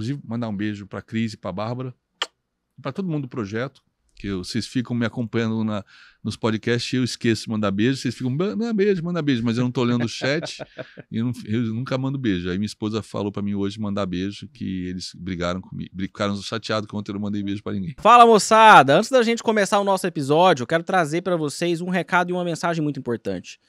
Inclusive, mandar um beijo para a Cris e para a Bárbara, para todo mundo do projeto, que vocês ficam me acompanhando na, nos podcasts e eu esqueço de mandar beijo. Vocês ficam, manda beijo, manda beijo, mas eu não estou lendo o chat e eu, não, eu, nunca mando beijo. Aí minha esposa falou para mim hoje mandar beijo, que eles brigaram comigo, ficaram chateados que ontem eu não mandei beijo para ninguém. Fala moçada, antes da gente começar o nosso episódio, eu quero trazer para vocês um recado e uma mensagem muito importante.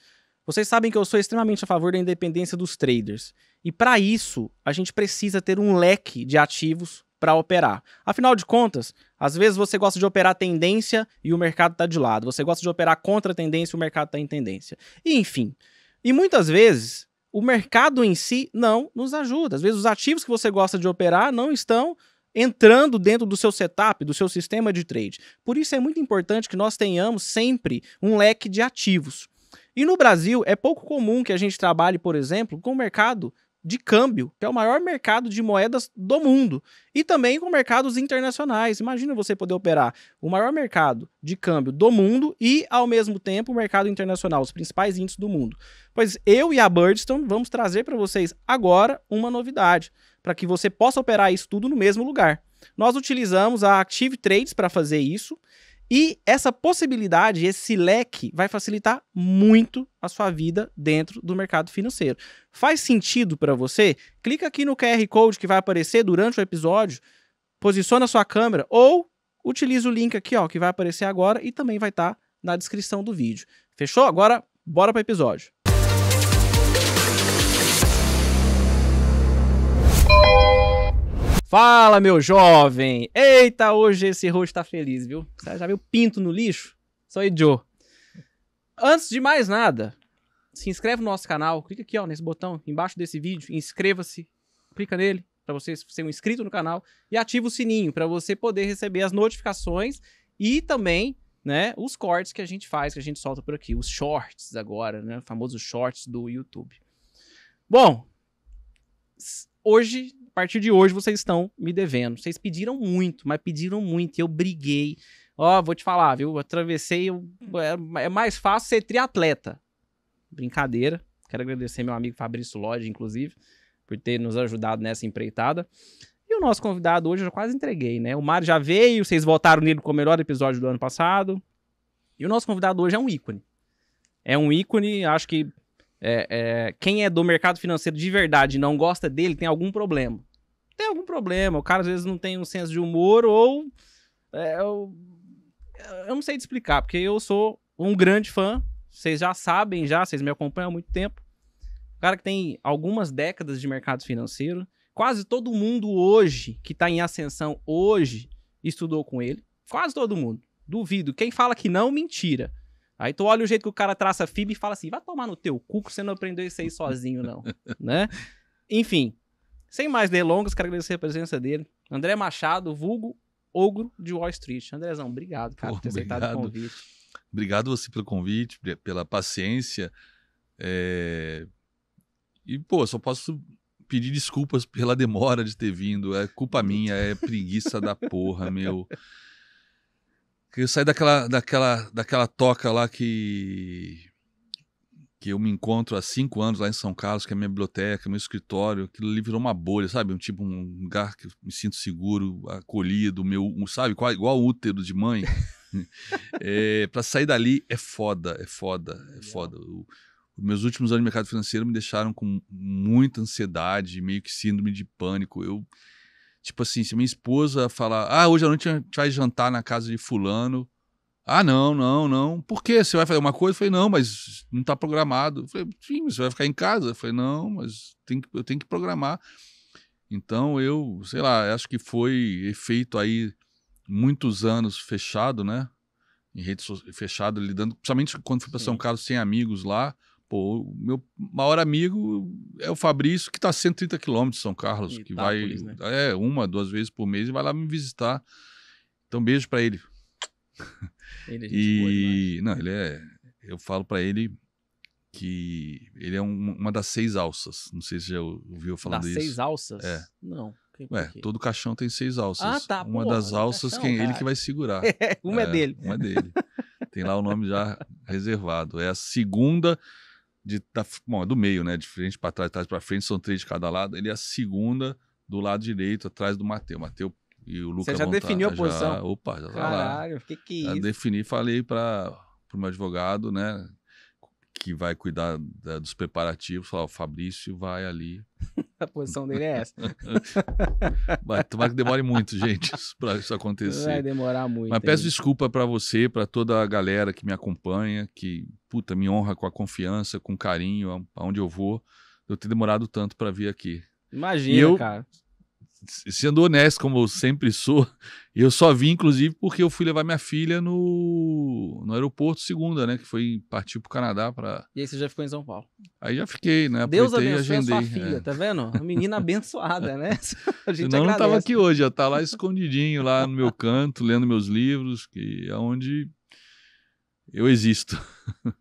Vocês sabem que eu sou extremamente a favor da independência dos traders. E para isso, a gente precisa ter um leque de ativos para operar. Afinal de contas, às vezes você gosta de operar tendência e o mercado está de lado. Você gosta de operar contra tendência e o mercado está em tendência. E, enfim. E muitas vezes o mercado em si não nos ajuda. Às vezes os ativos que você gosta de operar não estão entrando dentro do seu setup, do seu sistema de trade. Por isso é muito importante que nós tenhamos sempre um leque de ativos. E no Brasil, é pouco comum que a gente trabalhe, por exemplo, com o mercado de câmbio, que é o maior mercado de moedas do mundo, e também com mercados internacionais. Imagina você poder operar o maior mercado de câmbio do mundo e, ao mesmo tempo, o mercado internacional, os principais índices do mundo. Pois eu e a Birdstone vamos trazer para vocês agora uma novidade, para que você possa operar isso tudo no mesmo lugar. Nós utilizamos a Active Trades para fazer isso. E essa possibilidade, esse leque, vai facilitar muito a sua vida dentro do mercado financeiro. Faz sentido para você? Clica aqui no QR Code que vai aparecer durante o episódio, posiciona a sua câmera ou utiliza o link aqui ó, que vai aparecer agora e também vai estar tá na descrição do vídeo. Fechou? Agora, bora para o episódio. Fala, meu jovem! Eita, hoje esse rosto tá feliz, viu? Você já viu pinto no lixo? Só Joe. Antes de mais nada, se inscreve no nosso canal, clica aqui ó, nesse botão embaixo desse vídeo, inscreva-se, clica nele para você ser um inscrito no canal e ativa o sininho para você poder receber as notificações e também, né, os cortes que a gente faz, que a gente solta por aqui, os shorts agora, né, famosos shorts do YouTube. Bom, hoje a partir de hoje vocês estão me devendo. Vocês pediram muito, mas pediram muito. E eu briguei. Ó, oh, vou te falar, viu? Atravessei. Eu... É, é mais fácil ser triatleta. Brincadeira. Quero agradecer meu amigo Fabrício Lodge, inclusive, por ter nos ajudado nessa empreitada. E o nosso convidado hoje eu já quase entreguei, né? O Mário já veio, vocês votaram nele com o melhor episódio do ano passado. E o nosso convidado hoje é um ícone. É um ícone, acho que é, é, quem é do mercado financeiro de verdade e não gosta dele tem algum problema. Tem algum problema. O cara às vezes não tem um senso de humor ou. É, eu, eu não sei te explicar, porque eu sou um grande fã. Vocês já sabem, já, vocês me acompanham há muito tempo. O cara que tem algumas décadas de mercado financeiro. Quase todo mundo hoje que está em ascensão hoje estudou com ele. Quase todo mundo. Duvido. Quem fala que não, mentira. Aí tu olha o jeito que o cara traça FIB e fala assim: vai tomar no teu cu que você não aprendeu isso aí sozinho, não. né? Enfim, sem mais delongas, quero agradecer a presença dele. André Machado, vulgo ogro de Wall Street. Andrezão, obrigado, cara, Pô, por ter obrigado. aceitado o convite. Obrigado você pelo convite, pela paciência. É... E, pô, só posso pedir desculpas pela demora de ter vindo. É culpa minha, é preguiça da porra, meu. Que eu saí daquela, daquela, daquela toca lá que que eu me encontro há cinco anos lá em São Carlos, que é a minha biblioteca, meu escritório, aquilo ali virou uma bolha, sabe? Um tipo, um lugar que eu me sinto seguro, acolhido, meu, um, sabe? Qual, igual útero de mãe. é, para sair dali é foda, é foda, é foda. os meus últimos anos de mercado financeiro me deixaram com muita ansiedade, meio que síndrome de pânico. Eu Tipo assim, se minha esposa falar, ah, hoje à noite a gente vai jantar na casa de fulano. Ah, não, não, não. Por quê? Você vai fazer uma coisa? Eu falei, não, mas não está programado. Eu falei, sim, você vai ficar em casa? Eu falei, não, mas tem que, eu tenho que programar. Então eu, sei lá, acho que foi efeito aí muitos anos fechado, né? Em rede fechado fechada, lidando, principalmente quando fui para São Carlos sem amigos lá. Pô, o meu maior amigo é o Fabrício, que está a 130 quilômetros de São Carlos, e que vai né? é uma, duas vezes por mês e vai lá me visitar. Então, beijo para ele. Ele é e boa, não, ele é, eu falo para ele que ele é um, uma das seis alças. Não sei se já ouviu falando das seis alças? É. Não. Ué, todo caixão tem seis alças. Ah, tá. Uma Pô, das alças, caixão, quem ele que vai segurar. uma é, é dele. Uma é dele. tem lá o nome já reservado. É a segunda de, da, tá bom, é do meio, né? De frente para trás, de trás para frente, são três de cada lado. Ele é a segunda do lado direito, atrás do Matheus. Matheus e o Lucas. Você já tá definiu tá, a posição? Já, opa, já tá Caralho, lá. Caralho, que que é isso? Já defini, falei para o meu advogado, né? que vai cuidar da, dos preparativos, fala, o Fabrício vai ali. A posição dele é essa. Mas tomara que demore muito, gente, para isso acontecer. Vai demorar muito. Mas peço hein? desculpa para você, para toda a galera que me acompanha, que puta, me honra com a confiança, com carinho, aonde eu vou, eu ter demorado tanto para vir aqui. Imagina, eu, cara sendo honesto, como eu sempre sou, eu só vi, inclusive, porque eu fui levar minha filha no, no aeroporto segunda, né? Que foi partir pro Canadá para. E aí você já ficou em São Paulo? Aí já fiquei, né? Deus abençoe a sua filha, é. tá vendo? menina abençoada, né? A gente Senão, não tava aqui hoje, já está lá escondidinho, lá no meu canto, lendo meus livros, que é onde eu existo.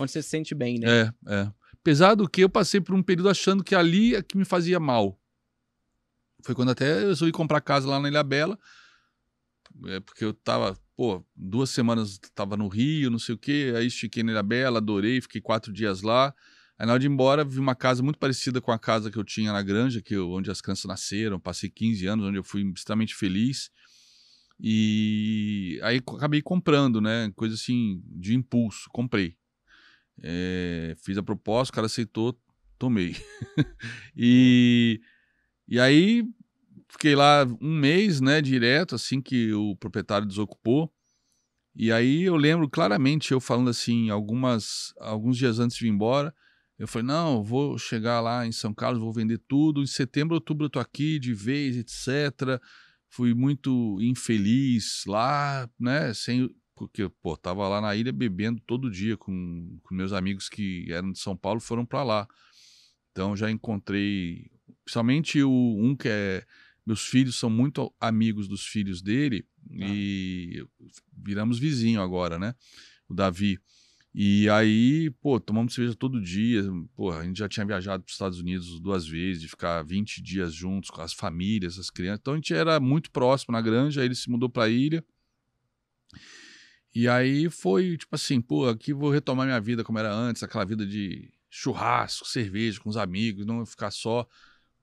Onde você se sente bem, né? É, é. Apesar do que eu passei por um período achando que ali é que me fazia mal. Foi quando até eu resolvi comprar casa lá na Ilha Bela. É porque eu tava, pô, duas semanas tava no Rio, não sei o quê. Aí estiquei na Ilha Bela, adorei, fiquei quatro dias lá. Aí na hora de ir embora, vi uma casa muito parecida com a casa que eu tinha na granja, que eu, onde as crianças nasceram. Passei 15 anos, onde eu fui extremamente feliz. E aí acabei comprando, né? Coisa assim, de impulso, comprei. É, fiz a proposta, o cara aceitou, tomei. e. E aí fiquei lá um mês, né, direto, assim que o proprietário desocupou. E aí eu lembro claramente eu falando assim, algumas, alguns dias antes de ir embora, eu falei, não, vou chegar lá em São Carlos, vou vender tudo, em setembro, outubro eu tô aqui de vez, etc. Fui muito infeliz lá, né, sem... Porque, pô, tava lá na ilha bebendo todo dia com, com meus amigos que eram de São Paulo, foram para lá. Então já encontrei Principalmente o, um que é. Meus filhos são muito amigos dos filhos dele ah. e viramos vizinho agora, né? O Davi. E aí, pô, tomamos cerveja todo dia. Pô, a gente já tinha viajado para os Estados Unidos duas vezes, de ficar 20 dias juntos com as famílias, as crianças. Então a gente era muito próximo na granja, aí ele se mudou para a ilha. E aí foi tipo assim, pô, aqui vou retomar minha vida como era antes, aquela vida de churrasco, cerveja com os amigos, não ficar só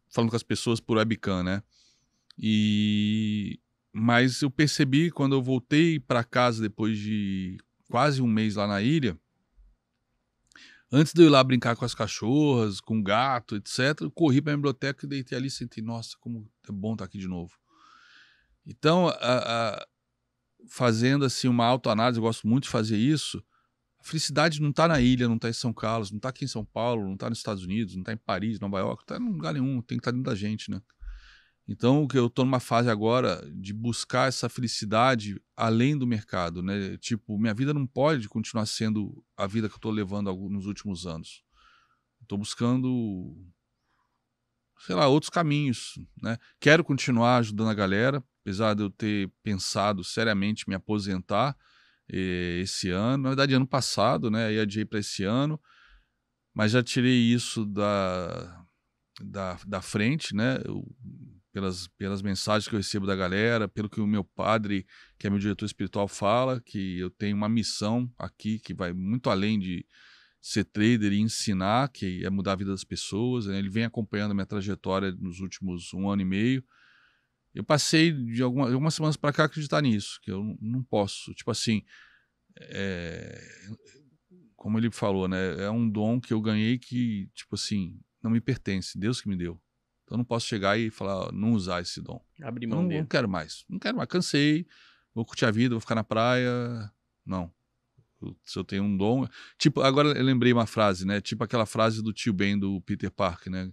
falando com as pessoas por webcam, né? E mas eu percebi quando eu voltei para casa depois de quase um mês lá na ilha, antes de eu ir lá brincar com as cachorras, com o gato, etc, eu corri para a biblioteca e deitei ali e senti, nossa, como é bom estar tá aqui de novo. Então, a, a, fazendo assim uma autoanálise, eu gosto muito de fazer isso felicidade não está na ilha, não está em São Carlos, não está aqui em São Paulo, não está nos Estados Unidos, não está em Paris, Nova York, está em lugar nenhum, tem que estar tá dentro da gente, né? Então, o que eu estou numa fase agora de buscar essa felicidade além do mercado, né? Tipo, minha vida não pode continuar sendo a vida que eu estou levando nos últimos anos. Estou buscando, sei lá, outros caminhos, né? Quero continuar ajudando a galera, apesar de eu ter pensado seriamente me aposentar, esse ano, na verdade, ano passado, né? Aí adiei para esse ano, mas já tirei isso da, da, da frente, né? Eu, pelas, pelas mensagens que eu recebo da galera, pelo que o meu padre, que é meu diretor espiritual, fala, que eu tenho uma missão aqui que vai muito além de ser trader e ensinar, que é mudar a vida das pessoas. Né? Ele vem acompanhando a minha trajetória nos últimos um ano e meio. Eu passei de alguma, algumas semanas para cá acreditar nisso, que eu não posso. Tipo assim, é, como ele falou, né? É um dom que eu ganhei que, tipo assim, não me pertence, Deus que me deu. Então eu não posso chegar e falar, não usar esse dom. Abrir mão não, dele. não quero mais. Não quero mais, cansei, vou curtir a vida, vou ficar na praia. Não. se eu tenho um dom. Tipo, agora eu lembrei uma frase, né? Tipo aquela frase do tio Ben do Peter Parker, né?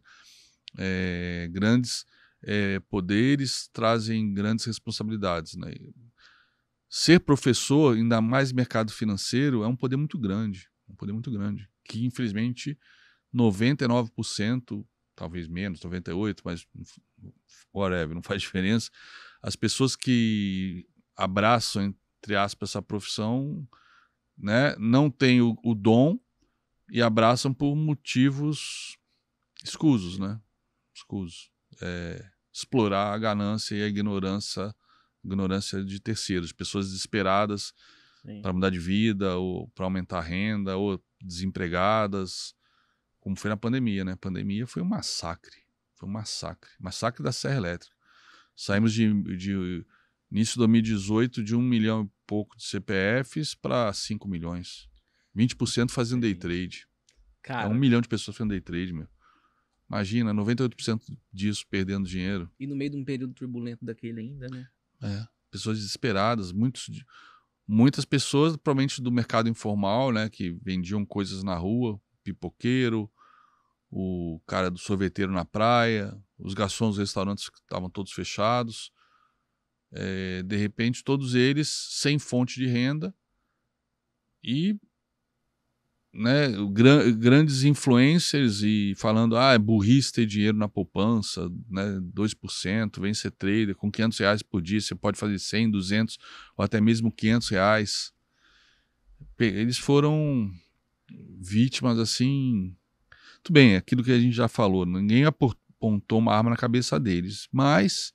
É, grandes é, poderes, trazem grandes responsabilidades. Né? Ser professor, ainda mais mercado financeiro, é um poder muito grande, um poder muito grande, que infelizmente 99%, talvez menos, 98%, mas whatever, não faz diferença. As pessoas que abraçam, entre aspas, essa profissão, né, não têm o, o dom e abraçam por motivos escusos, né? Escusos. É, explorar a ganância e a ignorância, ignorância de terceiros, pessoas desesperadas para mudar de vida ou para aumentar a renda ou desempregadas, como foi na pandemia, né? A pandemia foi um massacre, foi um massacre, massacre da Serra Elétrica. Saímos de, de início de 2018 de um milhão e pouco de CPFs para 5 milhões. 20% fazendo Sim. day trade. Cara, é um milhão de pessoas fazendo day trade, meu. Imagina, 98% disso perdendo dinheiro. E no meio de um período turbulento daquele ainda, né? É, pessoas desesperadas, muitos, muitas pessoas, provavelmente do mercado informal, né, que vendiam coisas na rua, pipoqueiro, o cara do sorveteiro na praia, os garçons dos restaurantes que estavam todos fechados. É, de repente, todos eles sem fonte de renda e né, gran grandes influencers e falando, ah, é burrice ter dinheiro na poupança, né, 2%, vem ser trader, com 500 reais por dia você pode fazer 100, 200 ou até mesmo 500 reais. Eles foram vítimas, assim... Tudo bem, é aquilo que a gente já falou, ninguém apontou uma arma na cabeça deles, mas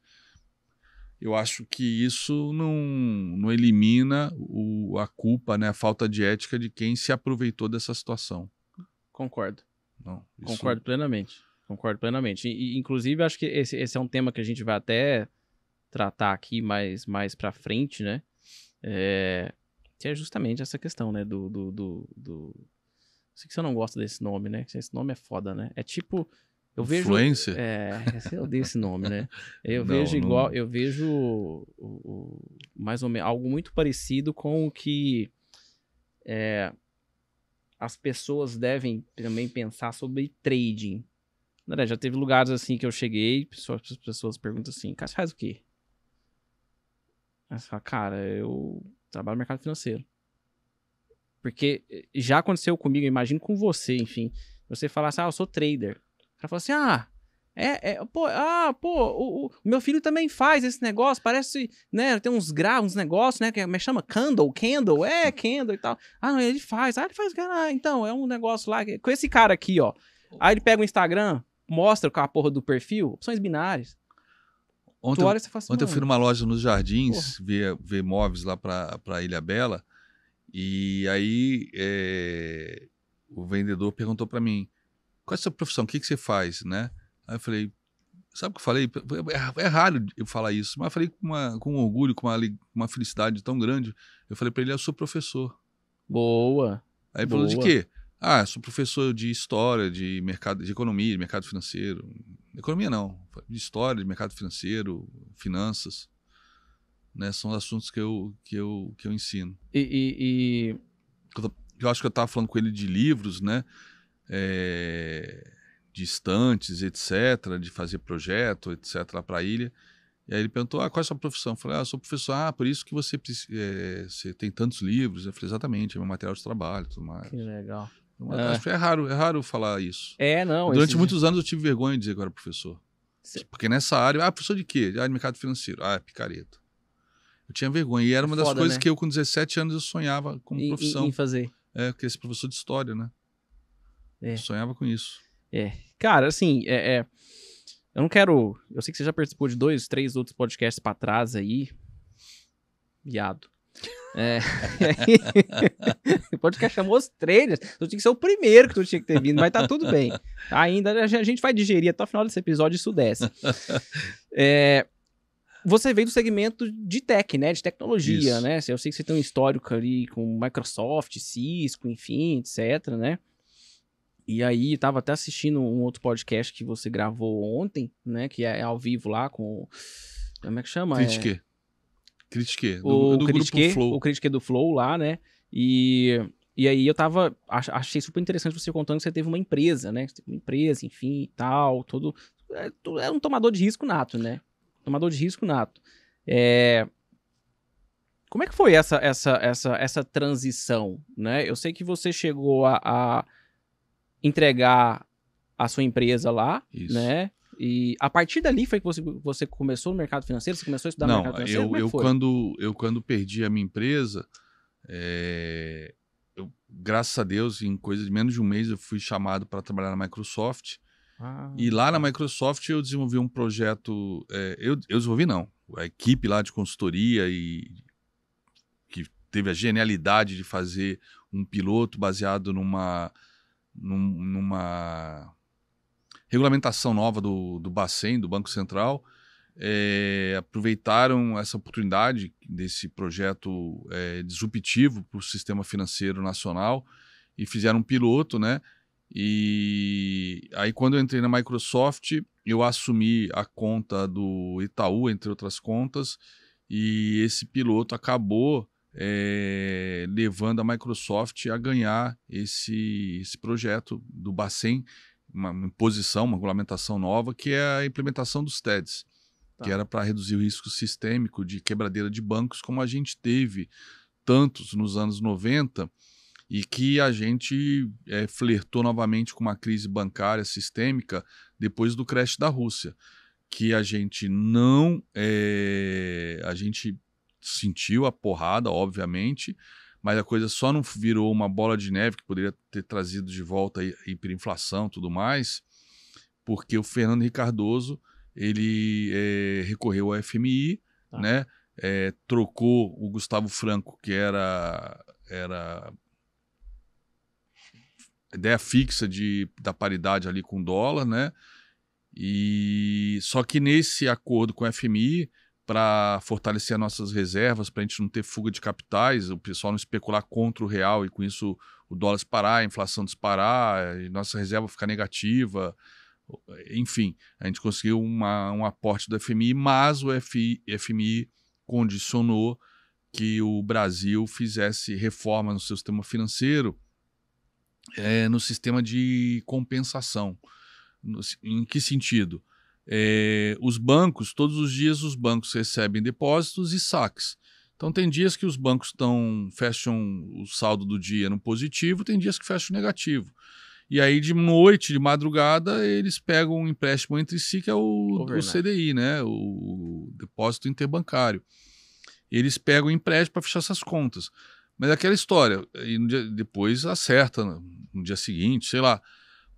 eu acho que isso não, não elimina o, a culpa, né, a falta de ética de quem se aproveitou dessa situação. Concordo. Não, isso... Concordo plenamente. Concordo plenamente. E, inclusive, acho que esse, esse, é um tema que a gente vai até tratar aqui mais, mais para frente, né? É, que é justamente essa questão, né? Do. do, do, do... sei que você não gosta desse nome, né? Esse nome é foda, né? É tipo eu vejo, Influencer? É, eu dei esse nome, né? Eu não, vejo igual, não. eu vejo o, o, mais ou menos algo muito parecido com o que é, as pessoas devem também pensar sobre trading. Né? Já teve lugares assim que eu cheguei, as pessoas perguntam assim, cara, faz o quê? Essa fala, cara, eu trabalho no mercado financeiro. Porque eh, já aconteceu comigo, imagino com você, enfim. Você falar assim, ah, eu sou trader cara falou assim: ah, é, é, pô, ah, pô, o, o, meu filho também faz esse negócio, parece, né, tem uns graus, uns negócios, né, que me chama candle, candle, é, candle e tal. Ah, não, ele faz, ah, ele faz, ah, então, é um negócio lá, com esse cara aqui, ó. Aí ele pega o Instagram, mostra com a porra do perfil, opções binárias. Ontem, olha, assim, ontem eu fui numa loja nos Jardins, ver, ver móveis lá pra, pra Ilha Bela, e aí é, o vendedor perguntou para mim, qual é a sua profissão? O que, que você faz, né? Aí eu falei, sabe o que eu falei? É, é, raro eu falar isso, mas eu falei com, uma, com um orgulho, com uma, uma felicidade tão grande. Eu falei para ele, eu sou professor. Boa. Aí ele falou de quê? Ah, sou professor de história, de mercado, de economia, de mercado financeiro. Economia não, de história, de mercado financeiro, finanças. Né, são assuntos que eu, que eu, que eu ensino. E, e, e... Eu, eu acho que eu estava falando com ele de livros, né? é, distantes, etc., de fazer projeto, etc., para a ilha. E aí ele perguntou, ah, qual é a sua profissão? Eu falei, ah, sou professor. Ah, por isso que você, é, você tem tantos livros. Eu falei, exatamente, é meu material de trabalho tudo mais. Que legal. Então, é. Acho, é. raro, é raro falar isso. É, não. Durante muitos anos eu tive vergonha de dizer que eu era professor. Porque nessa área, ah, professor de quê? Ah, de mercado financeiro. Ah, é picareta. Eu tinha vergonha. E era é uma Foda, das coisas né? que eu, com 17 anos, eu sonhava como e, profissão. Em fazer. É, porque esse professor de história, né? É. Sonhava com isso. É. Cara, assim, é, é, eu não quero. Eu sei que você já participou de dois, três outros podcasts para trás aí. Viado. É. o podcast chamou os trailers. Tu tinha que ser o primeiro que tu tinha que ter vindo, mas tá tudo bem. Ainda a gente vai digerir até o final desse episódio isso desce. É, você veio do segmento de tech, né? De tecnologia, isso. né? Eu sei que você tem um histórico ali com Microsoft, Cisco, enfim, etc, né? E aí, estava até assistindo um outro podcast que você gravou ontem, né? Que é, é ao vivo lá com. Como é que chama? Critique. É... Critique. Do, o é do Critique, grupo Flow. O Critique do Flow lá, né? E, e aí eu tava. Ach, achei super interessante você contando que você teve uma empresa, né? Você teve uma empresa, enfim, e tal, todo. É, é um tomador de risco nato, né? Tomador de risco nato. É, como é que foi essa, essa, essa, essa transição, né? Eu sei que você chegou a, a entregar a sua empresa lá, Isso. né? E a partir dali foi que você, você começou no mercado financeiro, você começou a estudar Não, mercado financeiro? Não, eu, é eu, quando, eu quando perdi a minha empresa, é, eu, graças a Deus, em coisa de menos de um mês, eu fui chamado para trabalhar na Microsoft. Ah, e lá na Microsoft eu desenvolvi um projeto. É, eu, eu desenvolvi, não. A equipe lá de consultoria e que teve a genialidade de fazer um piloto baseado numa num, numa regulamentação nova do, do Bacen, do Banco Central, é, aproveitaram essa oportunidade desse projeto é, disruptivo para o sistema financeiro nacional e fizeram um piloto, né? E aí, quando eu entrei na Microsoft, eu assumi a conta do Itaú, entre outras contas, e esse piloto acabou é, levando a Microsoft a ganhar esse, esse projeto do Bacen, uma imposição, uma regulamentação nova, que é a implementação dos TEDs, tá. que era para reduzir o risco sistêmico de quebradeira de bancos, como a gente teve tantos nos anos 90, e que a gente é, flertou novamente com uma crise bancária sistêmica depois do crash da Rússia que a gente não é, a gente sentiu a porrada, obviamente, mas a coisa só não virou uma bola de neve que poderia ter trazido de volta a hiperinflação tudo mais, porque o Fernando Ricardoso ele é, recorreu ao FMI, ah. né? É, trocou o Gustavo Franco, que era, era ideia fixa de, da paridade ali com o dólar, né? E só que nesse acordo com o FMI, para fortalecer nossas reservas, para a gente não ter fuga de capitais, o pessoal não especular contra o real e com isso o dólar disparar, a inflação disparar, eh, e nossa reserva ficar negativa. Enfim, a gente conseguiu uma, um aporte do FMI, mas o FMI condicionou que o Brasil fizesse reforma no seu sistema financeiro, é, no sistema de compensação. No, em que sentido? É, os bancos, todos os dias os bancos recebem depósitos e saques. Então tem dias que os bancos tão, fecham o saldo do dia no positivo, tem dias que fecham negativo. E aí de noite, de madrugada, eles pegam um empréstimo entre si, que é o, o CDI, né? o depósito interbancário. Eles pegam o empréstimo para fechar essas contas. Mas é aquela história, e dia, depois acerta no dia seguinte, sei lá.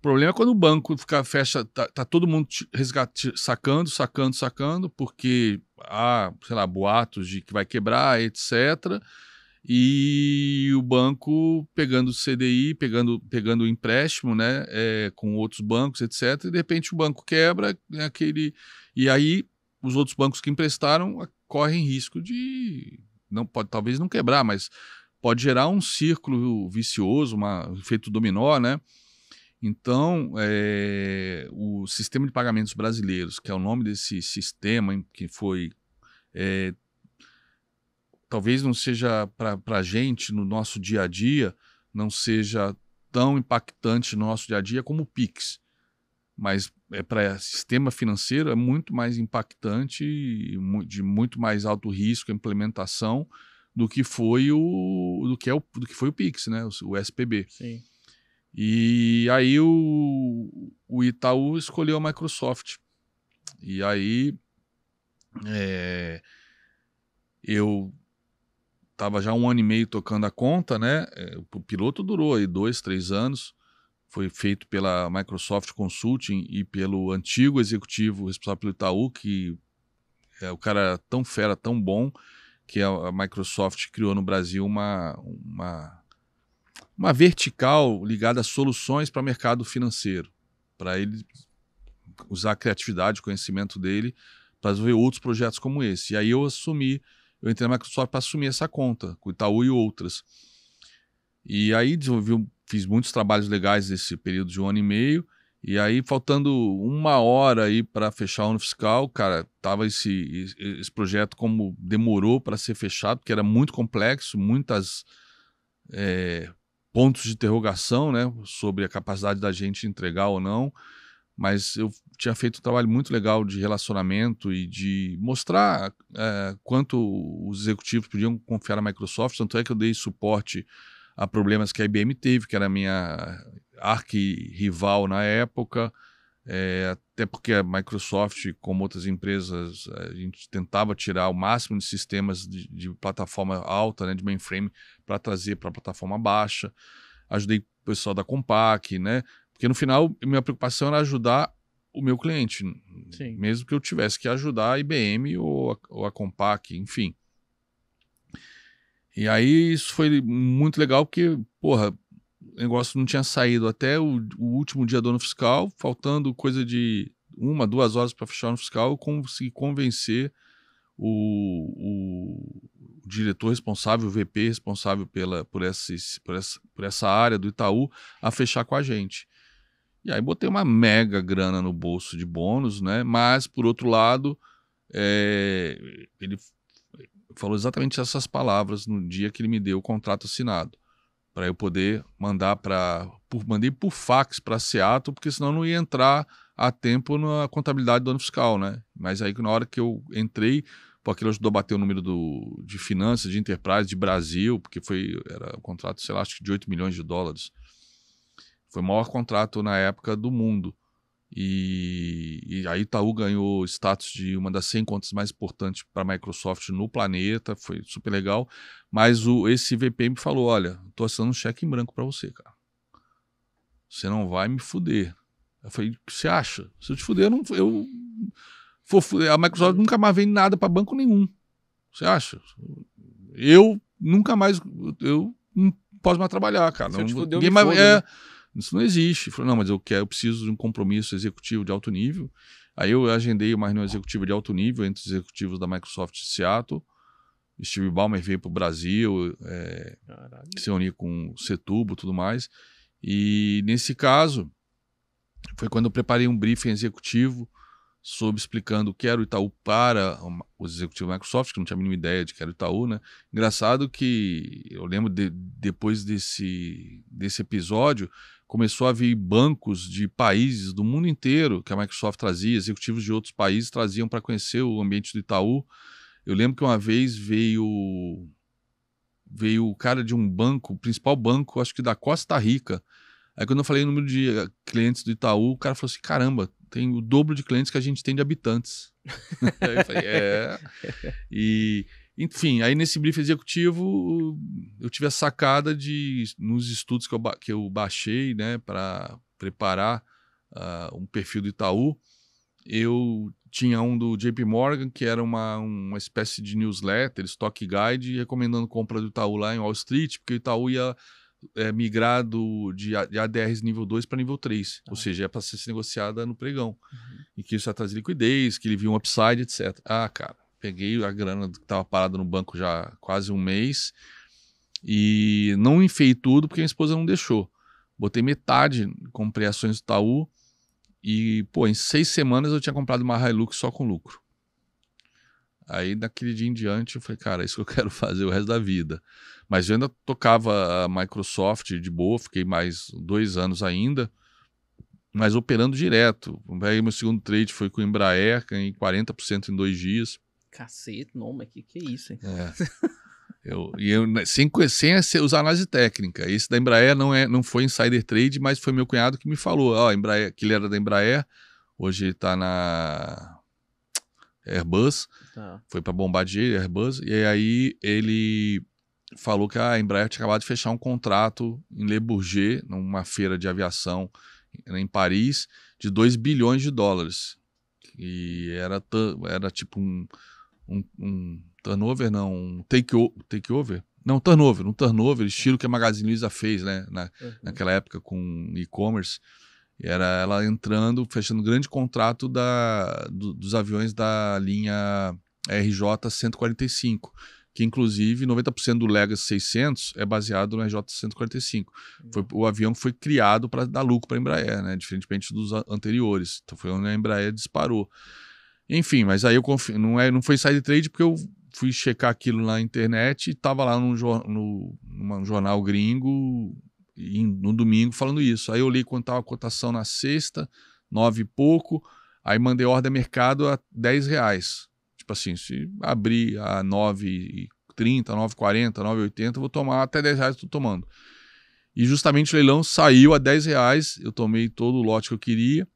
O problema é quando o banco fica, fecha, tá, tá todo mundo resgate, sacando, sacando, sacando, porque há, sei lá, boatos de que vai quebrar, etc. E o banco pegando CDI, pegando, pegando empréstimo, né, é, com outros bancos, etc. E de repente o banco quebra, né, aquele, e aí os outros bancos que emprestaram correm risco de não pode, talvez não quebrar, mas pode gerar um círculo vicioso, uma, um efeito dominó, né? Então, é, o sistema de pagamentos brasileiros, que é o nome desse sistema que foi. É, talvez não seja para a gente, no nosso dia a dia, não seja tão impactante no nosso dia a dia como o Pix. Mas é, para sistema financeiro é muito mais impactante, de muito mais alto risco a implementação do que foi o do que é o, do que foi o Pix, né? o, o SPB. Sim. E aí o, o Itaú escolheu a Microsoft. E aí é, eu estava já um ano e meio tocando a conta, né? Eh, o piloto durou aí dois, três anos. Foi feito pela Microsoft Consulting e pelo antigo executivo responsável pelo Itaú, que é o cara tão fera, tão bom, que é a Microsoft criou no Brasil uma, uma uma vertical ligada a soluções para o mercado financeiro, para ele usar a criatividade, o conhecimento dele para desenvolver outros projetos como esse. E aí eu assumi, eu entrei na Microsoft para assumir essa conta, com o Itaú e outras. E aí desenvolvi, fiz muitos trabalhos legais nesse período de um ano e meio. E aí, faltando uma hora aí para fechar o ano fiscal, cara, tava esse, esse projeto como demorou para ser fechado, porque era muito complexo, muitas é, pontos de interrogação né, sobre a capacidade da gente entregar ou não, mas eu tinha feito um trabalho muito legal de relacionamento e de mostrar é, quanto os executivos podiam confiar na Microsoft, tanto é que eu dei suporte a problemas que a IBM teve, que era a minha arqui-rival na época, é, até porque a Microsoft, como outras empresas, a gente tentava tirar o máximo de sistemas de, de plataforma alta, né, de mainframe, para trazer para a plataforma baixa. Ajudei o pessoal da Compaq, né? Porque no final, minha preocupação era ajudar o meu cliente, Sim. mesmo que eu tivesse que ajudar a IBM ou a, ou a Compaq, enfim. E aí isso foi muito legal porque, porra, o negócio não tinha saído até o, o, último dia do ano fiscal, faltando coisa de uma, duas horas para fechar o ano fiscal, eu consegui convencer o, o, diretor responsável, o VP responsável pela, por, esses, por, essa, por essa área do Itaú, a fechar com a gente. E aí botei uma mega grana no bolso de bônus, né? Mas, por outro lado, é, ele falou exatamente essas palavras no dia que ele me deu o contrato assinado para eu poder mandar para mandei por fax para Seattle, porque senão não ia entrar a tempo na contabilidade do ano fiscal, né? Mas aí na hora que eu entrei, porque ele ajudou a bater o número do, de finanças, de enterprise, de Brasil, porque foi era um contrato, sei lá, acho que de 8 milhões de dólares. Foi o maior contrato na época do mundo. E, e a Itaú ganhou status de uma das 100 contas mais importantes para a Microsoft no planeta, foi super legal. Mas o, esse VPM falou: olha, estou assinando um cheque em branco para você, cara. Você não vai me fuder. Eu falei: o que você acha? Se eu te fuder, eu não. Eu, a Microsoft nunca mais vende nada para banco nenhum. Você acha? Eu nunca mais. Eu não posso mais trabalhar, cara. Não, ninguém mais. Né? É, isso não existe. Ele falou, não, mas eu quero, eu preciso de um compromisso executivo de alto nível. Aí eu agendei uma reunião executiva de alto nível entre os executivos da Microsoft de Seattle. Steve Ballmer veio para o Brasil, é, se unir com o Setubo e tudo mais. E nesse caso, foi quando eu preparei um briefing executivo sobre explicando o que era o Itaú para os executivos da Microsoft, que não tinha a mínima ideia de que era o Itaú, né? Engraçado que eu lembro de, depois desse, desse episódio, começou a vir bancos de países do mundo inteiro que a Microsoft trazia, executivos de outros países traziam para conhecer o ambiente do Itaú. Eu lembro que uma vez veio veio o cara de um banco, principal banco, acho que da Costa Rica. Aí quando eu falei o número de eh, clientes do Itaú, o cara falou assim: "Caramba, tem o dobro de clientes que a gente tem de habitantes". eu falei, é. E enfim, aí nesse briefing executivo, eu tive a sacada de, nos estudos que eu, que eu baixei, né, para preparar uh, um perfil do Itaú, eu tinha um do JP Morgan, que era uma, uma espécie de newsletter, stock guide, recomendando compra do Itaú lá em Wall Street, porque o Itaú ia é, migrar do, de, de ADRs nível 2 para nível 3, ah. ou seja, é para ser negociada no pregão. Uhum. E que isso ia trazer liquidez, que ele viu um upside, etc. Ah, cara, peguei a grana que estava parada no banco já quase um mês e não enfei tudo porque minha esposa não deixou. Botei metade, comprei ações do Itaú e, pô, em seis semanas eu tinha comprado uma Hilux só com lucro. Aí, daquele dia em diante, eu falei, cara, é isso que eu quero fazer o resto da vida. Mas eu ainda tocava a Microsoft de boa, fiquei mais dois anos ainda, mas operando direto. Aí, meu segundo trade foi com o Embraer, em 40% em dois dias cacete, não, mas que que é isso, hein? É. Eu, e eu, né, sem, sem usar análise técnica. Esse da Embraer não, é, não foi insider trade, mas foi meu cunhado que me falou. Ó, Embraer, que ele era da Embraer, hoje está na Airbus. Tá. Foi para Bombardier, Airbus. E aí ele falou que a Embraer tinha acabado de fechar um contrato em Le Bourget, numa feira de aviação né, em Paris, de 2 bilhões de dólares. E era, era tipo um um, um turnover, não, um takeover, não, turnover, um turnover, estilo que a Magazine Luiza fez, né, na, uhum. naquela época com e-commerce, era ela entrando, fechando grande contrato da, do, dos aviões da linha RJ 145, que inclusive 90% do Legacy 600 é baseado no RJ 145. Uhum. Foi, o avião foi criado para dar lucro para a Embraer, né, diferentemente dos anteriores. Então foi onde a Embraer disparou. Enfim, mas aí eu confio, não, é, não foi side trade porque eu fui checar aquilo na internet e tava lá num, no, um jornal gringo em, no domingo falando isso. Aí eu li quanto tava a cotação na sexta, nove e pouco, aí mandei ordem mercado a 10 reais. Tipo assim, se abrir a 9,30, 9,40, 9,80, vou tomar até 10 reais, estou tomando. E justamente o leilão saiu a 10 reais, eu tomei todo o lote que eu queria.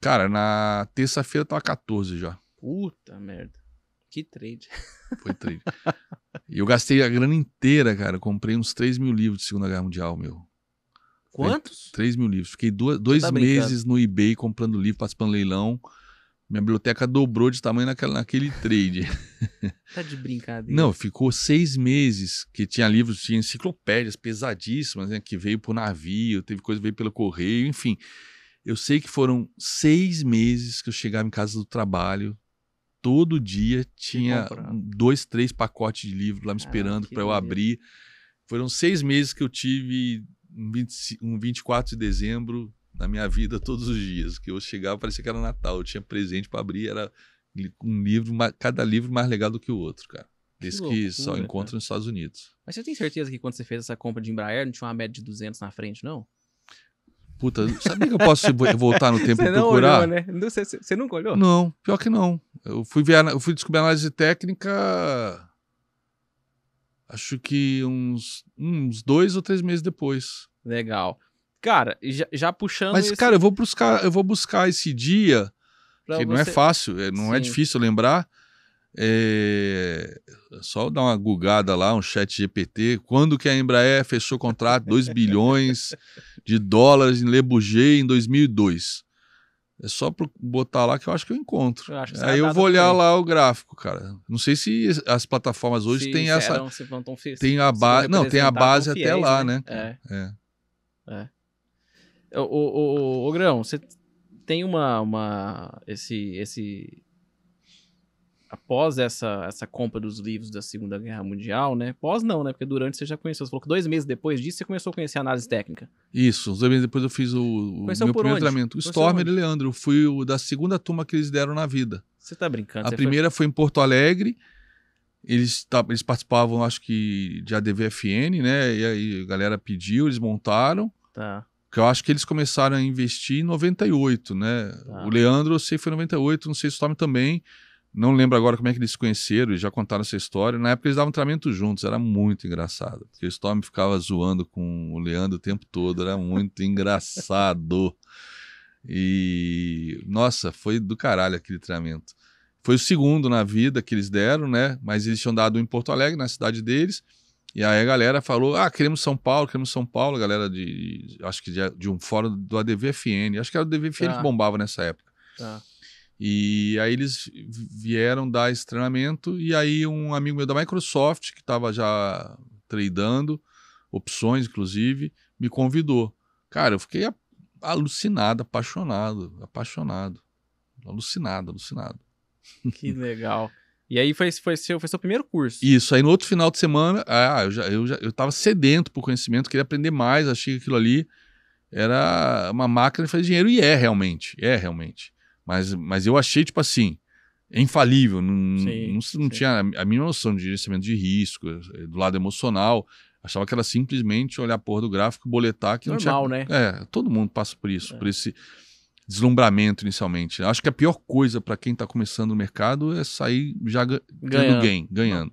Cara, na terça-feira tava 14 já. Puta merda. Que trade. Foi trade. E eu gastei a grana inteira, cara. comprei uns 3 mil livros de Segunda Guerra Mundial, meu. Quantos? 3 mil livros. Fiquei dois, dois tá meses no eBay comprando livro, participando leilão. Minha biblioteca dobrou de tamanho naquela, naquele trade. tá de brincadeira. Não, ficou seis meses que tinha livros, tinha enciclopédias pesadíssimas, né? Que veio por navio, teve coisa que veio pelo correio, enfim. Eu sei que foram seis meses que eu chegava em casa do trabalho, todo dia tinha dois, três pacotes de livro lá me esperando para eu abrir. Foram seis meses que eu tive um, 20, um 24 de dezembro na minha vida todos os dias, que eu chegava parecia que era Natal, eu tinha presente para abrir, era um livro, cada livro mais legal do que o outro, cara. Desse que, que só encontra nos Estados Unidos. Mas você tem certeza que quando você fez essa compra de Embraer, não tinha uma média de 200 na frente, não? Puta, sabia que eu posso voltar no tempo e procurar? não Olhou, né? Você, você nunca olhou? Não, pior que não. Eu fui, ver, eu fui descobrir análise técnica. Acho que uns, uns dois ou três meses depois. Legal. Cara, já, já puxando. Mas, esse... cara, eu vou buscar, eu vou buscar esse dia, pra que você... não é fácil, é, não é Sim. é difícil lembrar é... Só dar uma gugada lá, um chat GPT. Quando que a Embraer fechou o contrato? 2 bilhões de dólares em Le Bourget em 2002. É só botar lá que eu acho que eu encontro. Eu que é Aí eu vou olhar lá o gráfico, cara. Não sei se as plataformas hoje se têm essa. Se vão se, tem a base. Não, tem a base até lá, né? né? É. é. é. O, o, o, o Grão, você tem uma, uma esse, esse após essa, essa compra dos livros da Segunda Guerra Mundial, né? Pós não, né? Porque durante você já conheceu. Você falou que dois meses depois disso você começou a conhecer a análise técnica. Isso, dois meses depois eu fiz o, o meu primeiro onde? treinamento. o Stormer onde? e Leandro. Eu fui o da segunda turma que eles deram na vida. Você tá brincando. A primeira foi... foi... em Porto Alegre. Eles, tá, eles participavam, acho que, de ADVFN, né? E aí a galera pediu, eles montaram. Tá. Que eu acho que eles começaram a investir em 98, né? Tá. O Leandro, eu sei, foi em 98, não sei se o Stormer também. Não lembro agora como é que eles se conheceram e já contaram essa história. Na época eles davam treinamento juntos, era muito engraçado. Porque o Storm ficava zoando com o Leandro o tempo todo, era muito engraçado. E nossa, foi do caralho aquele treinamento. Foi o segundo na vida que eles deram, né? Mas eles tinham dado em Porto Alegre, na cidade deles. E aí a galera falou: ah, queremos São Paulo, queremos São Paulo, a galera de. Acho que de, de um fórum do ADVFN. Acho que era o ADVFN ah. que tá. bombava nessa época. Ah. E aí eles vieram dar estranhamento e aí um amigo meu da Microsoft, que estava já tradando opções, inclusive, me convidou. Cara, eu fiquei alucinado, apaixonado, apaixonado. Alucinado, alucinado. Que legal. E aí foi, foi, seu, foi seu primeiro curso. Isso, aí no outro final de semana, ah, eu já, eu já eu sedento por conhecimento, queria aprender mais, achei que aquilo ali era uma máquina de fazer dinheiro, e é realmente, é realmente. Mas, mas eu achei, tipo assim, é infalível. Não, sim, não, não sim. tinha a mínima noção de gerenciamento de risco, eh, do lado emocional. Achava que era simplesmente olhar a porra do gráfico, boletar que Normal, não tinha. né? É, todo mundo passa por isso, é. por esse deslumbramento inicialmente. Acho que a pior coisa para quem está começando no mercado é sair já ganhando gain, ganhando.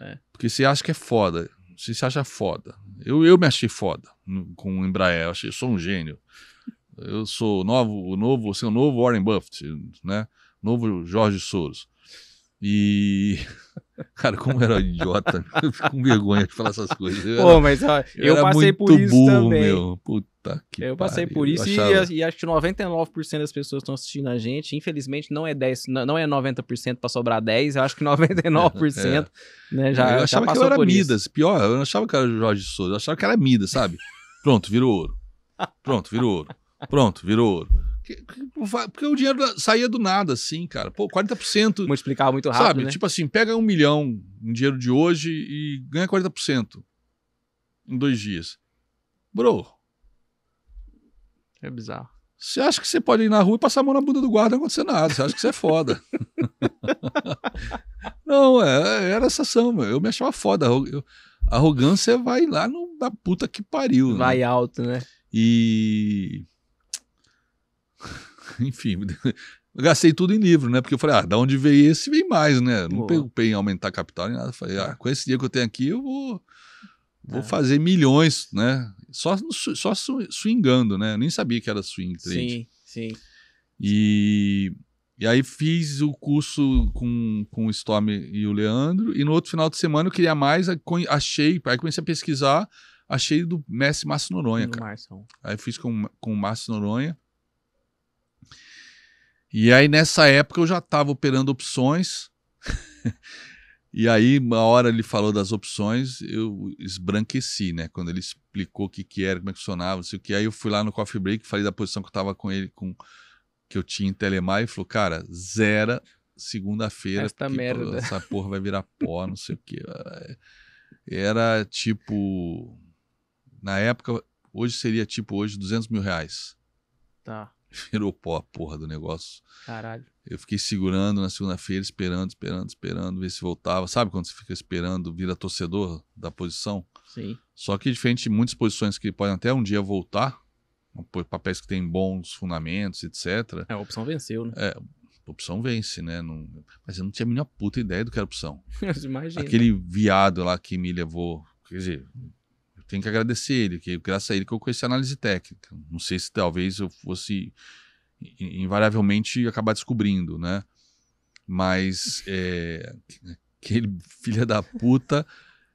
É. Porque você acha que é foda, você se acha foda. Eu, eu me achei foda com o Embraer, eu achei, eu sou um gênio. Eu sou novo, o novo, você assim, é o novo Warren Buffett, né? Novo Jorge Soros. E. Cara, como era idiota, eu fico com vergonha de falar essas coisas. Eu Pô, era, mas ó, eu, eu passei por isso burro, também. Meu. Puta que Eu passei pare. por isso achava... e, e, acho que 99% das pessoas estão assistindo a gente. Infelizmente, não é 10, não é 90% para sobrar 10, eu acho que 99% é, é. Né, já, eu achava já que eu era Midas, isso. pior, eu não achava que era Jorge Souza, eu achava que era Midas, sabe? Pronto, virou ouro. Pronto, virou ouro. Pronto, virou ouro. Porque o dinheiro saía do nada, assim, cara. Pô, 40%. Multiplicava muito rápido. Sabe? Né? Tipo assim, pega um milhão em dinheiro de hoje e ganha 40% em dois dias. Bro. É bizarro. Você acha que você pode ir na rua e passar a mão na bunda do guarda e não acontecer nada? Você acha que você é foda? não, é, é, era essa mano Eu me achava foda. A arrogância vai lá no, na puta que pariu. Né? Vai né? alto, né? E. Enfim, gastei tudo em livro, né? Porque eu falei, ah, da onde veio esse, vem mais, né? Não me preocupei em aumentar capital nem nada. Falei, ah, é. com esse dinheiro que eu tenho aqui, eu vou, vou é. fazer milhões, né? Só, só swingando, né? nem sabia que era swing trade. Sim, sim. E, e aí fiz o curso com, com o Storm e o Leandro. E no outro final de semana eu queria mais, achei, aí comecei a pesquisar, achei do Mestre Márcio Noronha, cara. Aí fiz com, com o Márcio Noronha. E aí nessa época eu já estava operando opções. e aí uma hora ele falou das opções, eu esbranqueci, né? Quando ele explicou o que, que era, como é que funcionava, não sei o que. Aí eu fui lá no coffee break, falei da posição que eu estava com ele, com que eu tinha em Telemar, e falou, cara, zera segunda-feira. essa merda. Pô, essa porra vai virar pó, não sei o que. É, era tipo. Na época, hoje seria tipo hoje 200 mil reais. Tá. virou pó a porra do negócio. Caralho. Eu fiquei segurando na segunda-feira, esperando, esperando, esperando, ver se voltava. Sabe quando você fica esperando, vira torcedor da posição? Sim. Só que diferente de muitas posições que podem até um dia voltar, papéis que têm bons fundamentos, etc. É, a opção venceu, né? É, a opção vence, né? Não... Mas eu não tinha a mínima puta ideia do que era opção. Imagina. Aquele viado lá que me levou, quer dizer, tenho que agradecer ele, que graças a ele que eu conheci a análise técnica. Não sei se talvez eu fosse invariavelmente acabar descobrindo, né? Mas é, aquele filho da puta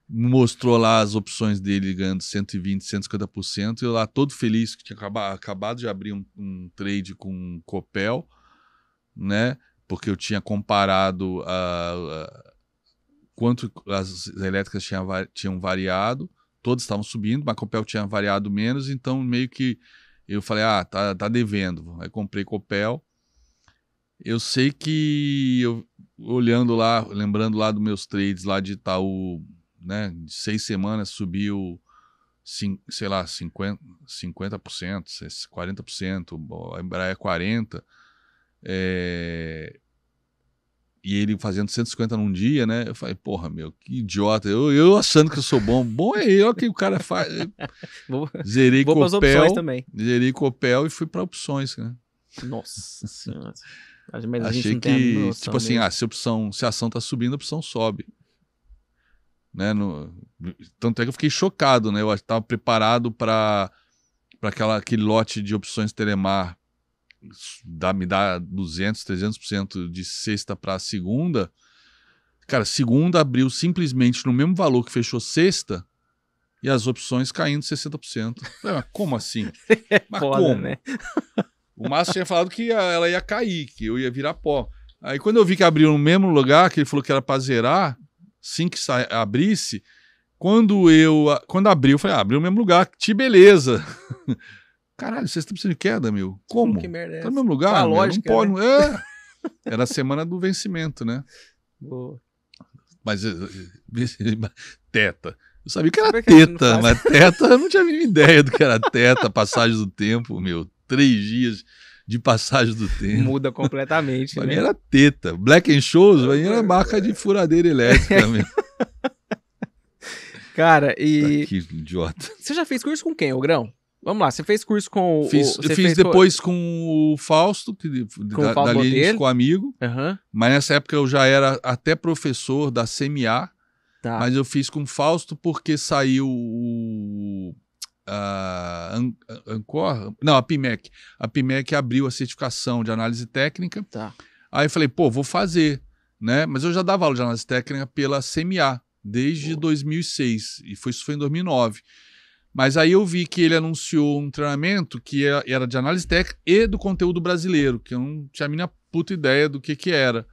mostrou lá as opções dele ganhando 120, 150%. Eu lá todo feliz que tinha acabado de abrir um, um trade com um Copel, né? Porque eu tinha comparado a, a quanto as elétricas tinha tinham variado todos estavam subindo, mas Copel tinha variado menos, então meio que eu falei, ah, tá, tá devendo. Aí comprei Copel. Eu sei que eu, olhando lá, lembrando lá dos meus trades lá de Itaú, né, de seis semanas subiu, sei lá, 50%, 50% 40%, a Embraer 40%. É, eh, e ele fazendo 150 num dia, né? Eu falei, porra, meu, que idiota. Eu, eu achando que eu sou bom. Bom é eu que o cara faz. vou, zerei vou Copel. também. Zerei Copel e fui para opções, né? Nossa senhora. Mas Achei que, tipo assim, ah, se, opção, se a ação tá subindo, a opção sobe. Né? No, tanto é que eu fiquei chocado, né? Eu estava preparado para aquele lote de opções Telemar dá, me dá 200, 300% de sexta para segunda. Cara, segunda abriu simplesmente no mesmo valor que fechou sexta e as opções caindo 60%. Mas como assim? É Mas Foda, como? Né? O Márcio tinha falado que ela ia cair, que eu ia virar pó. Aí quando eu vi que abriu no mesmo lugar, que ele falou que era para zerar, assim que abrisse, quando eu quando abriu, eu falei, ah, abriu no mesmo lugar, que beleza. Caralho, vocês estão tá precisando de queda, meu? Como? Que merda é tá no mesmo lugar? Tá lógica, não pode. Né? É. Era a semana do vencimento, né? Boa. Mas eh, eh, teta. Eu sabia que era é teta, mas teta eu não tinha a mínima ideia do que era teta, passagem do tempo, meu. Três dias de passagem do tempo. Muda completamente. pra né? mim era teta. Black and Shows, pra mim era marca de furadeira elétrica, meu. Cara, e. Tá idiota. Você já fez curso com quem, Ogrão? Vamos lá, você fez curso com o. Fiz, eu fiz depois co... com o Fausto, que, com da, o dali a gente ficou amigo. Uhum. Mas nessa época eu já era até professor da CMA. Tá. Mas eu fiz com o Fausto porque saiu o. A Ancor? Não, a PIMEC. A PIMEC abriu a certificação de análise técnica. Tá. Aí eu falei, pô, vou fazer. né? Mas eu já dava aula de análise técnica pela CMA desde pô. 2006. E foi, isso foi em 2009. Mas aí eu vi que ele anunciou um treinamento que é, era de análise técnica e do conteúdo brasileiro, que eu não tinha a minha puta ideia do que que era.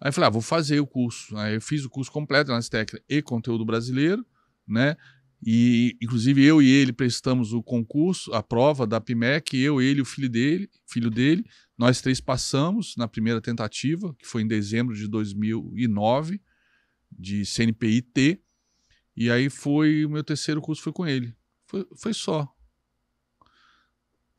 Aí eu falei, ah, vou fazer o curso. Aí eu fiz o curso completo de análise técnica e conteúdo brasileiro, né? E, inclusive, eu e ele prestamos o concurso, a prova da PIMEC, eu, ele e o filho dele, filho dele. Nós três passamos na primeira tentativa, que foi em dezembro de 2009, de CNPIT. E aí foi, o meu terceiro curso foi com ele. Foi, foi só.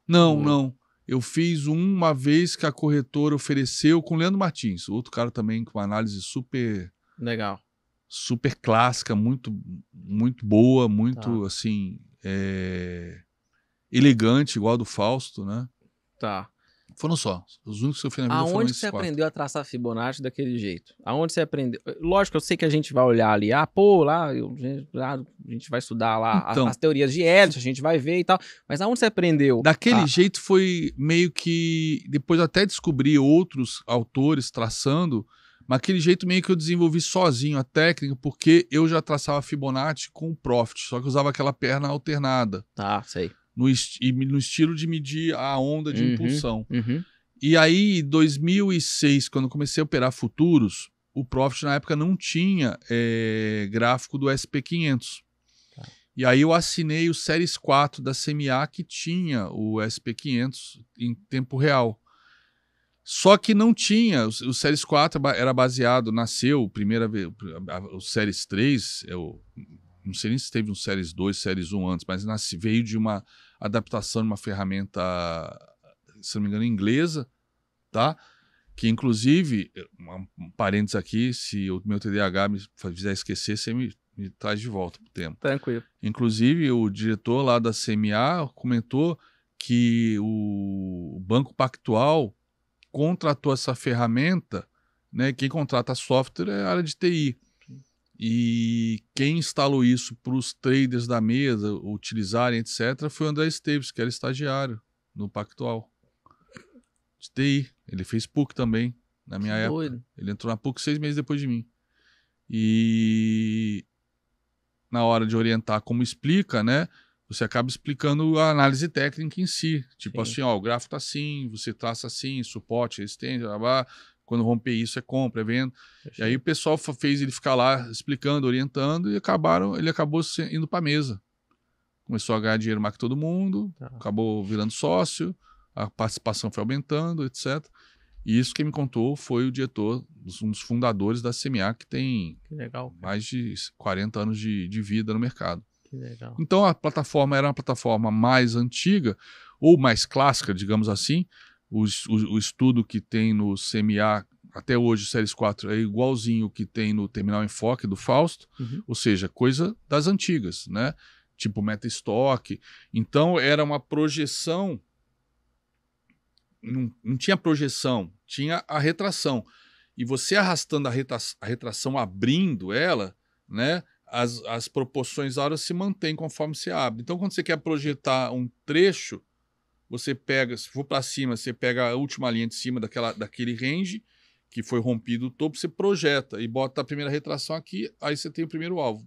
Não, não. Eu fiz uma vez que a corretora ofereceu com o Leandro Martins, outro cara também com uma análise super. Legal. Super clássica, muito, muito boa, muito tá. assim. É... elegante, igual a do Fausto, né? Tá. Foram só. Os únicos que eu fui na vida Aonde foram esses você quatro. aprendeu a traçar Fibonacci daquele jeito? Aonde você aprendeu? Lógico, eu sei que a gente vai olhar ali, ah, pô, lá, eu, lá ah, a gente vai estudar lá então, as, as, teorias de Elliot, a gente vai ver e tal. Mas aonde você aprendeu? Daquele ah. jeito foi meio que. Depois até descobri outros autores traçando, mas aquele jeito meio que eu desenvolvi sozinho a técnica, porque eu já traçava Fibonacci com o Profit, só que usava aquela perna alternada. Tá, sei no, esti no estilo de medir a onda de uhum, impulsão. Uhum. E aí, em 2006, quando comecei a operar futuros, o Profit na época não tinha é, gráfico do SP500. Tá. E aí eu assinei o Series 4 da CMA que tinha o SP500 em tempo real. Só que não tinha, o, o Series 4 era baseado, nasceu primeira vez, o Series 3, é o não sei nem se teve um Series 2, Series 1 antes, mas nasce, veio de uma adaptação de uma ferramenta, se não me engano, inglesa, tá? Que inclusive, um, um parênteses aqui, se o meu TDAH me fizer esquecer, você me, me traz de volta pro tempo. Tranquilo. Inclusive, o diretor lá da CMA comentou que o Banco Pactual contratou essa ferramenta, né? Quem contrata software é a área de TI. E quem instalou isso para os traders da mesa utilizarem, etc., foi o André Esteves, que era estagiário no Pactual. De TI. Ele fez PUC também, na minha que época. Doido. Ele entrou na PUC seis meses depois de mim. E na hora de orientar como explica, né? Você acaba explicando a análise técnica em si. Tipo Sim. assim, ó, o gráfico tá assim, você traça assim, suporte, resistência, blá, blá, blá quando romper isso é compra, é venda. E aí o pessoal fez ele ficar lá explicando, orientando e acabaram, ele acabou indo para mesa. Começou a ganhar dinheiro mais que todo mundo, tá. acabou virando sócio, a participação foi aumentando, etc. E isso que me contou foi o diretor, um dos fundadores da CMA, que tem que legal, mais de 40 anos de, de vida no mercado. Então a plataforma era uma plataforma mais antiga, ou mais clássica, digamos assim, o, o, o estudo que tem no CMA até hoje, Séries 4 é igualzinho o que tem no Terminal Enfoque do Fausto, uhum. ou seja, coisa das antigas, né? Tipo meta estoque. Então era uma projeção. Não, não tinha projeção, tinha a retração. E você arrastando a, retra... a retração, abrindo ela, né? As, as proporções áureas se mantêm conforme se abre. Então, quando você quer projetar um trecho, você pega, se for para cima, você pega a última linha de cima daquela, daquele range que foi rompido o topo, você projeta e bota a primeira retração aqui, aí você tem o primeiro alvo.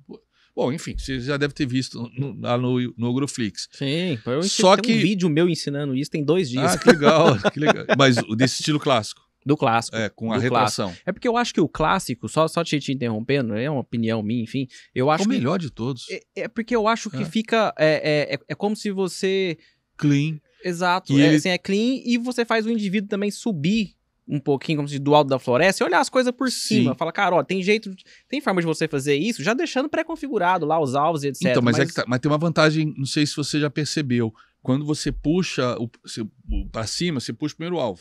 Bom, enfim, você já deve ter visto no, lá no, no Ogroflix. Sim, eu Só que... um vídeo meu ensinando isso tem dois dias. Ah, que legal, que legal. Mas desse estilo clássico. Do clássico. É, com a retração. Clássico. É porque eu acho que o clássico, só, só te, te interrompendo, é uma opinião minha, enfim. Eu é acho o melhor que, de todos. É, é, porque eu acho que é. fica. É, é, é, é como se você. Clean. Exato. E é, ele... assim, é clean e você faz o indivíduo também subir um pouquinho, como se do alto da floresta, e olhar as coisas por Sim. cima. Fala, cara, ó, tem jeito, tem forma de você fazer isso, já deixando pré-configurado lá os alvos e etc. Então, mas, é mas... É tá, mas tem uma vantagem, não sei se você já percebeu. Quando você puxa o, o para cima, você puxa o primeiro alvo.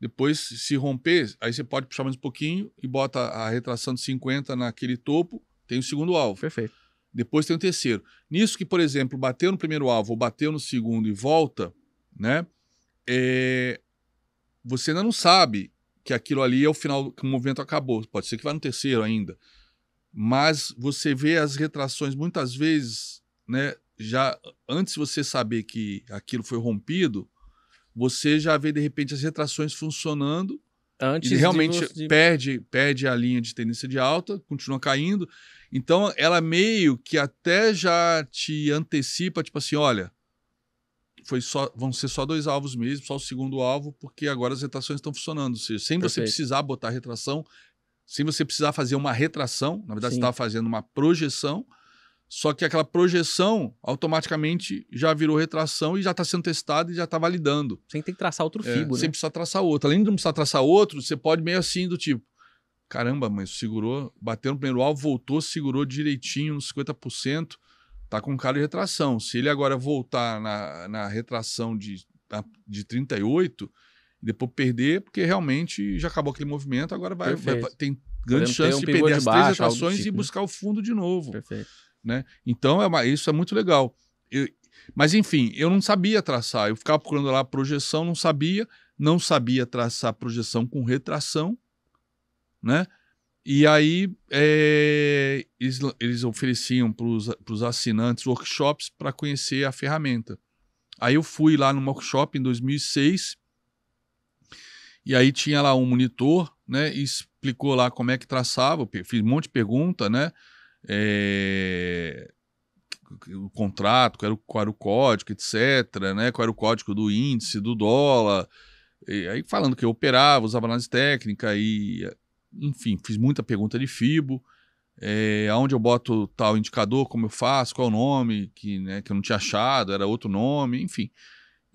Depois, se romper, aí você pode puxar mais um pouquinho e bota a retração de 50 naquele topo, tem o segundo alvo. Perfeito. Depois tem o terceiro. Nisso que, por exemplo, bateu no primeiro alvo ou bateu no segundo e volta, né? É... Você ainda não sabe que aquilo ali é o final, que o movimento acabou. Pode ser que vá no terceiro ainda. Mas você vê as retrações muitas vezes, né? Já antes de você saber que aquilo foi rompido, você já vê de repente as retrações funcionando Antes realmente de... perde, perde a linha de tendência de alta, continua caindo. Então, ela meio que até já te antecipa, tipo assim, olha, foi só, vão ser só dois alvos mesmo, só o segundo alvo, porque agora as retrações estão funcionando. Ou seja, sem Perfeito. você precisar botar retração, sem você precisar fazer uma retração, na verdade, Sim. você estava fazendo uma projeção, só que aquela projeção automaticamente já virou retração e já está sendo testada e já está validando. Você tem que traçar outro é, fibo, é, né? Você precisa traçar outro. Além de não precisar traçar outro, você pode meio assim do tipo, caramba, mas segurou, bateu no primeiro alvo, voltou, segurou direitinho nos 50%, está com cara de retração. Se ele agora voltar na, na retração de, de 38, depois perder, porque realmente já acabou aquele movimento, agora vai, vai tem grande Podemos chance um de perder de baixo, as três retrações tipo, e né? buscar né? o fundo de novo. Perfeito. Né? Então, é uma, isso é muito legal. Eu, mas, enfim, eu não sabia traçar. Eu ficava procurando lá projeção, não sabia. Não sabia traçar projeção com retração. Né? E aí, é, eles, eles ofereciam para os assinantes workshops para conhecer a ferramenta. Aí eu fui lá no workshop em 2006. E aí tinha lá um monitor, né? E explicou lá como é que traçava. Eu fiz um monte de pergunta, né? é, o contrato, qual era o, qual era o código, etc., né? qual era o código do índice, do dólar. E aí falando que eu operava, usava análise técnica e, enfim, fiz muita pergunta de FIBO, é, aonde eu boto tal indicador, como eu faço, qual é o nome, que, né, que eu não tinha achado, era outro nome, enfim.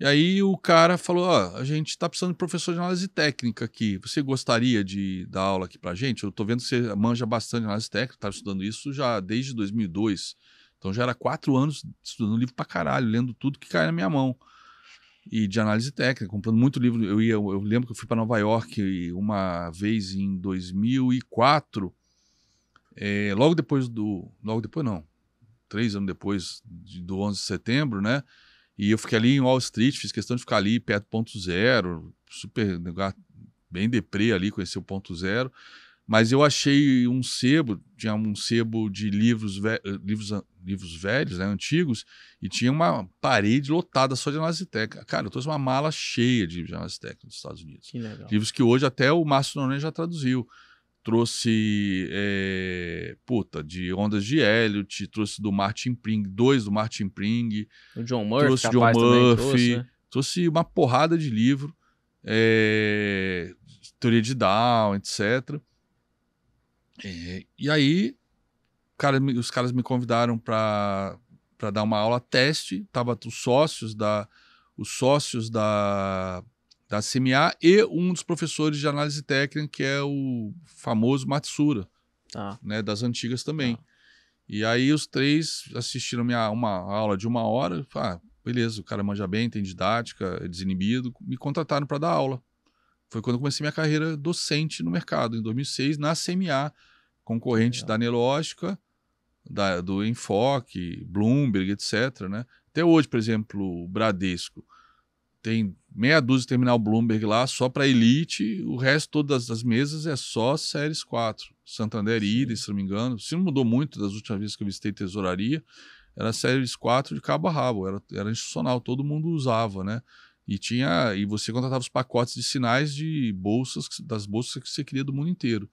E aí o cara falou: Ó, a gente está precisando de professor de análise técnica aqui. Você gostaria de dar aula aqui pra gente? Eu estou vendo que você manja bastante análise técnica, tá estudando isso já desde 2002. Então já era quatro anos estudando livro pra caralho, lendo tudo que cai na minha mão. E de análise técnica, comprando muito livro. Eu, ia, eu lembro que eu fui para Nova York uma vez em 2004, é, eh, logo depois do. Logo depois, não. Três anos depois do 11 de setembro, né? E eu fiquei ali em Wall Street, fiz questão de ficar ali perto do ponto zero, super lugar bem deprê ali, conheci o ponto zero. Mas eu achei um sebo, tinha um sebo de livros, ve eh, livros, livros velhos, né, antigos, e tinha uma parede lotada só de análise técnica. Cara, eu trouxe uma mala cheia de análise técnica dos Estados Unidos. Que legal. Livros que hoje até o Márcio Noronha já traduziu trouxe é, puta, de Ondas de Elliot, trouxe do Martin Pring, dois do Martin Pring, o John Murphy, trouxe John Murphy, trouxe, né? trouxe, uma porrada de livro, é, teoria de Down, etc. É, eh, e aí, cara, os caras me convidaram para dar uma aula teste, tava os sócios da os sócios da da CMA e um dos professores de análise técnica, que é o famoso Matsura, ah. né, das antigas também. Ah. E aí os três assistiram minha, uma aula de uma hora, ah, beleza, o cara manja bem, tem didática, é desinibido, me contrataram para dar aula. Foi quando eu comecei minha carreira docente no mercado, em 2006, na CMA, concorrente Legal. da Nelógica, da, do Enfoque, Bloomberg, etc. Né? Até hoje, por exemplo, o Bradesco tem meia dúzia de terminal Bloomberg lá, só para elite, o resto todas as mesas é só séries 4. Santander Ida, se não me engano. Se não mudou muito das últimas vezes que eu visitei tesouraria, era séries 4 de cabo a rabo, era, era institucional, todo mundo usava, né? E tinha e você contratava os pacotes de sinais de bolsas das bolsas que você queria do mundo inteiro.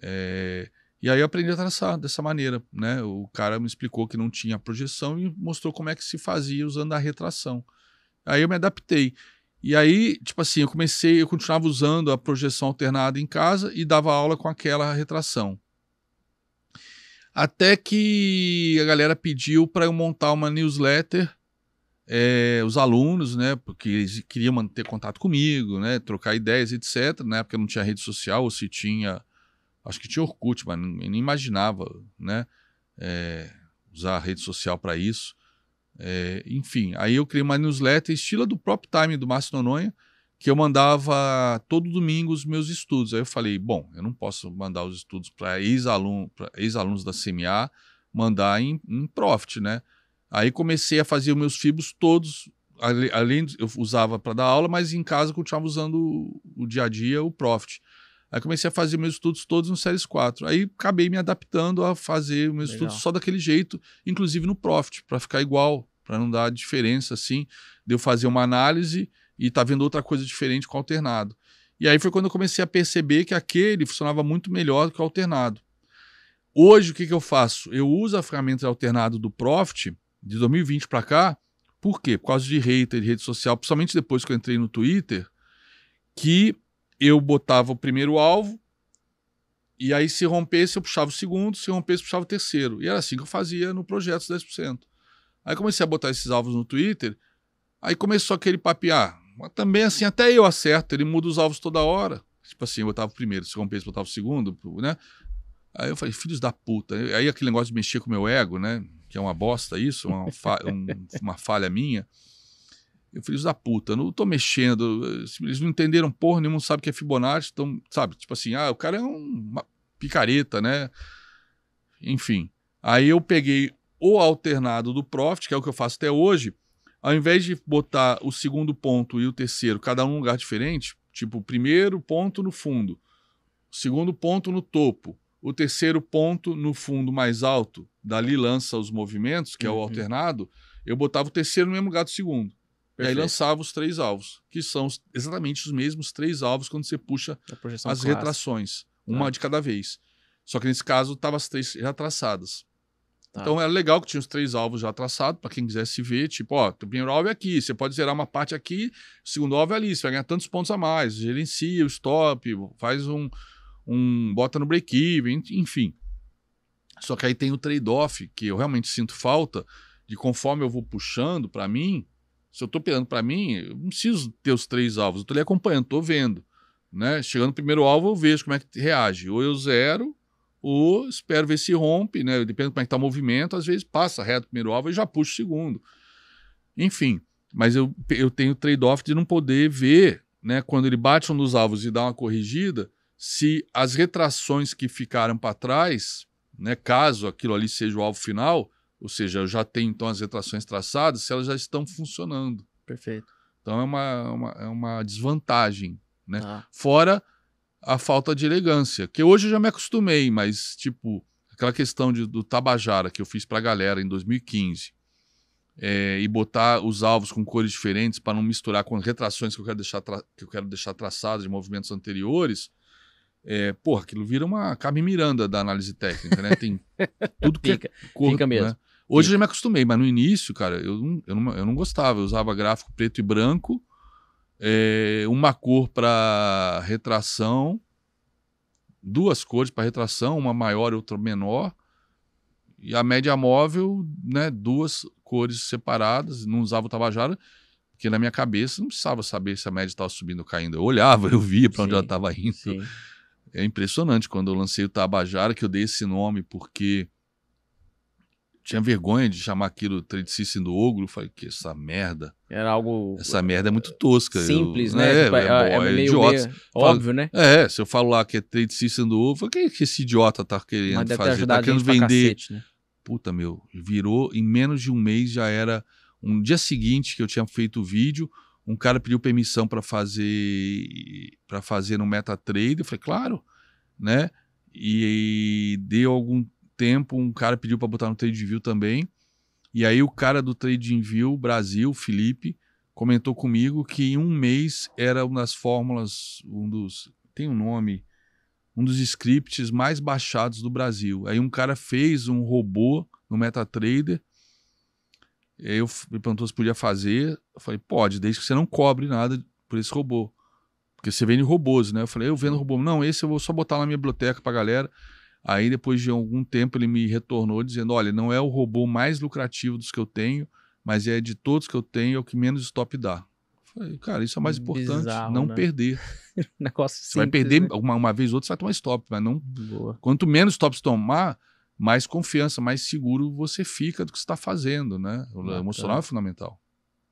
É, e aí eu aprendi a traçar dessa maneira, né? O cara me explicou que não tinha projeção e mostrou como é que se fazia usando a retração. Aí eu me adaptei. E aí, tipo assim, eu comecei, eu continuava usando a projeção alternada em casa e dava aula com aquela retração. Até que a galera pediu para eu montar uma newsletter, é, os alunos, né, porque eles queriam manter contato comigo, né, trocar ideias, etc. Na época não tinha rede social, ou se tinha, acho que tinha Orkut, mas nem, nem imaginava, né, é, usar a rede social para isso. É, enfim, aí eu criei uma newsletter estilo do próprio Time do Márcio Nononha, que eu mandava todo domingo os meus estudos. Aí eu falei, bom, eu não posso mandar os estudos para ex ex-alunos da CMA, mandar em, em profit, né? Aí comecei a fazer os meus fibros todos, além eu usava para dar aula, mas em casa continuava usando o, o dia a dia o profit. Aí comecei a fazer meus estudos todos no Séries 4. Aí acabei me adaptando a fazer meus Legal. estudos só daquele jeito, inclusive no Profit, para ficar igual, para não dar diferença assim, de eu fazer uma análise e tá vendo outra coisa diferente com o alternado. E aí foi quando eu comecei a perceber que aquele funcionava muito melhor do que o alternado. Hoje o que, que eu faço? Eu uso a ferramenta alternado do Profit de 2020 para cá, por quê? Por causa de hater, de rede social, principalmente depois que eu entrei no Twitter, que eu botava o primeiro alvo, e aí se rompesse eu puxava o segundo, se rompesse puxava o terceiro. E era assim que eu fazia no projeto 10%. Aí comecei a botar esses alvos no Twitter, aí começou aquele papear. Ah, mas também assim, até eu acerto, ele muda os alvos toda hora. Tipo assim, eu botava o primeiro, se rompesse botava o segundo, né? Aí eu falei, filhos da puta. Aí aquele negócio de mexer com o meu ego, né? Que é uma bosta isso, uma, fa uma falha minha. Eu, isso da puta, não tô mexendo. Eh, eles não entenderam porra nenhuma, não sabem o que é Fibonacci. Então, sabe, tipo assim, ah, o cara é uma picareta, né? Enfim. Aí eu peguei o alternado do Profit, que é o que eu faço até hoje. Ao invés de botar o segundo ponto e o terceiro, cada um num lugar diferente, tipo, o primeiro ponto no fundo, o segundo ponto no topo, o terceiro ponto no fundo mais alto, dali lança os movimentos, que uhum. é o uhum. alternado, eu botava o terceiro no mesmo lugar do segundo. Perfeito. E aí lançava os três alvos, que são exatamente os mesmos três alvos quando você puxa as clássica. retrações, tá. uma de cada vez. Só que nesse caso estavam as três já traçadas. Tá. Então era legal que tinha os três alvos já traçados, para quem quisesse ver, tipo, ó, o primeiro alvo é aqui, você pode zerar uma parte aqui, o segundo alvo é ali, você vai ganhar tantos pontos a mais, gerencia o stop, faz um, um bota no break-even, enfim. Só que aí tem o trade-off, que eu realmente sinto falta, de conforme eu vou puxando para mim, se eu estou pirando para mim, eu não preciso ter os três alvos. Eu estou ali acompanhando, estou vendo. Né? Chegando no primeiro alvo, eu vejo como é que reage. Ou eu zero, ou espero ver se rompe, né? Depende de como é que tá o movimento, às vezes passa reto o primeiro alvo e já puxa o segundo. Enfim, mas eu, eu tenho trade-off de não poder ver, né? Quando ele bate um dos alvos e dá uma corrigida, se as retrações que ficaram para trás, né? Caso aquilo ali seja o alvo final, ou seja, eu já tenho então as retrações traçadas se elas já estão funcionando. Perfeito. Então é uma, uma é uma desvantagem, né? Ah. Fora a falta de elegância, que hoje eu já me acostumei, mas tipo, aquela questão de, do Tabajara que eu fiz para a galera em 2015. É, e botar os alvos com cores diferentes para não misturar com retrações que eu quero deixar, que eu quero deixar traçadas de movimentos anteriores. É, porra, aquilo vira uma Carmen Miranda da análise técnica, né? Tem tudo que é fica, é fica mesmo. Né? Hoje eu já me acostumei, mas no início, cara, eu não, eu não, eu não gostava. Eu usava gráfico preto e branco, é, uma cor para retração, duas cores para retração, uma maior e outra menor. E a média móvel, né, duas cores separadas, não usava o Tabajara, porque na minha cabeça não precisava saber se a média estava subindo ou caindo. Eu olhava, eu via para onde ela estava indo. Sim. É impressionante quando eu lancei o Tabajara, que eu dei esse nome porque tinha vergonha de chamar aquilo trade do ogro. falei, que essa merda. Era algo. Essa merda é muito tosca. Simples, eu, né? né? É, tipo, é, é, é, é idiota. Meio óbvio, né? É, se eu falo lá que é trade do ogro, eu falei, é que esse idiota tá querendo fazer? Tá querendo vender. Cacete, né? Puta, meu, virou em menos de um mês já era. Um dia seguinte que eu tinha feito o vídeo, um cara pediu permissão para fazer para fazer no MetaTrader. Eu falei, claro, né? E, e deu algum tempo, um cara pediu para botar no TradeView também. E aí o cara do TradeView Brasil, Felipe, comentou comigo que em um mês era uma das fórmulas, um dos. tem um nome, um dos scripts mais baixados do Brasil. Aí um cara fez um robô no MetaTrader. Aí eu me perguntou se podia fazer. Eu falei, pode, desde que você não cobre nada por esse robô. Porque você vende robôs, né? Eu falei, eu vendo robô. Não, esse eu vou só botar na minha biblioteca pra galera. Aí, depois de algum tempo, ele me retornou dizendo: olha, não é o robô mais lucrativo dos que eu tenho, mas é de todos que eu tenho, é o que menos stop dá. Falei, cara, isso é mais importante, Bizarro, não né? perder. Negócio você simples, vai perder né? uma, uma vez ou outra, você vai tomar stop, mas não. Boa. Quanto menos stop você tomar, mais confiança, mais seguro você fica do que está fazendo, né? O Bacana. emocional é fundamental.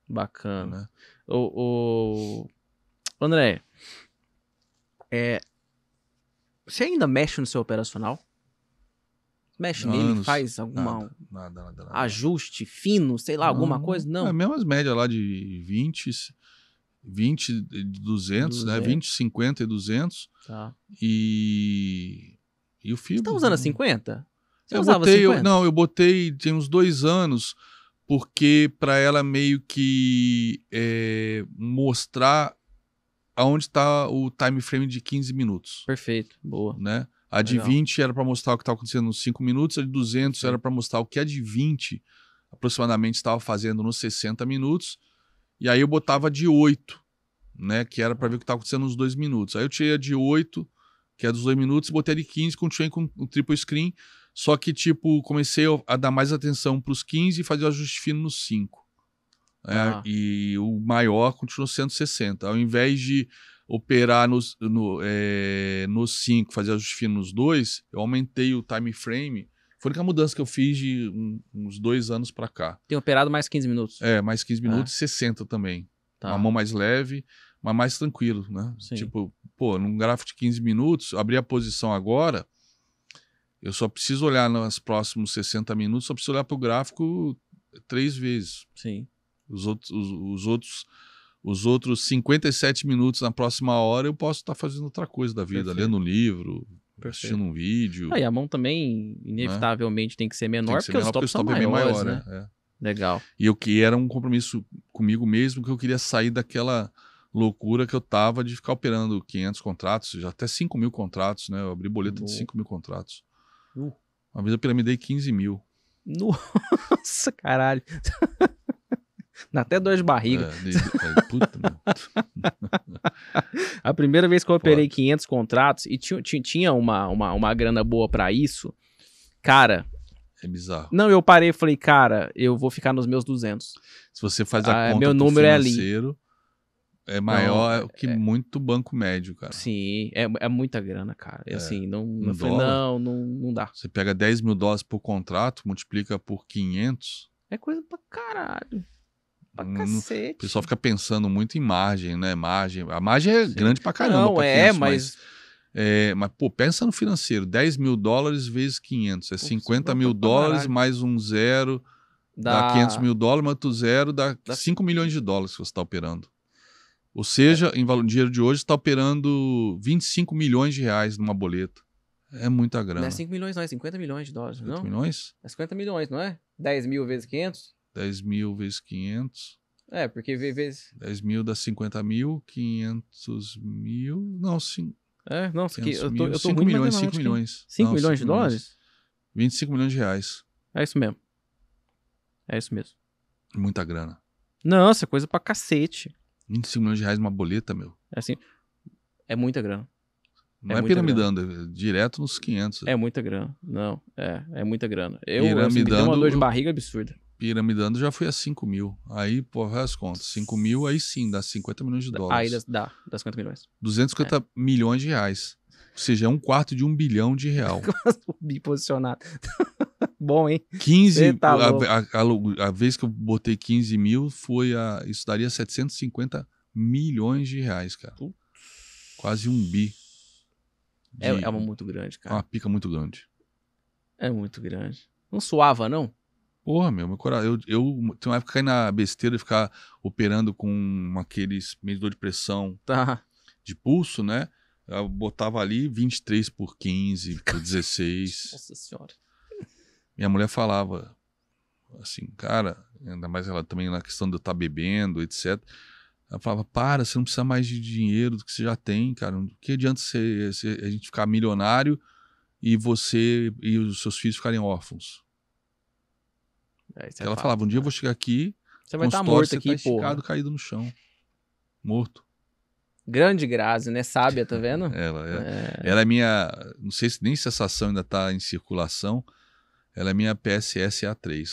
Bacana. Né? O, o... André, é, você ainda mexe no seu operacional? Mexe Anos. nele, faz algum nada, nada, nada, nada, ajuste fino, sei lá, não, alguma coisa? Não. É mesmo as médias lá de 20, 20, 200, 200. né? 20, 50 e 200. Tá. E. E o fio. Você tá usando a 50? Você eu botei, 50? Eu, não, eu botei tem uns dois anos, porque para ela meio que é, mostrar aonde está o time frame de 15 minutos. Perfeito, boa. Né? A de Legal. 20 era para mostrar o que estava acontecendo nos 5 minutos, a de 200 era para mostrar o que a de 20 aproximadamente estava fazendo nos 60 minutos. E aí eu botava de 8, né, que era para ver o que estava acontecendo nos 2 minutos. Aí eu tirei a de 8, que é dos 2 minutos, botei a de 15, continuei com o triple screen, só que tipo, comecei a dar mais atenção para os 15 e fazer o ajuste fino nos 5 ah. e o maior continuou sendo 60. Ao invés de operar nos, no, é, nos 5, fazer ajuste fino nos 2, eu aumentei o time frame. Foi a mudança que eu fiz de um, uns dois anos para cá. Tem operado mais 15 minutos? É, mais 15 minutos é. e ah. 60 também. Tá. Uma mão mais leve, mas mais tranquilo, né? Sim. Tipo, pô, num gráfico de 15 minutos, abrir a posição agora, eu só preciso olhar nos próximos 60 minutos, só preciso olhar para o gráfico três vezes. Sim. Os outros, os, os outros os outros 57 minutos na próxima hora eu posso estar tá fazendo outra coisa da vida, Perfeito. lendo um livro, Perfeito. assistindo um vídeo. Ah, e a mão também, inevitavelmente, né? tem que ser menor, que ser porque, menor, os porque os tops são é maiores, maior, né? É, é. Legal. E eu que era um compromisso comigo mesmo, que eu queria sair daquela loucura que eu tava de ficar operando 500 contratos, já até 5 mil contratos, né? Eu abri boleta no... de 5 mil contratos. Uh. Uma vez eu piramidei 15 mil. Nossa, caralho. Dá até dor de barriga. É, puta, a primeira vez que eu operei 500 contratos e tinha, tinha uma, uma, uma grana boa para isso, cara, é bizarro. Não, eu parei e falei, cara, eu vou ficar nos meus 200. Se você faz a ah, conta meu número é ali. É maior não, é que é... muito banco médio, cara. Sim, é, é muita grana, cara. É, assim, não, um falei, não, não, não, dá. Você pega 10 mil dólares por contrato, multiplica por 500. É coisa pra caralho pra hum, cacete. O pessoal fica pensando muito em margem, né? Margem. A margem é Sim. grande pra caramba. Não, pra 500, é, mas... mas... É, mas, pô, pensa no financeiro. 10 mil dólares vezes 500. É Ups, 50 mil dólares mais um zero. Dá... dá 500 mil dólares, mas outro zero dá, dá 5 milhões de dólares que você está operando. Ou seja, é. em valor dinheiro de hoje, está operando 25 milhões de reais numa boleta. É muita grana. Não é 5 milhões, não, é 50 milhões de dólares, 50 não? milhões? É 50 milhões, não é? 10 mil vezes 500? 10 mil vezes 500. É, porque vezes. 10 mil dá 50 mil, 500 mil. Não, sim. É, não, que eu tô, mil, eu tô 5 milhões, 5 milhões. 5 milhões de milhões. dólares? 25 milhões de reais. É isso mesmo. É isso mesmo. Muita grana. Nossa, coisa pra cacete. 25 milhões de reais é uma boleta, meu. É assim. É muita grana. Não é, é piramidando, é direto nos 500. É muita grana. Não, é, é muita grana. Eu, piramidando... me assim, deu uma dor de barriga absurda piramidando, já fui a 5 mil. Aí, pô, as contas. 5 mil, aí sim, dá 50 milhões de dólares. Aí dá, dá 50 milhões. 250 é. milhões de reais. Ou seja, é um quarto de um bilhão de real. Biposicionado. Bom, hein? 15. Tá a, a, a, a, vez que eu botei 15 mil foi a. Isso daria 750 milhões de reais, cara. Putz. Quase um bi. É, de, é, é uma muito grande, cara. É Uma pica muito grande. É muito grande. Não suava, não? Porra, meu, meu coração. Eu, eu tem uma época que caí na besteira de ficar operando com aqueles medidor de pressão tá. de pulso, né? Eu botava ali 23 por 15, por 16. Nossa senhora. Minha mulher falava assim, cara, ainda mais ela também na questão de eu estar tá bebendo, etc. Ela falava, para, você não precisa mais de dinheiro do que você já tem, cara. O que adianta você, você, a gente ficar milionário e você e os seus filhos ficarem órfãos? É, é, ela fato, falava: um dia eu vou chegar aqui. Você vai tá estar morto tá aqui, tá esticado, caído no chão. Morto. Grande Grazi, né? Sábia, tá é, vendo? ela, ela, é. é... ela é minha. Não sei se nem se essa ação ainda tá em circulação. Ela é minha PSS A3,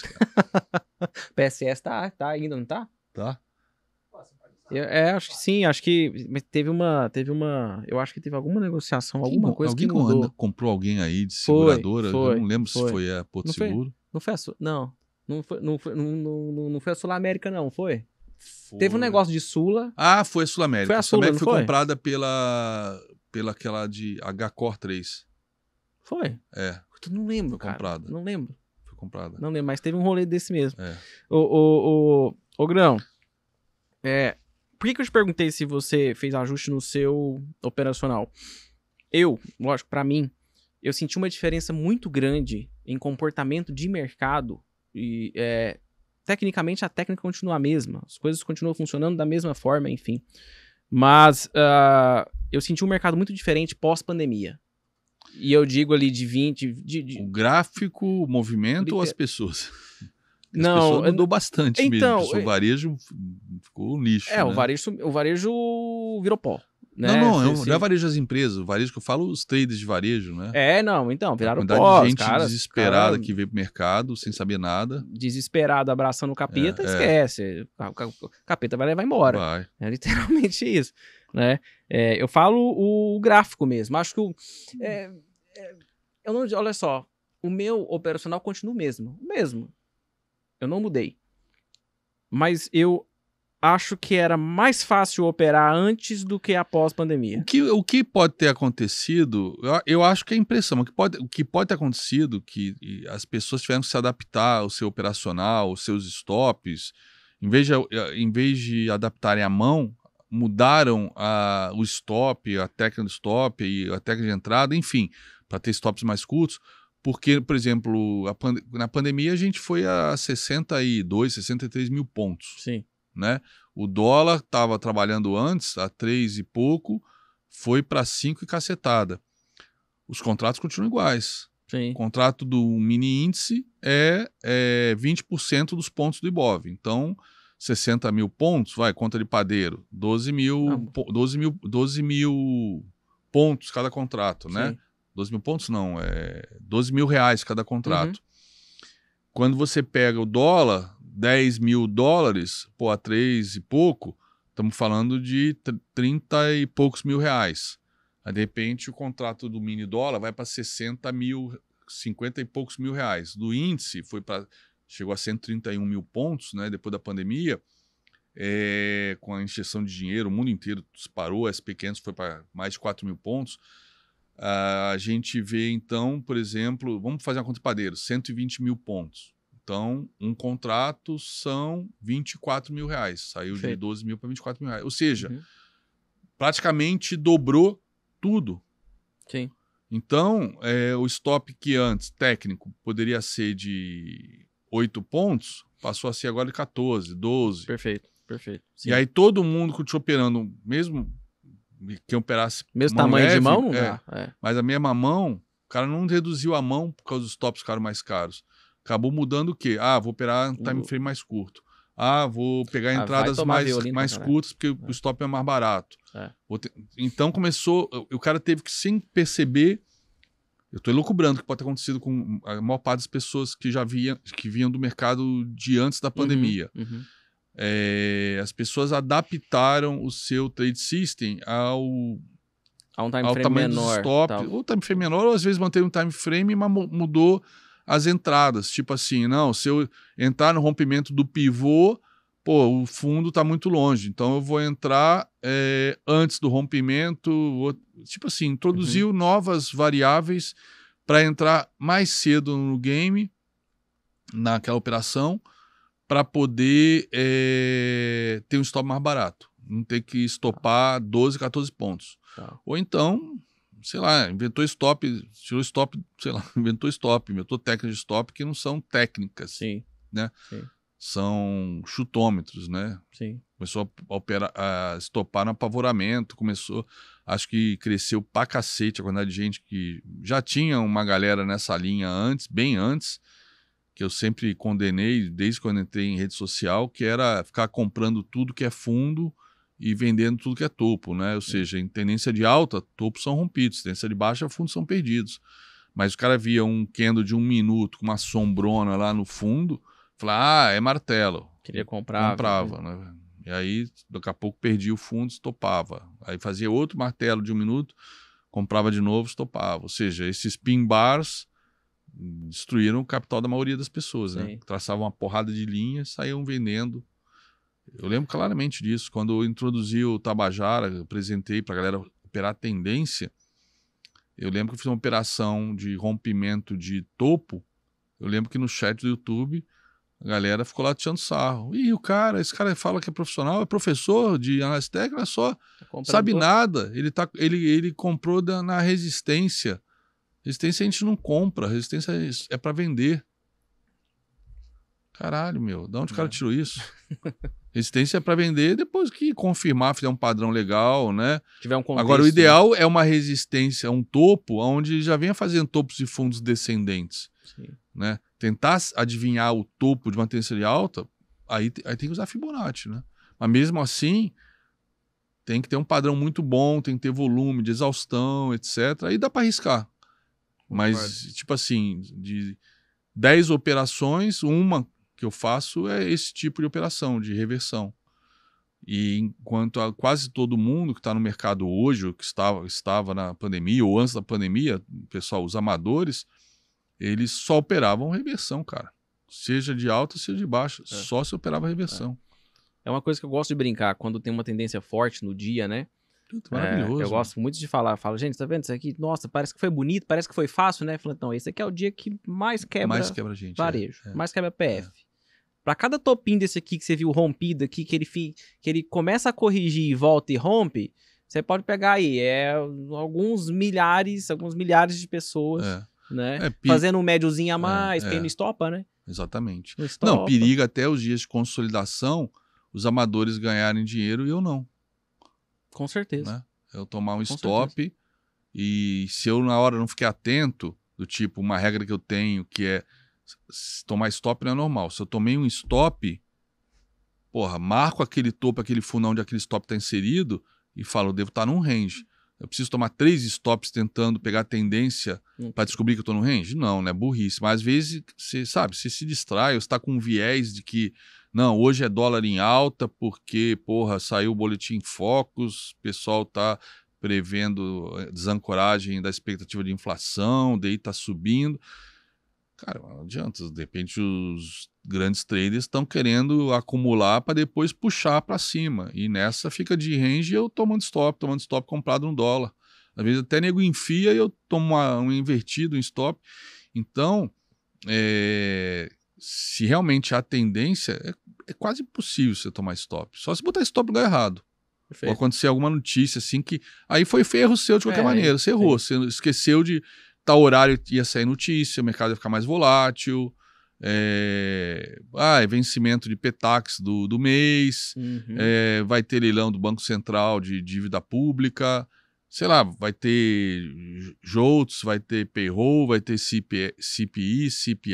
PSS tá, tá ainda, não tá? Tá. Eu, é, acho que sim, acho que teve uma, teve uma, eu acho que teve alguma negociação, Quem, alguma coisa alguém que mudou. comprou alguém aí de seguradora, foi, foi, eu não lembro foi. se foi a Porto não Seguro. não foi a sua, não, não foi, não foi, não, não, não foi a Sul América, não, foi? foi? Teve um negócio de Sula. Ah, foi a Sul América. Foi a Sul América foi, foi comprada pela, pela aquela de HCOR 3. Foi? É. Eu não lembro, foi comprada. não lembro. Foi comprada. Não lembro, mas teve um rolê desse mesmo. É. O, o, o, o Grão, é, por que, que eu te perguntei se você fez ajuste no seu operacional? Eu, lógico, para mim, eu senti uma diferença muito grande em comportamento de mercado e, é, tecnicamente, a técnica continua a mesma. As coisas continuam funcionando da mesma forma, enfim. Mas uh, eu senti um mercado muito diferente pós-pandemia. E eu digo ali de 20. De, de... O gráfico, o movimento Liter... ou as pessoas? As não, mudou bastante então, mesmo. O varejo ficou um lixo. É, né? o, varejo, o varejo virou pó. Né? Não, não, sim, sim. não é varejo as empresas. O varejo que eu falo, os traders de varejo, né? É, não, então, viraram pós, cara. de gente desesperada cara... que veio pro mercado sem saber nada. Desesperado, abraçando o capeta, é, é. esquece. É. O capeta vai levar embora. Vai. É literalmente isso, né? É, eu falo o gráfico mesmo. Acho que o... É, é, eu não... Olha só, o meu operacional continua o mesmo. O mesmo. Eu não mudei. Mas eu acho que era mais fácil operar antes do que após pandemia. O que, o que pode ter acontecido, eu, eu acho que é a impressão, o que pode, o que pode ter acontecido que as pessoas tiveram que se adaptar ao seu operacional, aos seus stops, em vez de, eh, em vez de adaptarem a mão, mudaram a, o stop, a técnica do stop e a técnica de entrada, enfim, para ter stops mais curtos. Porque, por exemplo, pand na pandemia a gente foi a 62, 63 mil pontos. Sim né? O dólar estava trabalhando antes a três e pouco, foi para cinco e cacetada. Os contratos continuam iguais. Sim. O contrato do mini índice é, é 20% dos pontos do Ibov. Então, 60 mil pontos, vai, conta de padeiro, 12 mil, ah, 12 mil, 12 mil pontos cada contrato, né? sim. né? 12 mil pontos não, é 12 mil reais cada contrato. Uhum. Quando você pega o dólar, 10 mil dólares, pô, a 3 e pouco, estamos falando de 30 e poucos mil reais. Aí, de repente, o contrato do mini dólar vai para 60 mil, 50 e poucos mil reais. Do índice, foi para chegou a 131 mil pontos, né, depois da pandemia, é, com a injeção de dinheiro, o mundo inteiro disparou, as pequenas foi para mais de 4 mil pontos. Ah, a gente vê, então, por exemplo, vamos fazer uma conta de padeiro, 120 mil pontos. Então, um contrato são 24 mil reais. Saiu Sim. de 12 mil para 24 mil reais. Ou seja, uhum. praticamente dobrou tudo. Sim. Então, é, o stop que antes, técnico, poderia ser de 8 pontos, passou a ser agora de 14, 12. Perfeito, perfeito. Sim. E aí todo mundo que estiver operando, mesmo que operasse. Mesmo tamanho leve, de mão? É, ah, é. Mas a mesma mão, o cara não reduziu a mão por causa dos tops ficaram mais caros. Acabou mudando o quê? Ah, vou operar um time frame mais curto. Ah, vou pegar ah, entradas mais, mais né? curtas porque é. o stop é mais barato. É. Então começou. O cara teve que, sem perceber, eu estou elucubrando que pode ter acontecido com a maior parte das pessoas que já vinha, que vinham do mercado de antes da uhum, pandemia. Uhum, uhum. É, as pessoas adaptaram o seu trade system ao, a um time ao frame tamanho menor, do stop, tal. ou time frame menor, ou às vezes manteve um time frame, mas mudou as entradas. Tipo assim, não, se eu entrar no rompimento do pivô, pô, o fundo está muito longe, então eu vou entrar é, antes do rompimento. Ou, tipo assim, introduziu uhum. novas variáveis para entrar mais cedo no game, naquela operação, para poder é, ter um stop mais barato. Não ter que estopar 12, 14 pontos. Tá. Ou então, sei lá, inventou stop, tirou stop, sei lá, inventou stop, inventou técnicas de stop que não são técnicas. Sim. Né? Sim. São chutômetros, né? Sim. Começou a, operar, a estopar no apavoramento, começou. Acho que cresceu pra cacete a quantidade de gente que já tinha uma galera nessa linha antes, bem antes, que eu sempre condenei desde quando entrei em rede social, que era ficar comprando tudo que é fundo e vendendo tudo que é topo, né? Ou é. seja, em tendência de alta, topos são rompidos, tendência de baixa, fundos são perdidos. Mas o cara via um candle de um minuto com uma sombrona lá no fundo, falava, ah, é martelo. Queria comprar. Comprava, né? né? E aí, daqui a pouco, perdia o fundo, estopava. Aí fazia outro martelo de um minuto, comprava de novo, estopava. Ou seja, esses pin bars destruíram o capital da maioria das pessoas, né? Traçavam uma porrada de linhas, saíam vendendo eu lembro claramente disso. Quando eu introduzi o Tabajara, apresentei para a galera operar tendência. Eu lembro que eu fiz uma operação de rompimento de topo. Eu lembro que no chat do YouTube a galera ficou lá tirando sarro. E o cara, esse cara fala que é profissional, é professor de análise técnica, só é sabe nada. Ele, tá, ele, ele comprou da, na resistência. Resistência a gente não compra, resistência é, é para vender. Caralho, meu, de onde o cara é. tirou isso? Resistência é para vender depois que confirmar, fizer um padrão legal, né? Tiver um contexto, Agora, o né? ideal né? é uma resistência, é um topo, onde já venha fazendo topos de fundos descendentes. Sim. Né? Tentar adivinhar o topo de uma tendência alta, aí, aí tem que usar Fibonacci, né? Mas mesmo assim, tem que ter um padrão muito bom, tem que ter volume de exaustão, etc. Aí dá para arriscar. Mas, Mas, tipo assim, de 10 operações, uma que eu faço é esse tipo de operação, de reversão. E enquanto a quase todo mundo que está no mercado hoje, que estava, estava na pandemia ou antes da pandemia, pessoal, os amadores, eles só operavam reversão, cara. Seja de alta, seja de baixa. É. Só se operava é. reversão. É. é. uma coisa que eu gosto de brincar quando tem uma tendência forte no dia, né? maravilhoso. É, eu gosto muito de falar. Falo, gente, tá vendo isso aqui? Nossa, parece que foi bonito, parece que foi fácil, né? Falando, não, esse aqui é o dia que mais quebra, mais quebra gente, é, varejo, é. mais quebra PF. Para cada topinho desse aqui que você viu rompido aqui, que ele, fi, que ele começa a corrigir e volta e rompe, você pode pegar aí é, alguns milhares, alguns milhares de pessoas, é. né? É, pi... Fazendo um médiozinho a é, mais, é, é. estopa, né? Exatamente. Não, periga até os dias de consolidação os amadores ganharem dinheiro e eu não. Com certeza. Né? Eu tomar um Com stop certeza. e se eu na hora não fiquei atento, do tipo uma regra que eu tenho que é tomar stop não é normal. Se eu tomei um stop, porra, marco aquele topo, aquele funão onde aquele stop está inserido e falo, eu devo estar tá num range. Eu preciso tomar três stops tentando pegar a tendência hum. para descobrir que eu estou no range? Não, né? Burrice. Mas às vezes, você sabe, você se distrai, ou está com um viés de que, não, hoje é dólar em alta porque, porra, saiu o boletim Focus, o pessoal está prevendo eh, desancoragem da expectativa de inflação, daí está subindo. Cara, não adianta. De repente, os grandes traders estão querendo acumular para depois puxar para cima. E nessa fica de range eu tomando stop, tomando stop comprado no dólar. Às vezes até nego enfia e eu tomo uma, um invertido, um stop. Então, é, se realmente há tendência, é, é, quase impossível você tomar stop. Só se botar stop no lugar errado. Perfeito. Ou acontecer alguma notícia assim que. Aí foi erro seu de qualquer é, maneira. Você errou, sim. você esqueceu de tal horário ia sair notícia, o mercado ia ficar mais volátil, é, ah, é vencimento de petax do, do mês, uhum. é, vai ter leilão do Banco Central de dívida pública, sei lá, vai ter JOLTS, vai ter payroll, vai ter CP, CPI, CPI,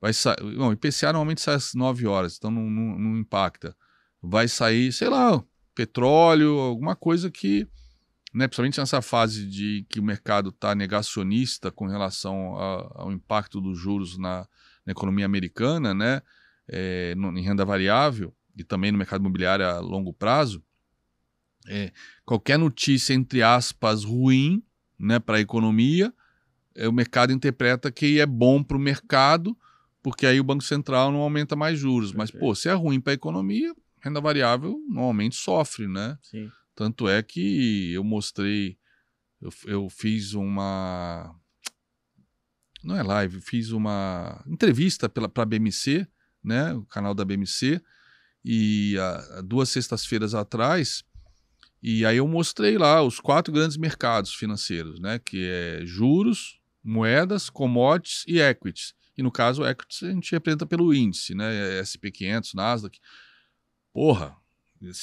vai Não, IPCA normalmente sai às 9 horas, então não, não, não impacta. Vai sair, sei lá, petróleo, alguma coisa que né, principalmente nessa fase de que o mercado está negacionista com relação a, ao impacto dos juros na, na economia americana, né, é, no, em renda variável e também no mercado imobiliário a longo prazo, é, qualquer notícia, entre aspas, ruim né, para a economia, é, o mercado interpreta que é bom para o mercado, porque aí o Banco Central não aumenta mais juros. Mas, pô, se é ruim para a economia, renda variável normalmente sofre, né? Sim. Tanto é que eu mostrei, eu, eu fiz uma. Não é live, fiz uma entrevista para a BMC, né, o canal da BMC, e a, duas sextas-feiras atrás. E aí eu mostrei lá os quatro grandes mercados financeiros, né, que é juros, moedas, commodities e equities. E no caso, equities a gente representa pelo índice, né, SP500, Nasdaq. Porra,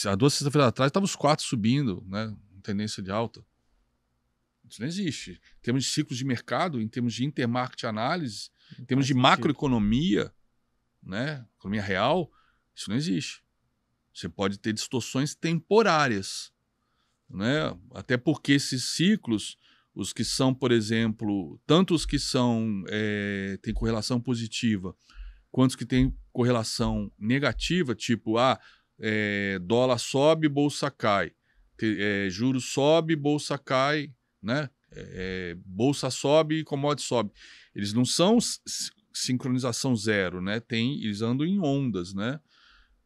Há duas sexta-feiras atrás estavam os quatro subindo, né? Tendência de alta. Isso não existe. Em termos de ciclos de mercado, em termos de intermarket análise, em termos de macroeconomia, né? Economia real, isso não existe. Você pode ter distorções temporárias, né? Até porque esses ciclos, os que são, por exemplo, tanto os que são é, têm correlação positiva, quanto os que têm correlação negativa, tipo ah, é, dólar sobe, bolsa cai. É, juros sobe, bolsa cai, né? É, é bolsa sobe, commodity sobe. Eles não são sincronização zero, né? Tem, eles andam em ondas, né?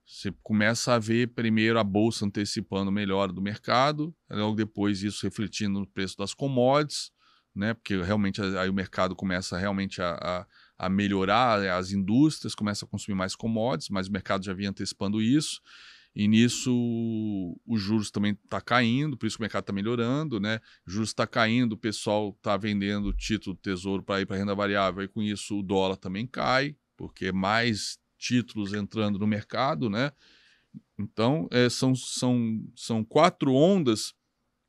Você começa a ver primeiro a bolsa antecipando melhora do mercado, logo depois isso refletindo no preço das commodities, né? Porque realmente aí o mercado começa realmente a, a a melhorar né, as indústrias, começa a consumir mais commodities, mas o mercado já vinha antecipando isso. E nisso os juros também está caindo, por isso o mercado está melhorando, né? O juros está caindo, o pessoal está vendendo título do tesouro para ir para renda variável, e com isso o dólar também cai, porque mais títulos entrando no mercado, né? Então é, são, são, são quatro ondas,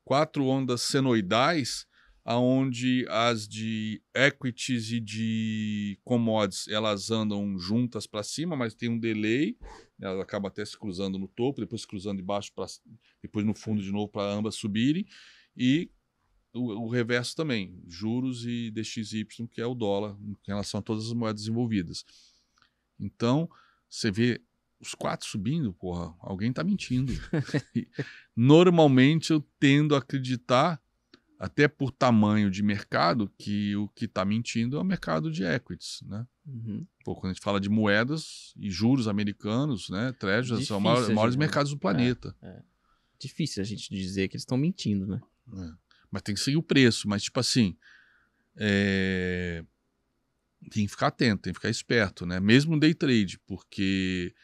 quatro ondas senoidais aonde as de equities e de commodities elas andam juntas para cima, mas tem um delay, né, elas acabam até se cruzando no topo, depois se cruzando de baixo para depois no fundo de novo para ambas subirem e o, o, reverso também, juros e DXY, que é o dólar em relação a todas as moedas envolvidas. Então, você vê os quatro subindo, porra, alguém está mentindo. Normalmente eu tendo a acreditar até por tamanho de mercado, que o que está mentindo é o mercado de equities, né? Uhum. Pô, quando a gente fala de moedas e juros americanos, né? Treasuries são os maiores, maiores mercados do é, planeta. É, é. Difícil a gente dizer que eles estão mentindo, né? É. Mas tem que seguir o preço. Mas, tipo assim, é, tem que ficar atento, tem que ficar esperto, né? Mesmo day trade, porque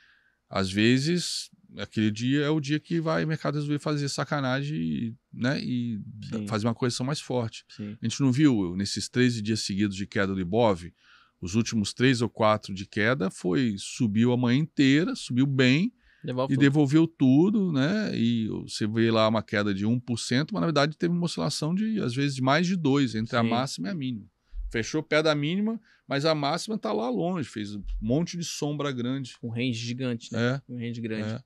às vezes aquele dia é o dia que vai o mercado resolver fazer sacanagem né, e fazer uma correção mais forte. Sim. A gente não viu nesses 13 dias seguidos de queda do Ibov, os últimos três ou quatro de queda foi subiu a manhã inteira, subiu bem Devolve e tudo. devolveu tudo, né? E você vê lá uma queda de 1%, mas na verdade teve uma oscilação de às vezes mais de 2 entre Sim. a máxima e a mínima. Fechou pé da mínima, mas a máxima está lá longe, fez um monte de sombra grande. Um range gigante, né? É, um range grande. É.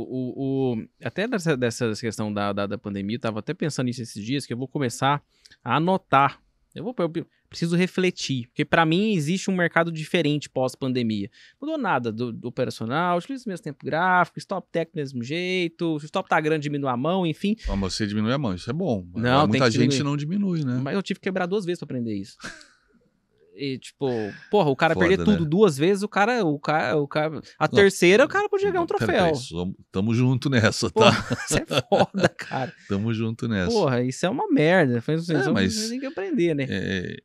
O, o, o, até dessa, dessa questão da, da, da pandemia, estava até pensando nisso esses dias, que eu vou começar a anotar. Eu, vou, eu preciso refletir, porque para mim existe um mercado diferente pós-pandemia. Mudou nada do, do operacional, utilizo o mesmo tempo gráfico, stop tech do mesmo jeito, se o stop tá grande, diminui a mão, enfim. Mas você diminui a mão, isso é bom. Não, muita gente não diminui, né? Mas eu tive que quebrar duas vezes para aprender isso. E, tipo, porra, o cara Foda, perder né? tudo duas vezes, o cara, o cara, o cara. A terceira, o cara podia ganhar um troféu. Aí, tamo junto nessa, tá? isso é foda, cara. tamo junto nessa. Porra, isso é uma merda. foi é, mas... tem que aprender, né? É, é...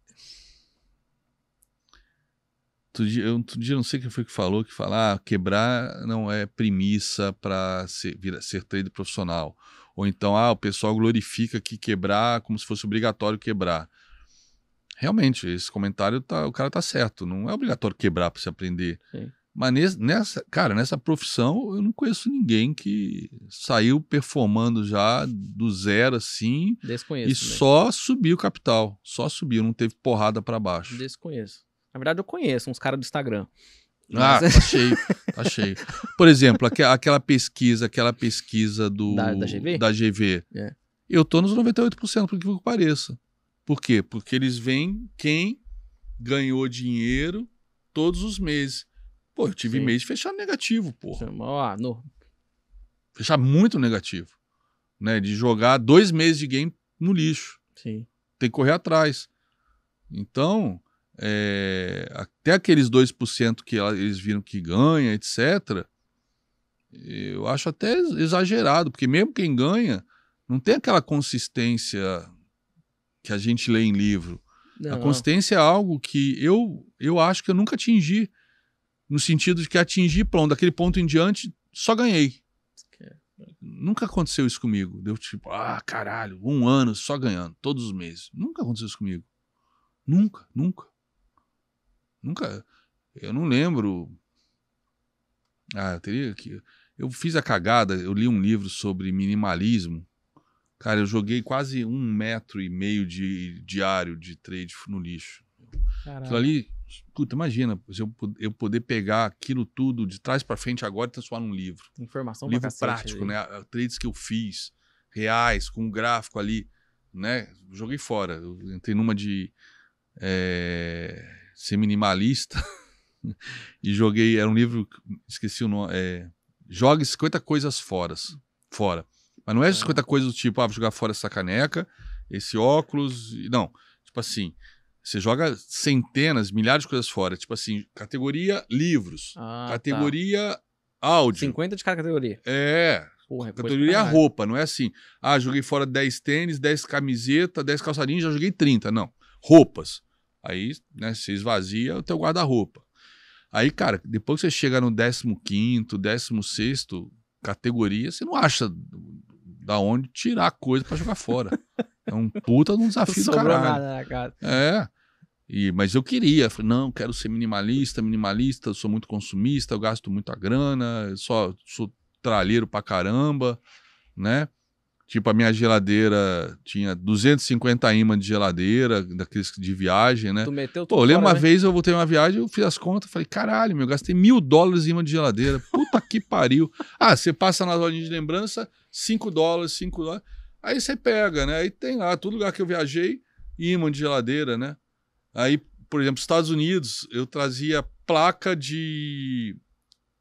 Outro dia, eu, outro dia não sei quem foi que falou, que falar ah, quebrar não é premissa para ser, vir, ser trader profissional. Ou então, ah, o pessoal glorifica que quebrar como se fosse obrigatório quebrar realmente, esse comentário, tá, o cara tá certo. Não é obrigatório quebrar para se aprender. Sim. Mas nessa, cara, nessa profissão, eu não conheço ninguém que saiu performando já do zero assim. Desconheço. E né? só subiu o capital. Só subiu, não teve porrada para baixo. Desconheço. Na verdade, eu conheço uns caras do Instagram. Ah, achei tá cheio, tá cheio. Por exemplo, aqu aquela pesquisa, aquela pesquisa do da, da GV. Da GV. É. Eu tô nos 98%, por que, que pareça. Por quê? Porque eles veem quem ganhou dinheiro todos os meses. Pô, eu tive Sim. mês fechar negativo, porra. É no... Fechar muito negativo. Né? De jogar dois meses de game no lixo. Sim. Tem que correr atrás. Então, é, até aqueles 2% que eles viram que ganha, etc., eu acho até exagerado, porque mesmo quem ganha não tem aquela consistência que a gente lê em livro. Não. A consistência é algo que eu, eu acho que eu nunca atingi, no sentido de que atingi, pronto, daquele ponto em diante, só ganhei. Nunca aconteceu isso comigo. Deu tipo, ah, caralho, um ano só ganhando, todos os meses. Nunca aconteceu isso comigo. Nunca, nunca. Nunca. Eu não lembro. Ah, eu teria que. Eu fiz a cagada, eu li um livro sobre minimalismo Cara, eu joguei quase um metro e meio de diário de trade no lixo. Aquilo ali, puta, imagina, eu, eu poder pegar aquilo tudo de trás para frente agora e transformar num livro. Informação um livro prático, aí. né? Trades que eu fiz, reais, com um gráfico ali, né? Joguei fora. Eu entrei numa de é, ser minimalista e joguei. Era um livro, esqueci o nome, é, Jogue 50 Coisas Foras, Fora mas não é 50 coisas do tipo, ah, vou jogar fora essa caneca, esse óculos. Não. Tipo assim, você joga centenas, milhares de coisas fora. Tipo assim, categoria livros, ah, tá. categoria tá. áudio. 50 de cada categoria. É. Porra, é categoria roupa, não é assim. Ah, joguei fora 10 tênis, 10 camiseta, 10 calçadinhos, já joguei 30. Não. Roupas. Aí, né, você esvazia o teu guarda-roupa. Aí, cara, depois que você chega no 15 16 categoria, você não acha da onde tirar coisa para jogar fora. É um puta de um desafio do caralho. Nada, É. E, mas eu queria, falei, não, quero ser minimalista, minimalista, sou muito consumista, eu gasto muita grana, só sou tralheiro pra caramba, né? Tipo, a minha geladeira tinha 250 imãs de geladeira, daqueles de viagem, né? Tu meteu tudo Pô, eu lembro uma né? vez eu voltei uma viagem, eu fiz as contas, falei, caralho, meu, gastei mil dólares em imã de geladeira. Puta que pariu. Ah, você passa nas lojinha de lembrança, cinco dólares, cinco dólares. Aí você pega, né? Aí tem lá, todo lugar que eu viajei, imã de geladeira, né? Aí, por exemplo, Estados Unidos, eu trazia placa de,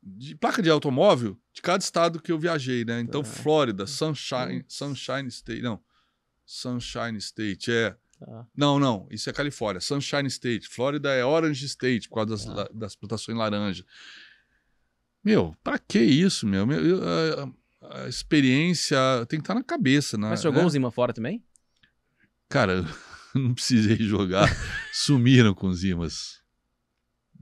de placa de automóvel de cada estado que eu viajei, né? Então, ah. Flórida, Sunshine, Sunshine State, não. Sunshine State, é. Tá. Não, não, isso é Califórnia. Sunshine State. Flórida é Orange State, por causa das, ah. das plantações laranja. Meu, pra que isso, meu? meu a, a, experiência tem que estar na cabeça, né? Mas jogou é. os imã fora também? Cara, não precisei jogar. Sumiram com os imãs.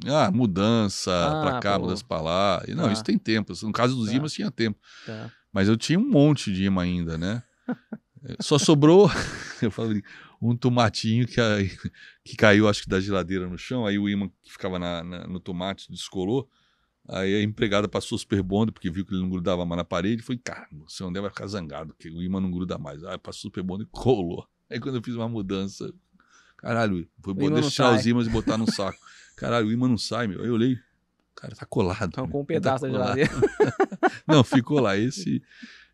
Ah, mudança ah, para cá, pô. mudança para lá. E, não, ah. isso tem tempo. No caso dos tá. imãs tinha tempo. Tá. Mas eu tinha um monte de imã ainda, né? Só sobrou eu falo, um tomatinho que, que caiu, acho que da geladeira no chão. Aí o imã que ficava na, na, no tomate descolou. Aí a empregada passou super bonde, porque viu que ele não grudava mais na parede. Foi, cara, o seu André vai ficar zangado, que o imã não gruda mais. Aí ah, passou super bonde e colou. Aí quando eu fiz uma mudança, Caralho, foi bom deixar os ímãs e botar no saco. Caralho, o ímã não sai, meu. Aí eu olhei, cara, tá colado. Tá com um tá pedaço tá da geladeira. não, ficou lá. Esse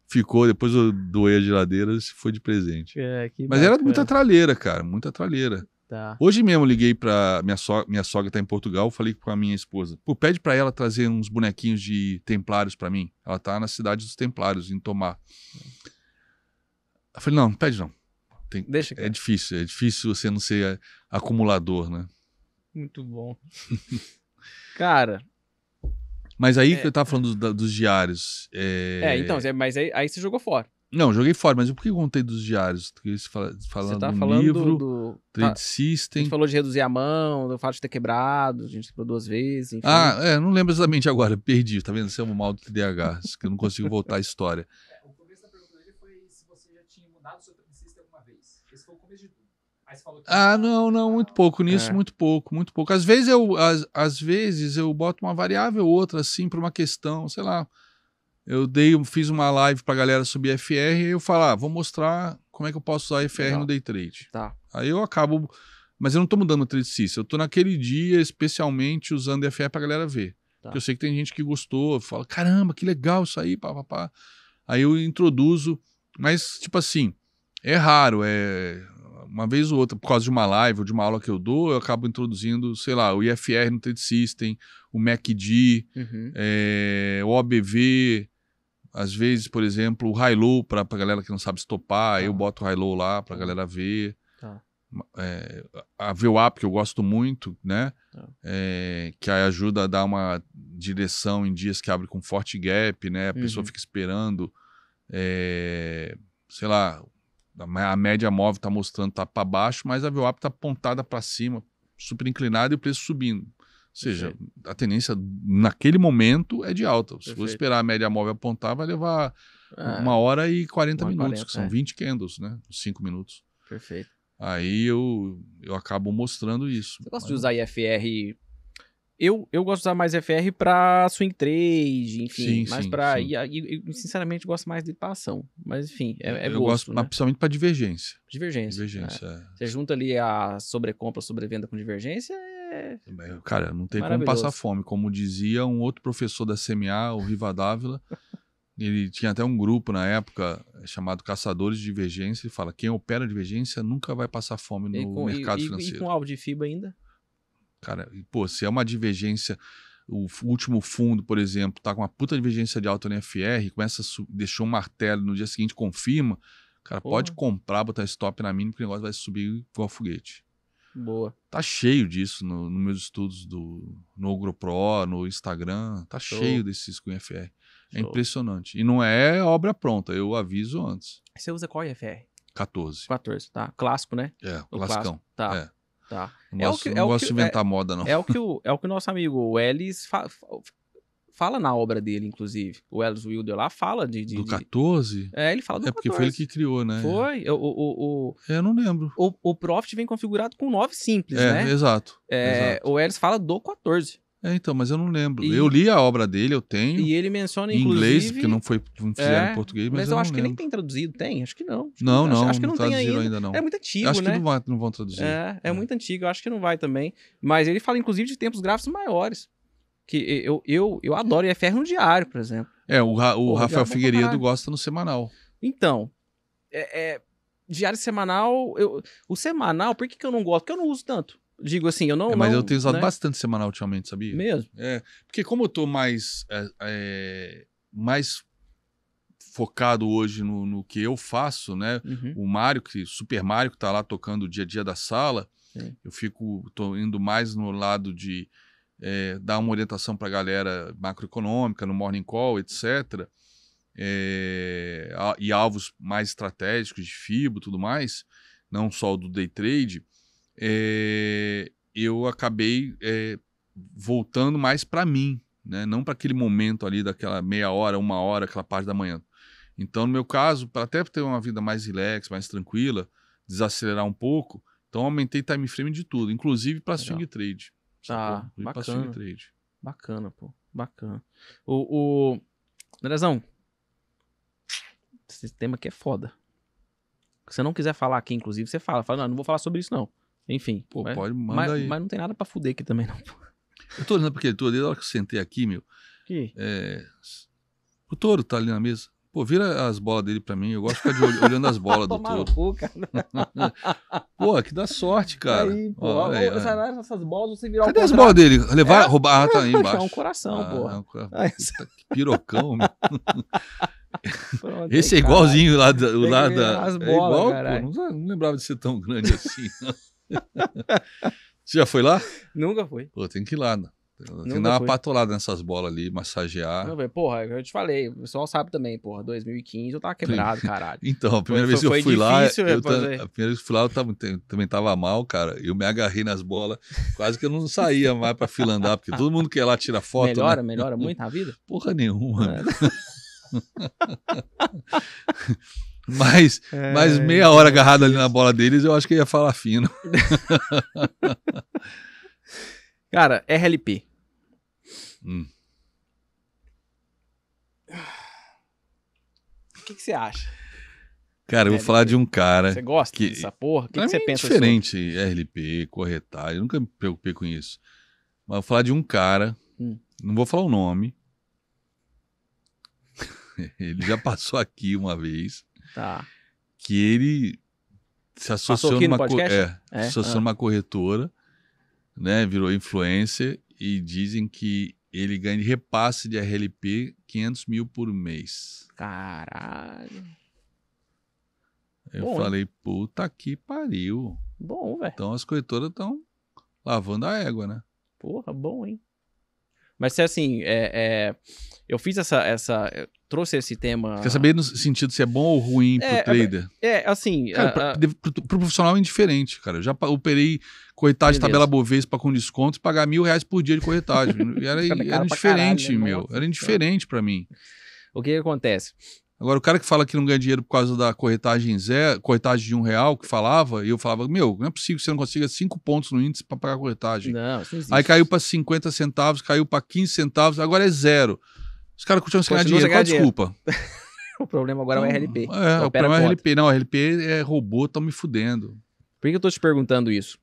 ficou, depois eu doei a geladeira, esse foi de presente. É, Mas bacana. era muita tralheira, cara, muita tralheira. Tá. Hoje mesmo liguei pra minha, minha sogra, tá em Portugal, falei com a minha esposa. Pô, pede pra ela trazer uns bonequinhos de templários pra mim. Ela tá na cidade dos templários, em Tomar. Eu falei, não, não pede não. Tem, Deixa, é difícil, é difícil você não ser é, acumulador, né? Muito bom. cara. Mas aí é... que eu tava falando dos diários. É, é então, mas aí, aí você jogou fora. Não, joguei fora, mas por que eu contei dos diários? Porque você fala, fala você tá do falando livro, do tá, Trade tá, System. A gente falou de reduzir a mão, do fato de ter quebrado, a gente quebrou duas vezes. Enfim. Ah, é, não lembro exatamente agora, perdi, tá vendo? Isso é um mal do TDAH, que eu não consigo voltar à história. Ah, não, não, muito pouco nisso, é. muito pouco, muito pouco. Às vezes eu, às, às vezes eu boto uma variável ou outra assim para uma questão, sei lá. Eu dei, fiz uma live para galera sobre FR e eu falar, ah, vou mostrar como é que eu posso usar FR Legal. no day trade. Tá. Aí eu acabo, mas eu não estou mudando o trade system, eu estou naquele dia especialmente usando FR para galera ver. Tá. Eu sei que tem gente que gostou, fala, caramba, que legal isso aí, pá, pá, pá. Aí eu introduzo, mas tipo assim, é raro, é uma vez ou outra, por causa de uma live ou de uma aula que eu dou, eu acabo introduzindo, sei lá, o IFR no Trade System, o MACD, uhum. é, o OBV, às vezes, por exemplo, o high-low para a galera que não sabe estopar, tá. eu boto o high-low lá para a tá. galera ver. Tá. É, a VWAP, que eu gosto muito, né? É, que ajuda a dar uma direção em dias que abre com forte gap, né? A pessoa uhum. fica esperando, é, sei lá, a média móvel está mostrando tá para baixo, mas a VWAP está apontada para cima, super inclinada e o preço subindo. Ou seja, Perfeito. a tendência naquele momento é de alta. Se Perfeito. esperar a média móvel apontar, vai levar ah, uma hora e 40 minutos, 40, que são é. 20 candles, né? 5 minutos. Perfeito. Aí eu, eu acabo mostrando isso. Você gosta mas... de usar IFR eu, eu gosto de usar mais FR pra swing trade, enfim, sim, para sim, pra. Sim. E, e, sinceramente, gosto mais de pra ação. Mas, enfim, é, é eu gosto. gosto né? mas principalmente pra divergência. Divergência. Divergência, né? é. Você junta ali a sobrecompra, sobrevenda com divergência, é. Cara, não tem como passar fome. Como dizia um outro professor da CMA, o Riva Dávila, ele tinha até um grupo na época é, chamado Caçadores de Divergência. Ele fala: quem opera divergência nunca vai passar fome no e com, mercado e, financeiro. E com alvo de FIBA ainda? cara. pô, se é uma divergência, o último fundo, por exemplo, tá com uma puta divergência de alta no FR, começa a deixou um martelo, no dia seguinte confirma, cara, Porra. pode comprar, botar stop na mínima, que o negócio vai subir igual foguete. Boa. Tá cheio disso nos no meus estudos do no Ogro Pro, no Instagram. Tá Show. cheio desses com IFR. É impressionante. E não é obra pronta, eu aviso antes. Você usa qual IFR? 14. 14, tá. Clássico, né? É, o classicão. Clássico. Tá. É. Tá. Não é gosto, o que, não o gosto que, de é inventar é, moda, não. É o, que o, é o que o nosso amigo Ellis fa, fa, fala na obra dele, inclusive. O Ellis Wilder lá fala de. de do 14? De... É, ele fala do 14. É porque foi ele que criou, né? Foi. O, o, o, é, eu não lembro. O, o Profit vem configurado com 9 simples, é, né? Exato. É, exato. O Ellis fala do 14. É, então, mas eu não lembro. E... eu li a obra dele, eu tenho. E ele menciona em inglês, porque não foi não fizeram é, em português, mas, mas eu, eu acho que nem tem traduzido, tem? Acho que não. Acho não, que, não, acho, acho não, que não, tem ainda. ainda não. É muito antigo, acho né? Acho que não, vai, não, vão traduzir. É, é, é, muito antigo, eu acho que não vai também. Mas ele fala inclusive de tempos gráficos maiores. Que eu, eu, eu adoro ferro no diário, por exemplo. É, o, Ra o Pô, é Rafael Figueiredo gosta no semanal. Então, é, é, diário semanal, eu, o semanal, por que, que eu não gosto? Porque eu não uso tanto digo assim, eu não. É, mas não, eu tenho usado né? bastante semanal ultimamente, sabia? Mesmo. É, porque como eu tô mais, é, é mais focado hoje no, no, que eu faço, né? Uhum. O Mário, que Super Mário, que tá lá tocando o dia a dia da sala, Sim. eu fico, tô indo mais no lado de é, dar uma orientação pra galera macroeconômica, no morning call, etc. É, e alvos mais estratégicos de FIBO tudo mais, não só o do day trade é, eu acabei é, voltando mais para mim, né? não para aquele momento ali daquela meia hora, uma hora, aquela parte da manhã. Então, no meu caso, para até ter uma vida mais relax, mais tranquila, desacelerar um pouco, então aumentei time frame de tudo, inclusive para swing trade. Tá, ah, bacana. trade. Bacana, pô. Bacana. O, o... Andrezão, esse tema aqui é foda. Se você não quiser falar aqui, inclusive, você fala. Fala, não, não vou falar sobre isso, não. Enfim. Pô, mas, pode, manda mas, aí. Mas não tem nada pra fuder aqui também, não. Eu tô olhando porque ele touro, desde a hora que eu sentei aqui, meu. Que? É, o touro tá ali na mesa. Pô, vira as bolas dele pra mim. Eu gosto de ficar de olhando as bolas do touro. Cu, cara. pô, que dá sorte, cara. Aí, pô, Ó, aí, essas, aí. essas bolas você virar Cadê as bolas dele? Levar, é, roubar, ah, tá aí embaixo. É um coração, ah, pô. É um cor... Puta, que pirocão, meu. Pronto, Esse aí, é igualzinho caralho. lá, da, lá da. É bolas, é igual, pô, não, não lembrava de ser tão grande assim. Você já foi lá? Nunca fui. Pô, tem que ir lá. Né? Tem que dar uma fui. patolada nessas bolas ali, massagear. Não, porra, eu te falei, o pessoal sabe também, porra, 2015 eu tava quebrado, caralho. então, a primeira vez que eu fui lá, eu a primeira vez que fui lá eu tava, também tava mal, cara. Eu me agarrei nas bolas, quase que eu não saía mais pra filandar, porque todo mundo que lá tira foto. Né? Melhora, né? melhora muito na vida? Porra nenhuma. É. Mas, é, mas meia hora agarrado ali na bola deles, eu acho que ia falar fino. Cara, RLP. Hum. O que, que você acha? Cara, eu vou falar de um cara. Você gosta que, dessa porra? O que, que você é pensa diferente, sobre? RLP, corretagem, nunca me preocupei com isso. Mas vou falar de um cara, hum. não vou falar o nome. Ele já passou aqui uma vez. Tá. Que ele se associou numa, co é, é? Se é, associou ah. numa corretora, né? Virou influencer e dizem que ele ganha de repasse de RLP 500 mil por mês. Caralho. Eu Bom, falei, hein? puta que pariu. Bom, velho. Então as corretoras estão lavando a égua, né? Porra, bom, hein? Mas é assim, é, é, eu fiz essa, essa. trouxe esse tema. Quer saber no sentido se é bom ou ruim é, pro é, trader? É, assim. Cara, a, a... Ah, ah. Pro, pro, profissional é indiferente, cara. Eu já operei corretagem Beleza. tabela Bovespa com desconto e pagar mil reais por dia de corretagem. era, era indiferente, caralho, né? meu. Era então. indiferente para mim. O que, que acontece? Agora, o cara que fala que não ganha dinheiro por causa da corretagem zero, corretagem de um real, que falava, e eu falava, meu, não é possível que você não consiga cinco pontos no índice para pagar corretagem. Não, isso não existe. Aí caiu para 50 centavos, caiu para 15 centavos, agora é zero. Os caras continuam sem ganhar dinheiro. Qual desculpa? o problema agora é o RLP. É, o problema é o RLP. Não, o RLP é robô, tá me fudendo. Por que eu tô te perguntando isso?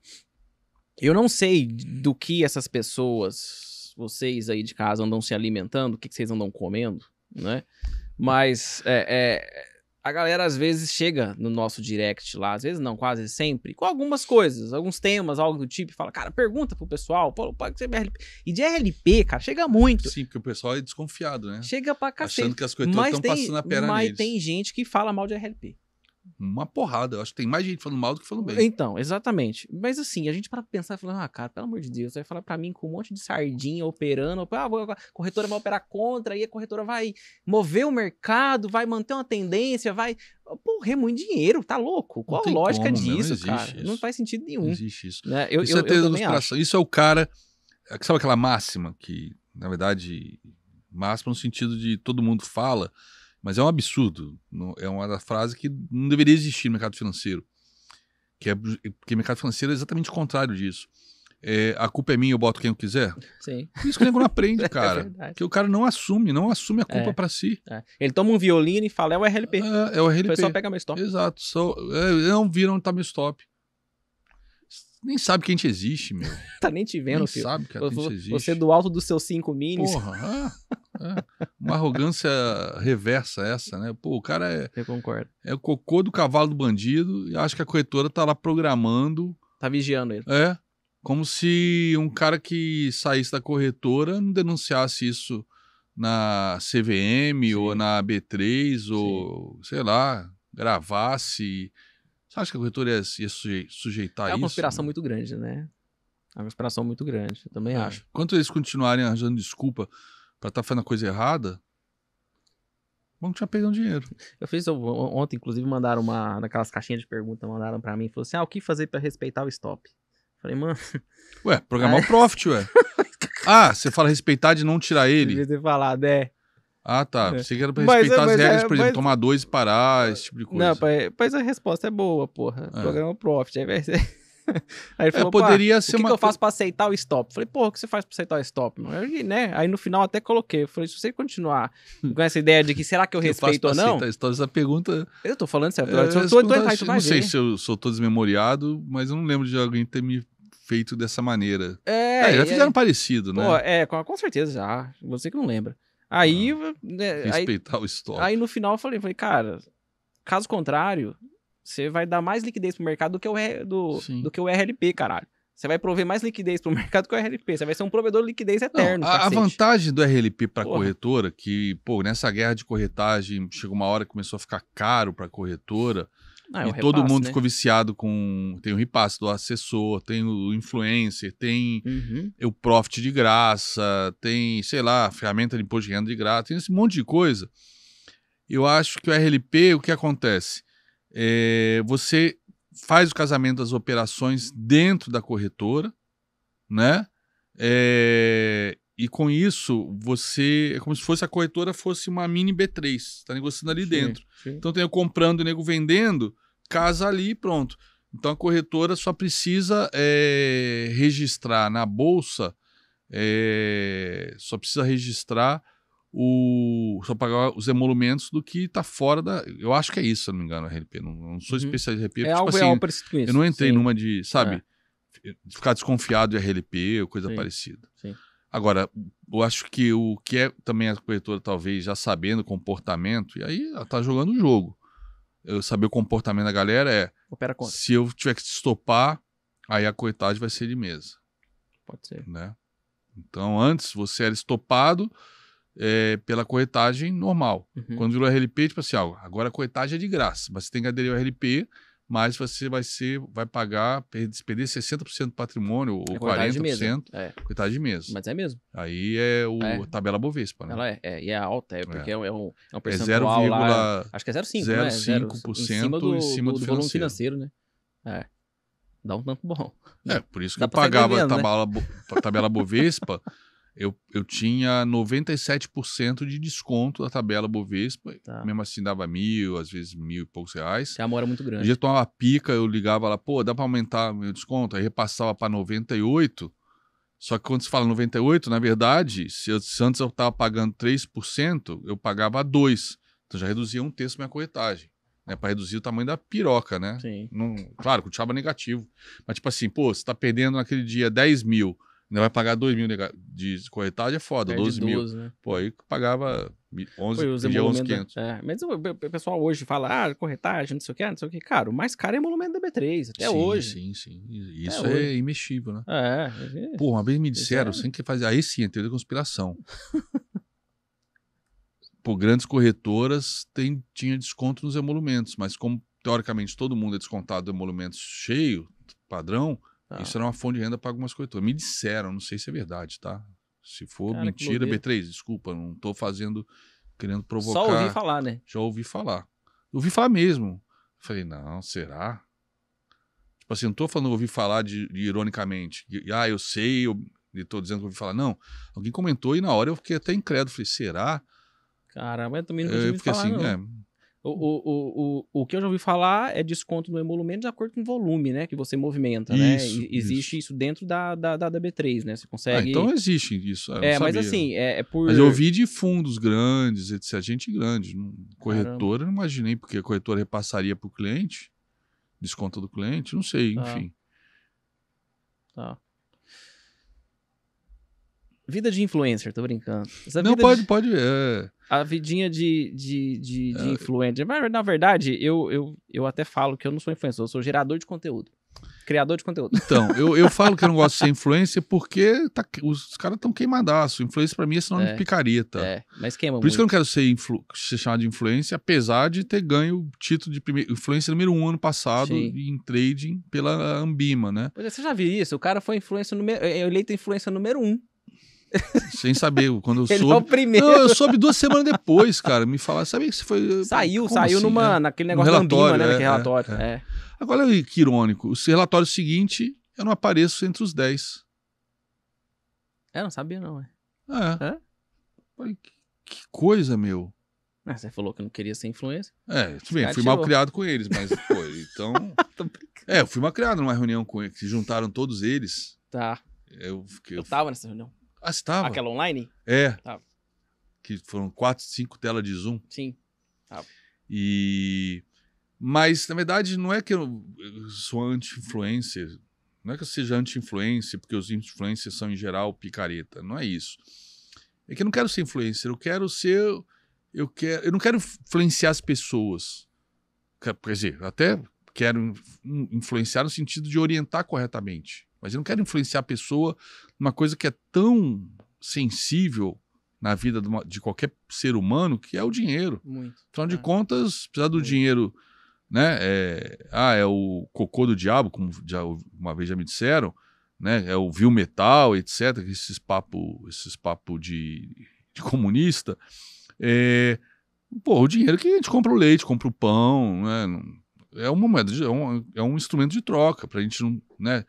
Eu não sei do que essas pessoas, vocês aí de casa, andam se alimentando, o que, que vocês andam comendo, né? Mas é, é, a galera às vezes chega no nosso direct lá, às vezes não, quase sempre, com algumas coisas, alguns temas, algo do tipo, fala, cara, pergunta pro pessoal, pô, pode ser RLP. E de RLP, cara, chega muito. Sim, porque o pessoal é desconfiado, né? Chega pra cacete. Achando que as coisas estão passando a perna Mas neles. tem gente que fala mal de RLP uma porrada. Eu acho que tem mais gente falando mal do que falando bem. Então, exatamente. Mas assim, a gente para pensar falando, ah, cara, pelo amor de Deus, vai falar para mim com um monte de sardinha operando, ah, a corretora vai operar contra, e a corretora vai mover o mercado, vai manter uma tendência, vai. Ah, porra, é muito dinheiro, tá louco? Qual a lógica como, disso, não cara? Isso. Não faz sentido nenhum. Não existe isso. Né? Eu, isso, eu, é isso é o cara. É sabe aquela máxima que, na verdade, máxima no sentido de todo mundo fala, mas é um absurdo. É uma frase que não deveria existir no mercado financeiro. Que é, porque mercado financeiro é exatamente o contrário disso. É, a culpa é minha, eu boto quem eu quiser. Sim. Por isso que o nego não aprende, é cara. é que o cara não assume, não assume a culpa é. para si. É. Ele toma um violino e fala, é o RLP. É, é o RLP. O pessoal pega meu stop. Exato. So, é, não viram onde tá meu stop. Nem sabe que a gente existe, meu. tá nem te vendo, nem filho. sabe que a gente existe. Você do alto dos seus cinco minis. Porra, ah. É, uma arrogância reversa essa, né? Pô, o cara é. Eu concordo. É o cocô do cavalo do bandido e acho que a corretora tá lá programando. Tá vigiando ele. É. Como se um cara que saísse da corretora não denunciasse isso na CVM Sim. ou na B3 Sim. ou sei lá, gravasse. Você acha que a corretora ia, ia sujeitar isso? É uma conspiração isso, muito grande, né? É uma conspiração muito grande, eu também é. acho. Enquanto eles continuarem arranjando desculpa para estar tá fazendo a coisa errada, o banco já um dinheiro. Eu fiz ontem, inclusive, mandaram uma naquelas caixinhas de pergunta, mandaram para mim, falou assim: "Ah, o que fazer para respeitar o stop?" Falei: "Mano, ué, programar o profit, ué. ah, você fala respeitar de não tirar ele. Devia ter falado, é. Ah, tá. É. Você quer é, respeitar mas, as mas, é, regras, é, por exemplo, mas... tomar dois e parar, esse tipo de coisa. Não, mas a resposta é boa, porra. É. Programa Profit. Aí vai ser... Aí ele é, falou, é, poderia ser o que, uma... que eu faço pra aceitar o stop? Falei, porra, o que você faz pra aceitar o stop? Aí, né? Aí no final até coloquei. Falei, se você continuar hum. com essa ideia de que será que eu, eu respeito ou não? História, essa pergunta. Eu tô falando certo. É, eu tô, tô, tô, tá, não sei se eu sou todo desmemoriado, mas eu não lembro de alguém ter me feito dessa maneira. É. é já é. fizeram é, parecido, né? pô, né? É, com, com certeza já. Você que não lembra. Aí. Ah, né, respeitar aí, o stop. Aí no final eu falei, falei, cara, caso contrário, você vai dar mais liquidez pro mercado do que o, do, do que o RLP, caralho. Você vai prover mais liquidez pro mercado que o RLP. Você vai ser um provedor de liquidez eterno. Não, a, a, vantagem do RLP para corretora, que, pô, nessa guerra de corretagem, chegou uma hora que começou a ficar caro para corretora. Ah, é e todo mundo né? ficou viciado com. Tem o repasse do assessor, tem o influencer, tem uhum. o profit de graça, tem, sei lá, ferramenta de imposto de renda de graça, tem esse monte de coisa. Eu acho que o RLP, o que acontece? É, você faz o casamento das operações dentro da corretora, né? É, e com isso, você. É como se fosse a corretora fosse uma mini B3. Está negociando ali sim, dentro. Sim. Então tem eu comprando e nego vendendo, casa ali pronto. Então a corretora só precisa é, registrar na bolsa, é, só precisa registrar o só pagar os emolumentos do que está fora da. Eu acho que é isso, se não me engano, RLP. Não, não sou uhum. especialista em RLP. É tipo algo é assim, real isso. Eu não entrei Sim. numa de, sabe, é. ficar desconfiado de RLP ou coisa Sim. parecida. Sim. Agora, eu acho que o que é também a corretora, talvez, já sabendo o comportamento, e aí ela tá jogando o jogo. Eu saber o comportamento da galera é. Opera contra. Se eu tiver que estopar, aí a corretagem vai ser de mesa. Pode ser. Né? Então, antes você era estopado é, pela corretagem normal. Uhum. Quando virou RLP, tipo assim, ó, agora a corretagem é de graça, mas você tem que aderir ao RLP, mas você vai ser, vai pagar, se perder 60% do patrimônio ou é 40%. Mesmo. É. Corretagem mesmo. Mas é mesmo. Aí é o é. tabela Bovespa, né? Ela é, é, e é alta, é, é. porque é, é um, é um é é percentual é 0, lá, acho que é 0,5, né? 0, em cima do, em cima do, do, do volume financeiro, né? É dá um tanto bom. É, por isso que Dá eu pagava a tabela, né? tabela Bovespa eu, eu tinha 97% de desconto da tabela Bovespa. Tá. Mesmo assim, dava mil, às vezes mil e poucos reais. Que a mora é muito grande. Um dia tomava pica, eu ligava lá, pô, dá para aumentar meu desconto? Aí repassava para 98%. Só que quando se fala 98%, na verdade, se antes eu estava pagando 3%, eu pagava 2%. Então já reduzia um terço minha corretagem. Né, para reduzir o tamanho da piroca, né? Sim. Não, claro, continuava negativo. Mas tipo assim, pô, você está perdendo naquele dia 10 mil Ainda vai pagar 2 mil de corretagem, é foda, Perde 12, 12 mil. Né? Pô, aí pagava 11, Pô, É, mas o pessoal hoje fala, ah, corretagem, não sei o que, não sei o que. Cara, o mais caro é emolumento da B3, até sim, hoje. Sim, sim. Isso até é hoje. imexível, né? É. é, é. Pô, uma vez me disseram, é... sem assim, que fazer, aí sim, entendeu? É conspiração. por grandes corretoras tem, tinha desconto nos emolumentos, mas como teoricamente todo mundo é descontado do emolumento cheio, padrão, Tá. Isso era uma fonte de renda para algumas corretoras. Me disseram, não sei se é verdade, tá? Se for Cara, mentira, B3, desculpa, não estou fazendo, querendo provocar. Só ouvi falar, né? Já ouvi falar. Ouvi falar mesmo. Falei, não, será? Tipo assim, não estou falando ouvi falar de, de ironicamente. E, ah, eu sei, eu estou dizendo que ouvi falar. Não, alguém comentou e na hora eu fiquei até incrédulo. Falei, será? Caramba, eu também não eu, eu fiquei falar, assim, não. É, o, o, o, o que eu já ouvi falar é desconto no emolumento de acordo com o volume, né? Que você movimenta, né? isso, né? Existe isso, isso dentro da, da, da, B3, né? Você ah, consegue. Ah, então existe isso. é, mas assim, é, é, por. Mas eu vi de fundos grandes, etc. Gente grande. Corretora, eu não imaginei, porque a corretora repassaria para o cliente, desconto do cliente, não sei, tá. enfim. Tá. tá. Vida de influencer, tô brincando. Essa não, pode, de, pode. É... A vidinha de, de, de, de é... influencer. Mas, na verdade, eu, eu, eu até falo que eu não sou influencer, eu sou gerador de conteúdo. Criador de conteúdo. Então, eu, eu falo que eu não gosto de ser influencer porque tá, os caras estão queimadaço. Influencer pra mim é sinônimo é, de picareta. É, mas queima Por muito. isso que eu não quero ser, influ, ser chamado de influencer, apesar de ter ganho o título de primeiro, influencer número um ano passado Sim. em trading pela Ambima, né? Pois é, você já viu isso? O cara foi influencer número, eleito influencer número um sem saber, quando eu Ele soube. É o primeiro. Não, eu soube duas semanas depois, cara. Me falaram, sabia que você foi. Eh, saiu, Como saiu assim, numa, é, né? É, naquele negócio relatório, Gambima, né? Naquele relatório. É, é. Agora, que irônico. O relatório seguinte, eu não apareço entre os 10. É, não sabia, não, é. Ah, é. Falei, que, coisa, meu. Mas ah, você falou que não queria ser influencer. É, tudo bem, fui mal criado com eles, mas pô, então. é, eu fui mal criado numa reunião com eles, que juntaram todos eles. Tá. Eu, fiquei, eu tava nessa reunião. Ah, você tava? Aquela online? É. Tava. Que foram quatro, cinco telas de Zoom. Sim. Tava. E. Mas, na verdade, não é que eu sou anti-influencer. Não é que eu seja anti-influencer, porque os influencers são, em geral, picareta. Não é isso. É que eu não quero ser influencer. Eu quero ser. Eu, quero, eu não quero influenciar as pessoas. Quer dizer, até quero influenciar no sentido de orientar corretamente mas eu não quero influenciar a pessoa numa coisa que é tão sensível na vida de, uma, de qualquer ser humano, que é o dinheiro. Muito. Afinal de é. contas, precisar do Muito. dinheiro, né? É, ah, é o cocô do diabo, como já, uma vez já me disseram, né? É o vil metal, etc. Esses papo, esses papo de, de comunista. É, pô, o dinheiro que a gente compra o leite, compra o pão, né? É uma moeda, de, é, um, é um instrumento de troca para a gente não, né?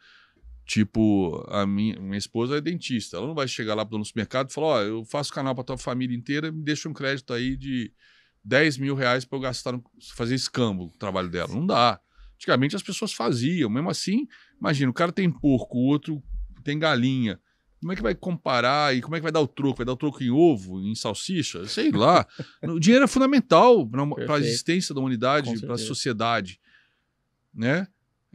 Tipo, a minha, minha esposa é dentista. Ela não vai chegar lá para o supermercado e falar: Ó, oh, eu faço canal para tua família inteira, me deixa um crédito aí de 10 mil reais para eu gastar, no, fazer escambo o trabalho dela. Não dá. Antigamente as pessoas faziam. Mesmo assim, imagina: o cara tem porco, o outro tem galinha. Como é que vai comparar e como é que vai dar o troco? Vai dar o troco em ovo, em salsicha? Sei lá. o dinheiro é fundamental para a existência da humanidade, para a sociedade. Né?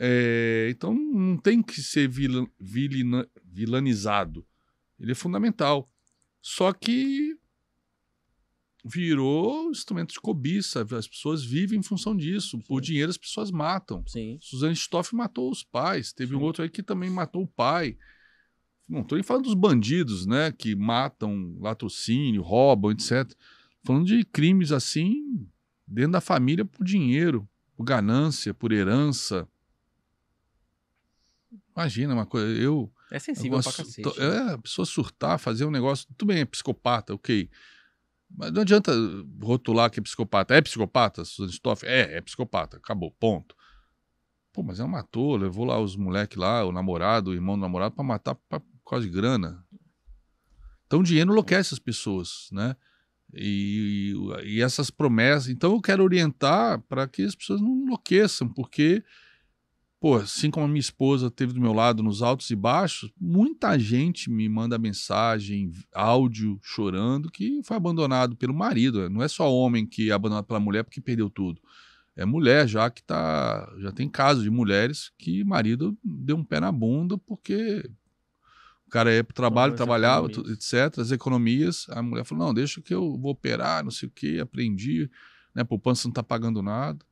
É, então não tem que ser vilã, vilina, vilanizado. Ele é fundamental. Só que virou instrumento de cobiça. As pessoas vivem em função disso. Sim. Por dinheiro as pessoas matam. Sim. Suzane Stoff matou os pais. Teve Sim. um outro aí que também matou o pai. Não estou nem falando dos bandidos, né? Que matam, latrocínio, roubam, etc. Falando de crimes assim, dentro da família, por dinheiro, por ganância, por herança. Imagina uma coisa, eu. É sensível pra cacete. Né? é, a pessoa surtar, fazer um negócio. Tudo bem, é psicopata, ok. Mas não adianta rotular que é psicopata. É psicopata, Susan Stoff? É, é psicopata, acabou, ponto. Pô, mas é um matou, levou lá os moleques lá, o namorado, o irmão do namorado, para matar pra, por causa de grana. Então o dinheiro enlouquece as pessoas, né? E, e, e essas promessas. Então eu quero orientar para que as pessoas não enlouqueçam, porque Pô, assim como a minha esposa teve do meu lado nos altos e baixos, muita gente me manda mensagem, áudio chorando que foi abandonado pelo marido. É, não é só homem que é abandonado pela mulher porque perdeu tudo. É mulher já que tá, já tem casos de mulheres que marido deu um pé na bunda porque o cara ia pro trabalho, trabalhava, etc, as economias, a mulher falou: "Não, deixa que eu vou operar, não sei o que, aprendi, né, a poupança não tá pagando nada".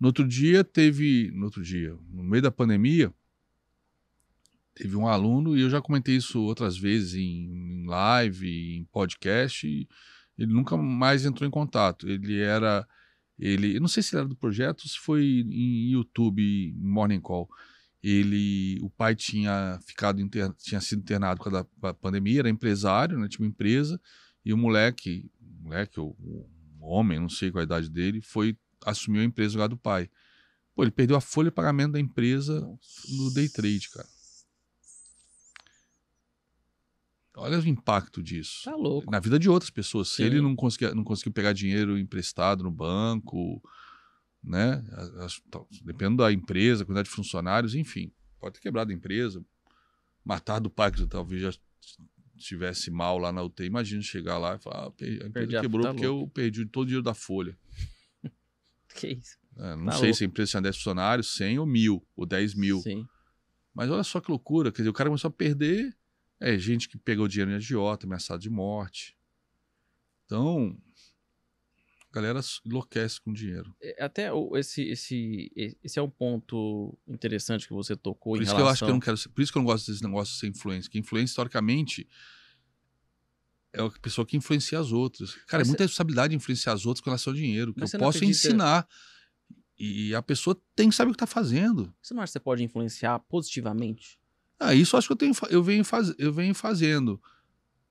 No outro dia teve, no outro dia, no meio da pandemia, teve um aluno e eu já comentei isso outras vezes em, em live, em podcast, e ele nunca mais entrou em contato. Ele era ele, eu não sei se ele era do projeto, se foi em YouTube, Morning Call. Ele, o pai tinha ficado inter, tinha sido internado por causa da pandemia, era empresário, né, tinha uma empresa, e o moleque, moleque ou homem, não sei qual a idade dele, foi assumiu a empresa lá do pai. Pô, ele perdeu a folha de pagamento da empresa no day trade, cara. Olha o impacto disso. Tá louco. Na vida de outras pessoas. Se é. ele não conseguiu, não conseguiu pegar dinheiro emprestado no banco, né? dependendo da empresa, quantidade de funcionários, enfim. Pode ter quebrado a empresa, matado o pai, que talvez já estivesse mal lá na UTI. Imagina chegar lá e falar: ah, a empresa perdi quebrou a, tá porque louco. eu perdi todo o dinheiro da folha. Que isso? É, não tá sei louco. se a empresa tinha 10 funcionários, 100 ou mil, ou 10 mil. Sim. Mas olha só que loucura. Quer dizer, o cara começou a perder é, gente que pegou dinheiro em agiota, ameaçado de morte. Então, a galera enlouquece com dinheiro. É, até esse, esse, esse é um ponto interessante que você tocou por isso relação... Que eu acho que eu não quero ser, por isso que eu não gosto desse negócio de ser influência. Porque influência, historicamente, é a pessoa que influencia as outras. Cara, Mas é muita responsabilidade influenciar as outras com relação ao dinheiro. eu posso ensinar. E a pessoa tem que saber o que está fazendo. Você não acha que você pode influenciar positivamente? Ah, isso acho que eu, tenho, eu, venho, faz, eu venho fazendo.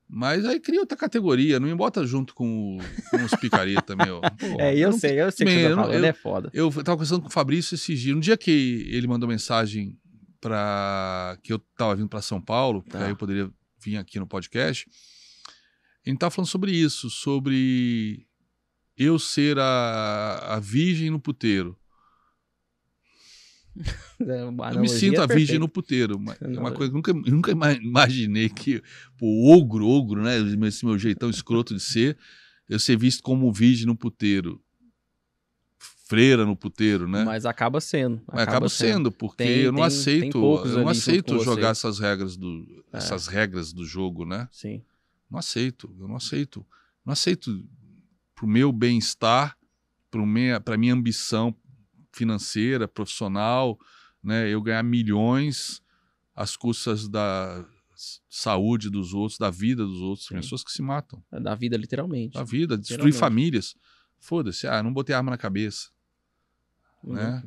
Mas aí cria outra categoria, não me bota junto com, o, com os picareta, meu. Pô, é, eu, sei, eu sei que você tá é foda. Eu, estava conversando com o Fabrício esse dia, no dia que ele mandou mensagem para que eu estava vindo para São Paulo, tá. aí eu poderia vir aqui no podcast, gente está falando sobre isso, sobre eu ser a, a virgem no puteiro. É eu me sinto a perfeita. virgem no puteiro. é uma coisa nunca, nunca imaginei que o ogro, ogro, né? Esse meu jeitão escroto de ser, eu ser visto como virgem no puteiro. Freira no puteiro, né? Mas acaba sendo. Mas acaba, sendo, sendo porque tem, eu não tem, aceito. Tem eu não aceito jogar essas regras, do, é. essas regras do jogo, né? Sim. Não aceito, eu não aceito. Não aceito para o meu bem-estar, para a minha ambição financeira, profissional, né? eu ganhar milhões às custas da saúde dos outros, da vida dos outros. Sim. Pessoas que se matam. É, da vida, literalmente. Da vida, destruir famílias. Foda-se, ah, não botei arma na cabeça. Uhum. Né?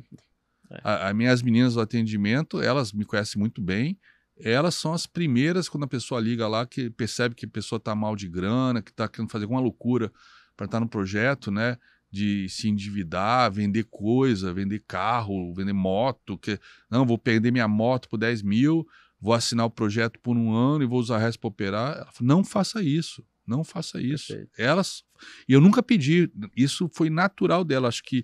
É. A, minhas meninas do atendimento, elas me conhecem muito bem elas são as primeiras quando a pessoa liga lá que percebe que a pessoa está mal de grana, que está querendo fazer alguma loucura para estar tá no projeto, né? De se endividar, vender coisa, vender carro, vender moto. Que, não, vou perder minha moto por 10 mil, vou assinar o projeto por um ano e vou usar o resto para operar. Fala, não faça isso, não faça isso. Perfeito. Elas. E eu nunca pedi, isso foi natural dela. Acho que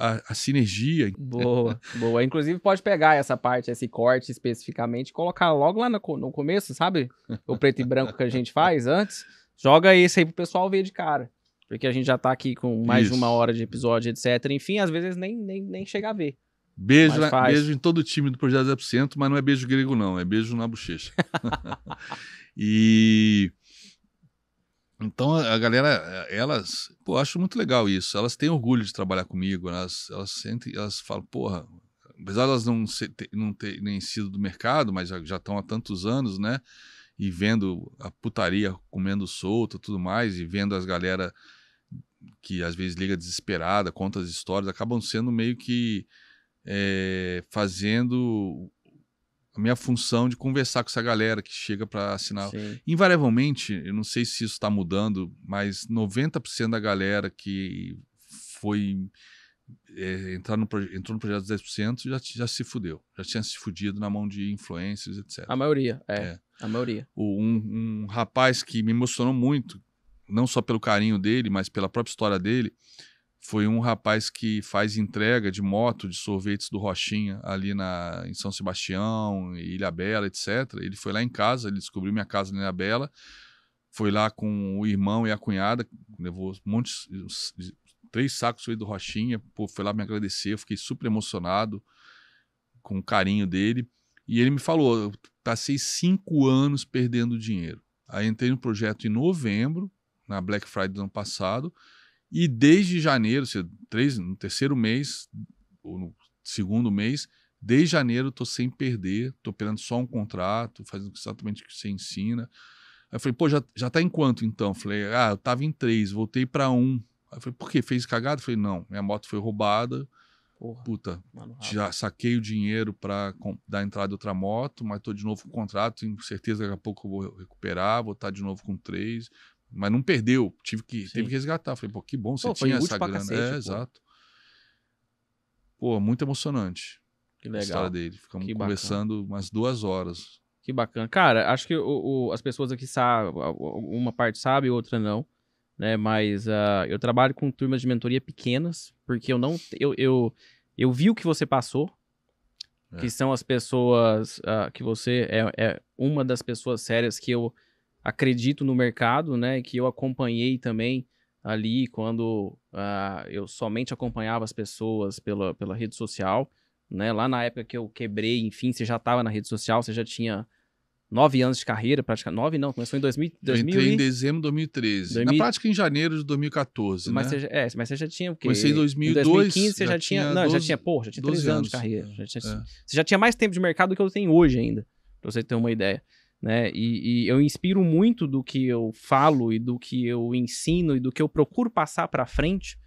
a, a sinergia. Boa, boa. Inclusive, pode pegar essa parte, esse corte especificamente, colocar logo lá no, no começo, sabe? O preto e branco que a gente faz antes. Joga esse aí pro pessoal ver de cara. Porque a gente já tá aqui com mais Isso. de uma hora de episódio, etc. Enfim, às vezes nem, nem, nem chega a ver. Beijo, beijo em todo o time do Projeto 0%, mas não é beijo grego, não, é beijo na bochecha. e então a galera, eh, elas, pô, acho muito legal isso. Elas têm orgulho de trabalhar comigo, né? elas, elas sentem, elas falam, porra, apesar de elas não, não terem sido do mercado, mas já estão há tantos anos, né? E vendo a putaria comendo solto tudo mais, e vendo as galera que às vezes liga desesperada, conta as histórias, acabam sendo meio que é, fazendo a minha função de conversar com essa galera que chega para assinar. Sim. Invariavelmente, eu não sei se isso está mudando, mas 90% da galera que foi é, entrar no, entrou no projeto de 10% já, já se fudeu. Já tinha se fudido na mão de influencers, etc. A maioria, é. é. A maioria. O, um, um rapaz que me emocionou muito, não só pelo carinho dele, mas pela própria história dele, foi um rapaz que faz entrega de moto de sorvetes do Rochinha ali na, em São Sebastião, Ilha Bela, etc. Ele foi lá em casa, ele descobriu minha casa na Ilha Bela, foi lá com o irmão e a cunhada, levou montes três sacos do Rochinha, pô, foi lá me agradecer, eu fiquei super emocionado com o carinho dele. E ele me falou, passei cinco anos perdendo dinheiro. Aí entrei no projeto em novembro, na Black Friday do ano passado, e desde janeiro, três, no terceiro mês, ou no segundo mês, desde janeiro estou sem perder, estou operando só um contrato, fazendo exatamente o que você ensina. Aí eu falei, pô, já, já tá em quanto então? Eu falei, ah, eu tava em três, voltei para um. Aí eu falei, por quê? Fez cagado? Eu falei, não, minha moto foi roubada. Porra, Puta, já saquei o dinheiro para dar entrada de outra moto, mas tô de novo com o contrato, tenho certeza que daqui a pouco eu vou recuperar, vou estar tá de novo com três, mas não perdeu. Tive que, teve que resgatar. Falei, pô, que bom você pô, tinha essa grana. Cacete, é, pô. exato. Pô, muito emocionante. Que legal. A história dele. Ficamos que conversando bacana. umas duas horas. Que bacana. Cara, acho que o, o, as pessoas aqui sabem, uma parte sabe, outra não. Né? Mas uh, eu trabalho com turmas de mentoria pequenas, porque eu não. Eu, eu, eu vi o que você passou, é. que são as pessoas. Uh, que você é, é uma das pessoas sérias que eu acredito no mercado, né? Que eu acompanhei também ali quando uh, eu somente acompanhava as pessoas pela, pela rede social, né? Lá na época que eu quebrei, enfim, você já estava na rede social, você já tinha nove anos de carreira, praticamente. Nove não, começou em 2000. 2000 Entrei e... em dezembro de 2013. 2000... Na prática, em janeiro de 2014. Mas, né? você, já, é, mas você já tinha o quê? Comecei em 2002. Em 2015, você já, já tinha. tinha não, já tinha, porra, já tinha três anos, anos de carreira. Já tinha, é. Você já tinha mais tempo de mercado do que eu tenho hoje ainda, pra você ter uma ideia né? E, e, eu inspiro muito do que eu falo e do que eu ensino e do que eu procuro passar para frente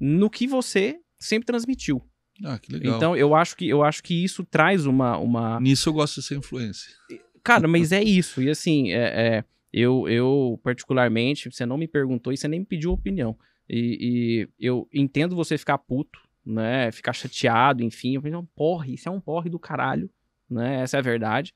no que você sempre transmitiu. Ah, que legal. Então eu acho que eu acho que isso traz uma uma. Nisso eu gosto de ser influência. Cara, mas é isso e assim é, é eu eu particularmente você não me perguntou e você nem me pediu opinião e, e eu entendo você ficar puto, né? Ficar chateado, enfim. Eu penso, porra, isso é um porre do caralho, né? Essa é a verdade.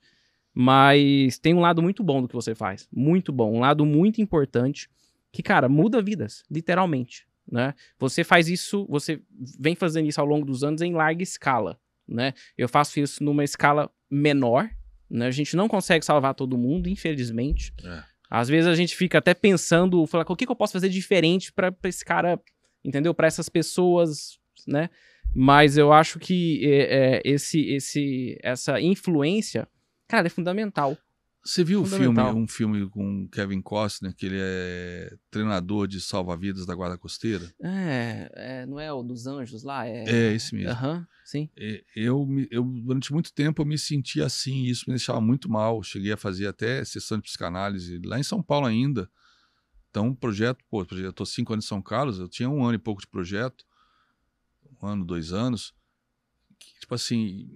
Mas tem um lado muito bom do que você faz. Muito bom. Um lado muito importante que, cara, muda vidas, literalmente. Né? Você faz isso, você vem fazendo isso ao longo dos anos em larga escala. Né? Eu faço isso numa escala menor. Né? A gente não consegue salvar todo mundo, infelizmente. É. Às vezes a gente fica até pensando, falar, o que, que eu posso fazer diferente para esse cara, entendeu? Para essas pessoas, né? Mas eu acho que é, é, esse, esse, essa influência Cara, é fundamental. Você viu o filme, um filme com Kevin Costner, que ele é treinador de salva-vidas da Guarda Costeira? É, é, não é o dos Anjos lá? É, é esse mesmo. Uhum, sim. É, eu, eu, durante muito tempo, eu me sentia assim, isso me deixava muito mal. Cheguei a fazer até sessão de psicanálise, lá em São Paulo ainda. Então, um projeto, pô, eu estou cinco anos em São Carlos, eu tinha um ano e pouco de projeto, um ano, dois anos. Que, tipo assim,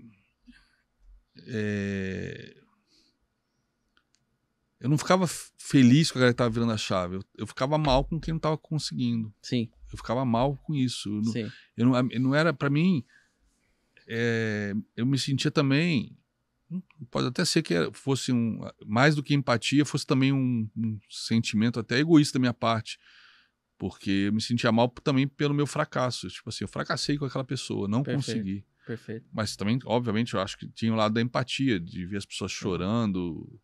é... Eu não ficava feliz com a galera que tava virando a chave. Eu, eu ficava mal com quem não tava conseguindo. Sim. Eu ficava mal com isso. Eu não, Sim. Eu não, eu não era, para mim, é, eu me sentia também. Hum, pode até ser que fosse um. Mais do que empatia, fosse também um, um sentimento até egoísta da minha parte porque eu me sentia mal também pelo meu fracasso. Tipo assim, eu fracassei com aquela pessoa, não Perfeito. consegui. Perfeito. Mas também, obviamente, eu acho que tinha o lado da empatia, de ver as pessoas chorando.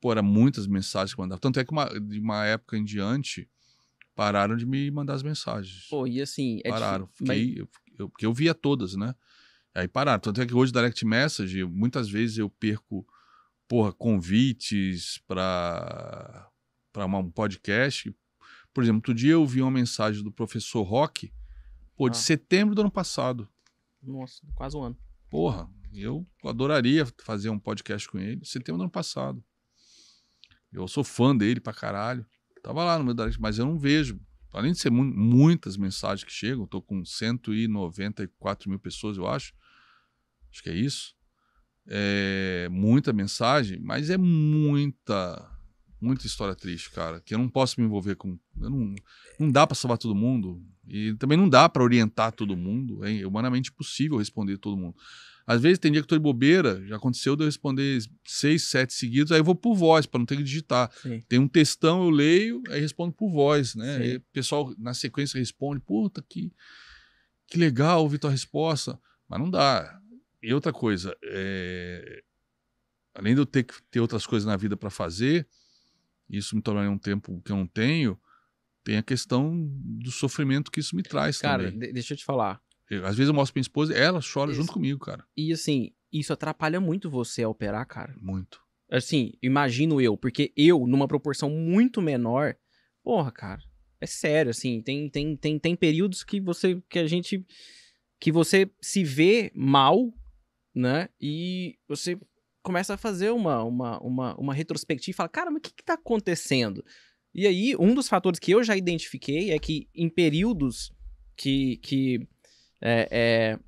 Pô, era muitas mensagens que mandavam. Tanto é que uma, de uma época em diante, pararam de me mandar as mensagens. Pô, e assim... É pararam. Difícil, Fiquei, mas... eu, eu, porque eu via todas, né? Aí pararam. Tanto é que hoje, direct message, muitas vezes eu perco, porra, convites para para um podcast. Por exemplo, outro dia eu vi uma mensagem do professor Rock, pô, de ah. setembro do ano passado. Nossa, quase um ano. Porra, eu adoraria fazer um podcast com ele. Setembro do ano passado. Eu sou fã dele pra caralho. tava lá no meu direct, mas eu não vejo. Além de ser mu muitas mensagens que chegam, tô com 194 mil pessoas, eu acho. Acho que é isso. É muita mensagem, mas é muita muita história triste, cara, que eu não posso me envolver com. não, não dá para salvar todo mundo e também não dá para orientar todo mundo. É humanamente impossível responder todo mundo. Às vezes tem dia que eu tô de bobeira, já aconteceu de eu responder seis, sete seguidos, aí eu vou por voz, para não ter que digitar. Sim. Tem um textão, eu leio, aí respondo por voz, né? o pessoal na sequência responde, puta que, que legal ouvir tua resposta. Mas não dá. E outra coisa, é... além de eu ter que ter outras coisas na vida para fazer, isso me tornaria um tempo que eu não tenho, tem a questão do sofrimento que isso me traz cara, também. Cara, deixa eu te falar. Eu, às vezes eu mostro pra minha esposa, ela chora isso. junto comigo, cara. E assim, isso atrapalha muito você a operar, cara. Muito. Assim, imagino eu, porque eu, numa proporção muito menor, porra, cara, é sério, assim, tem, tem, tem, tem períodos que você, que a gente, que você se vê mal, né, e você, começa a fazer uma, uma, uma, uma retrospectiva e fala, cara, mas o que está acontecendo? E aí, um dos fatores que eu já identifiquei é que em períodos que, que, é, é,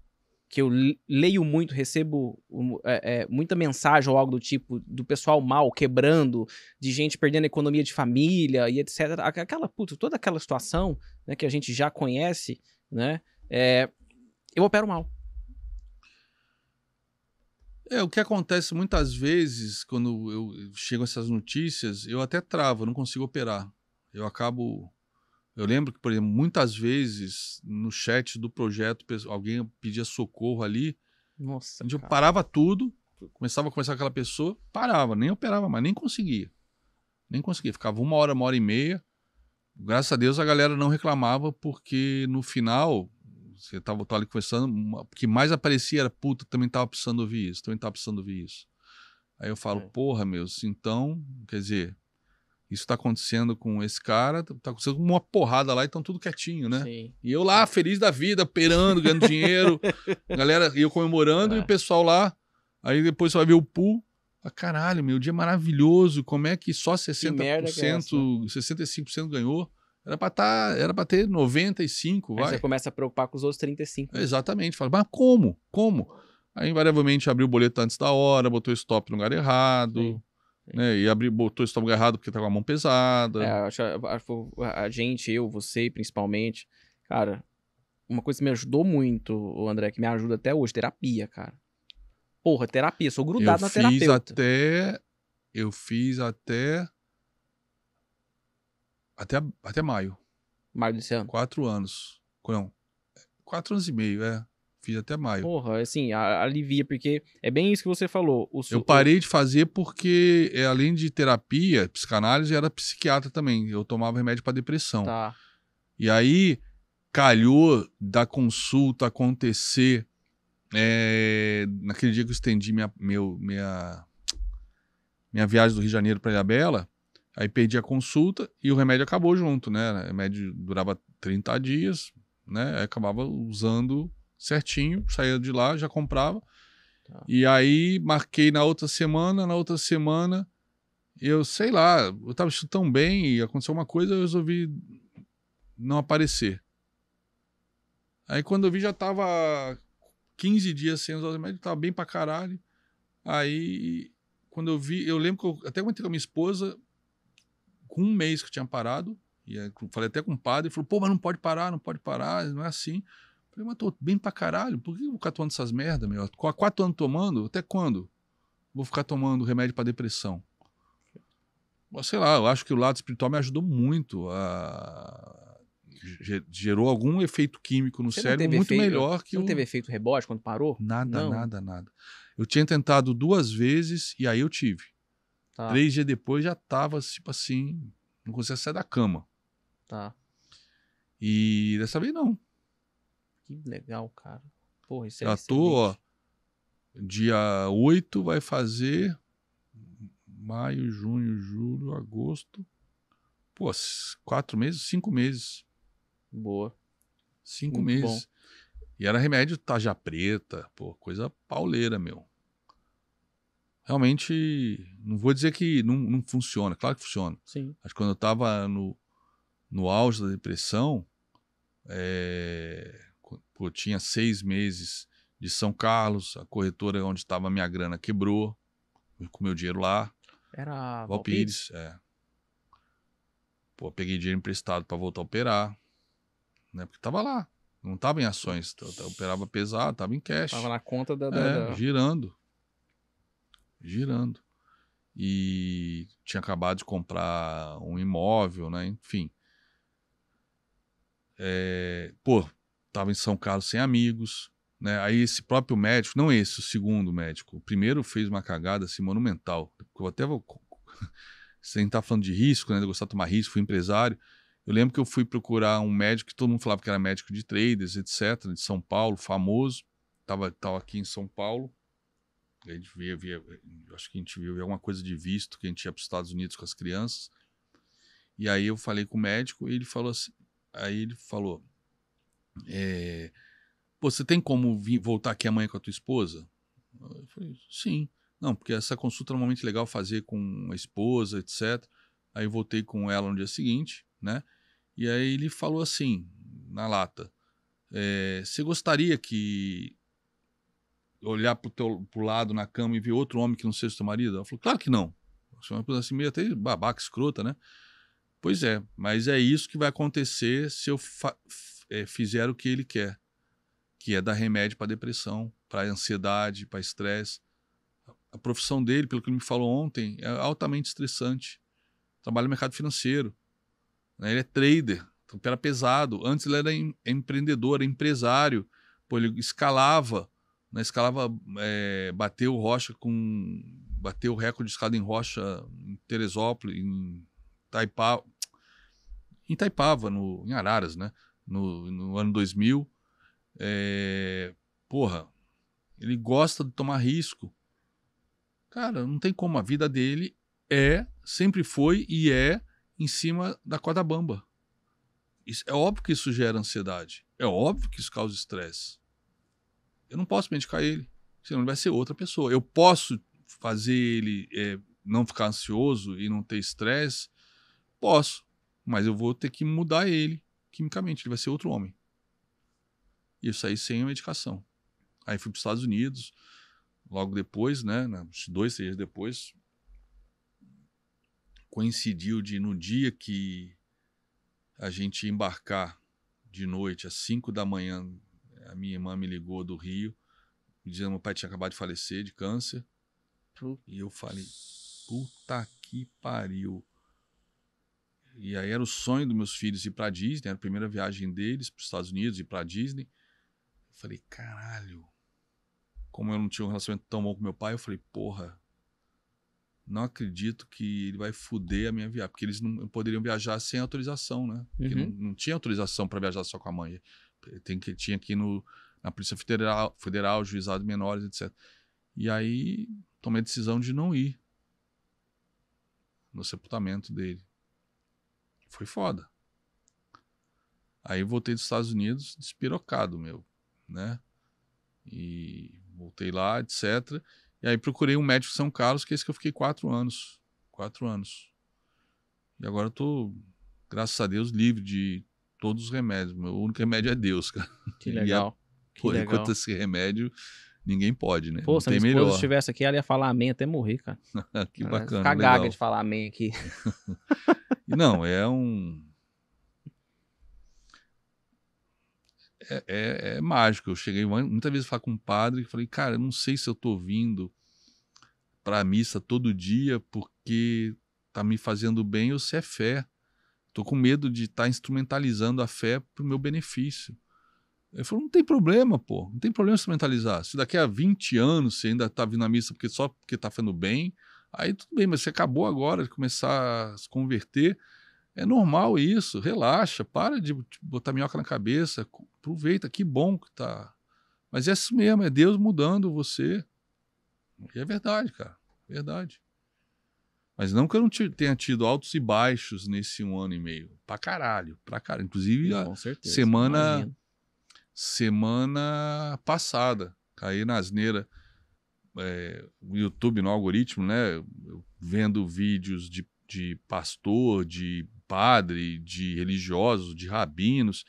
que eu leio muito, recebo é, é, muita mensagem ou algo do tipo do pessoal mal quebrando, de gente perdendo a economia de família e etc. Aquela, puto, toda aquela situação né, que a gente já conhece, né? É, eu opero mal. É, o que acontece muitas vezes, quando eu eh, chego a essas notícias, eu até travo, eu não consigo operar. Eu acabo. Eu lembro que, por exemplo, muitas vezes no chat do projeto alguém pedia socorro ali. Nossa. Eu parava tudo, começava a conversar com aquela pessoa, parava, nem operava mais, nem conseguia. Nem conseguia. Ficava uma hora, uma hora e meia. Graças a Deus a galera não reclamava, porque no final você tava, tava ali conversando, o que mais aparecia era, puta, também tava precisando ouvir isso, também tava precisando ouvir isso. Aí eu falo, é. porra, meus, então, quer dizer, isso tá acontecendo com esse cara, tá, tá acontecendo uma porrada lá e estão tudo quietinho, né? Sim. E eu lá, feliz da vida, perando, ganhando dinheiro, galera, e eu comemorando, é. e o pessoal lá, aí depois você vai ver o pool, ah, caralho, meu dia é maravilhoso, como é que só 60%, que é essa, 65% ganhou? Era para tá, era pra ter 95, Aí vai. você começa a preocupar com os outros 35. Exatamente. Fala, mas como? Como? Aí, invariavelmente, abriu o boleto antes da hora, botou o stop no lugar errado. Sim. Né? E abri, botou o lugar errado porque tá com a mão pesada. É, acho, acho, a gente, eu, você principalmente. Cara, uma coisa que me ajudou muito, André, que me ajuda até hoje, terapia, cara. Porra, terapia, sou grudado eu na fiz Até, eu fiz até até, até maio. Maio desse ano? Quatro anos. Não, quatro anos e meio, é. Fiz até maio. Porra, assim, alivia, porque é bem isso que você falou. O Eu parei de fazer porque, é, além de terapia, psicanálise, era psiquiatra também. Eu tomava remédio para depressão. Tá. E aí, calhou da consulta acontecer é, naquele dia que eu estendi minha, meu, minha, minha viagem do Rio de Janeiro para Bela Aí perdi a consulta e o remédio acabou junto, né? O remédio durava 30 dias, né? Aí acabava usando certinho, saía de lá, já comprava. Tá. E aí marquei na outra semana, na outra semana, eu sei lá, eu tava tão bem e aconteceu uma coisa, eu resolvi não aparecer. Aí quando eu vi já tava 15 dias sem usar o remédio, tava bem pra caralho. Aí quando eu vi, eu lembro que eu até comentei com a minha esposa, com um mês que tinha parado, e falei até com o padre, falou, pô, mas não pode parar, não pode parar, não é assim. Eu falei, mas tô bem pra caralho, por que eu vou ficar tomando essas merdas, meu? Há quatro anos tomando, até quando? Vou ficar tomando remédio para depressão. Sei lá, eu acho que o lado espiritual me ajudou muito a... Gerou algum efeito químico no cérebro muito efeito, melhor que. Não o... teve efeito rebote quando parou? Nada, não. nada, nada. Eu tinha tentado duas vezes e aí eu tive. Tá. Três dias depois já tava, tipo assim, não conseguia sair da cama. Tá. E dessa vez não. Que legal, cara. Porra, isso é Já tô, ó. Dia 8 vai fazer maio, junho, julho, agosto. Pô, quatro meses, cinco meses. Boa. Cinco Muito meses. Bom. E era remédio taja preta, pô, coisa pauleira, meu realmente, não vou dizer que não, não funciona, claro que funciona. Sim. Acho que quando eu estava no, no auge da depressão, é, eh, eu tinha seis meses de São Carlos, a corretora onde estava minha grana quebrou, com meu dinheiro lá. Era Valpires, é. Pô, peguei dinheiro emprestado para voltar a operar, né? Porque tava lá, não tava em ações, eu operava pesado, tava em cash. Tava na conta da, da, é, da... girando girando. E tinha acabado de comprar um imóvel, né? Enfim. É, pô, tava em São Carlos sem amigos, né? Aí esse próprio médico, não esse, o segundo médico, o primeiro fez uma cagada assim monumental. Eu até vou. Sem estar tá falando de risco, né? De gostar de tomar risco, fui empresário. Eu lembro que eu fui procurar um médico que todo mundo falava que era médico de traders, etc., de São Paulo, famoso. Tava, tava aqui em São Paulo. A gente via, via, acho que a gente viu alguma coisa de visto que a gente ia para os Estados Unidos com as crianças. E aí eu falei com o médico e ele falou assim, aí ele falou, é, você tem como vir, voltar aqui amanhã com a tua esposa? Eu falei, sim. Não, porque essa consulta é normalmente legal fazer com a esposa, etc. Aí eu voltei com ela no dia seguinte, né? E aí ele falou assim, na lata, é, você gostaria que olhar pro, teu, pro lado na cama e ver outro homem que não seja seu marido? Ela falou, claro que não. você é uma coisa assim meio até babaca, escrota, né? Pois é, mas é isso que vai acontecer se eu é, fizer o que ele quer, que é dar remédio para depressão, para ansiedade, para estresse. A profissão dele, pelo que ele me falou ontem, é altamente estressante. Trabalha no mercado financeiro. Né? Ele é trader, então era pesado. Antes ele era em, é empreendedor, era empresário. Pô, ele escalava na escalava, é, bateu rocha com. Bateu o recorde de escada em rocha em Teresópolis, em Taipava. Em Taipava, no, em Araras, né? No, no ano 2000. É, eh, porra, ele gosta de tomar risco. Cara, não tem como. A vida dele é, sempre foi e é em cima da corda bamba. Isso, é óbvio que isso gera ansiedade. É óbvio que isso causa estresse eu não posso me ele, senão ele vai ser outra pessoa. Eu posso fazer ele é, não ficar ansioso e não ter estresse? Posso, mas eu vou ter que mudar ele quimicamente, ele vai ser outro homem. E eu saí sem a medicação. Aí fui para os Estados Unidos, logo depois, né, dois, três dias depois, coincidiu de no dia que a gente embarcar de noite, às 5 da manhã, a minha irmã me ligou do Rio, dizendo que meu pai tinha acabado de falecer de câncer. E eu falei, puta que pariu. E aí era o sonho dos meus filhos ir para Disney, era a primeira viagem deles para os Estados Unidos, ir para Disney. Eu falei, caralho. Como eu não tinha um relacionamento tão bom com meu pai, eu falei, porra, não acredito que ele vai fuder a minha viagem. Porque eles não poderiam viajar sem autorização, né? Porque uhum. não, não, tinha autorização para viajar só com a mãe tem que tinha aqui no na Polícia Federal, Federal, juizado menores, etc. E aí tomei a decisão de não ir no sepultamento dele. Foi foda. Aí voltei dos Estados Unidos despirocado, meu, né? E voltei lá, etc. E aí procurei um médico em São Carlos, que é esse que eu fiquei quatro anos. Quatro anos. E agora eu tô, graças a Deus, livre de todos os remédios. Meu único remédio é Deus, cara. Que legal. E, que pô, legal. Enquanto esse remédio, ninguém pode, né? Pô, Não se a minha esposa estivesse aqui, ela ia falar amém até morrer, cara. que bacana. Ficar gaga de falar amém aqui. Não, é um. É, é, é, mágico. Eu cheguei muitas vezes falar com um padre e falei, cara, eu não sei se eu tô vindo para a missa todo dia porque tá me fazendo bem ou se é fé. Tô com medo de estar tá instrumentalizando a fé para o meu benefício. Ele falou: não tem problema, pô, não tem problema instrumentalizar. Se daqui a 20 anos você ainda tá vindo à missa porque só porque tá fazendo bem, aí tudo bem, mas você acabou agora de começar a se converter. É normal isso, relaxa, para de botar minhoca na cabeça, aproveita, que bom que tá. Mas é isso mesmo, é Deus mudando você. E é verdade, cara, é verdade. Mas não que eu não tenha tido altos e baixos nesse um ano e meio. Pra caralho, pra caralho. Inclusive, Com certeza, semana semana passada, caí na asneira. É, o YouTube no algoritmo, né? vendo vídeos de, de pastor, de padre, de religiosos, de rabinos.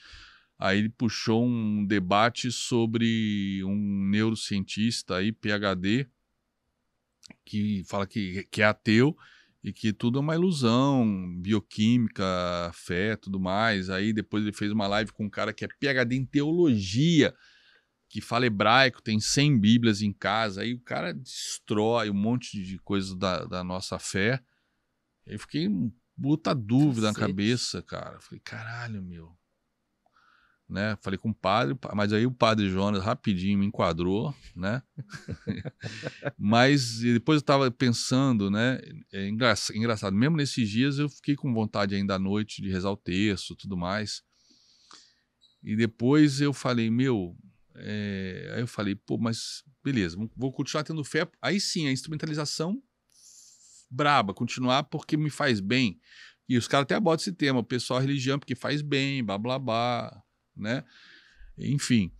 Aí ele puxou um debate sobre um neurocientista aí, PhD, que fala que, que é ateu e que tudo é uma ilusão bioquímica, fé, tudo mais. Aí depois ele fez uma live com um cara que é PhD em teologia, que fala hebraico, tem 100 bíblias em casa. Aí o cara destrói um monte de coisa da, da nossa fé. Eu fiquei puta dúvida Cacete. na cabeça, cara. falei, caralho, meu né? Falei com o padre, mas aí o padre Jonas rapidinho me enquadrou, né? mas depois eu estava pensando, né? É engraçado, mesmo nesses dias eu fiquei com vontade ainda à noite de rezar o texto, tudo mais. E depois eu falei, meu, é... aí eu falei, pô, mas beleza, vou continuar tendo fé. Aí sim, a instrumentalização braba, continuar porque me faz bem. E os caras até botam esse tema, o pessoal religião porque faz bem, blá blá blá né? Enfim.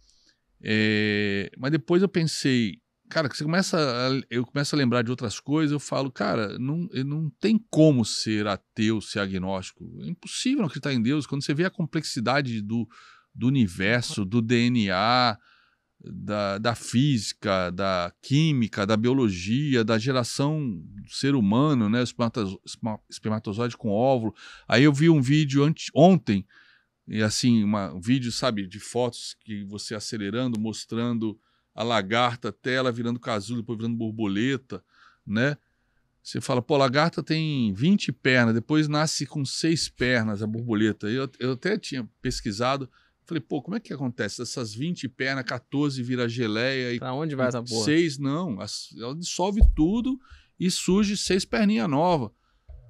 É, mas depois eu pensei, cara, que você começa a, eu começo a lembrar de outras coisas, eu falo, cara, não, não tem como ser ateu, ser agnóstico. É impossível não acreditar em Deus. Quando você vê a complexidade do, do universo, do DNA, da, da física, da química, da biologia, da geração do ser humano, né? Espermatozoide com óvulo. Aí eu vi um vídeo ontem e assim, um vídeo, sabe, de fotos que você acelerando, mostrando a lagarta até ela virando casulo, depois virando borboleta, né? Você fala, pô, a lagarta tem 20 pernas, depois nasce com seis pernas a borboleta. Eu, eu até tinha pesquisado, falei, pô, como é que acontece? Dessas 20 pernas, 14 vira geleia. E pra onde vai essa porra? Seis não, ela dissolve tudo e surge seis perninhas novas.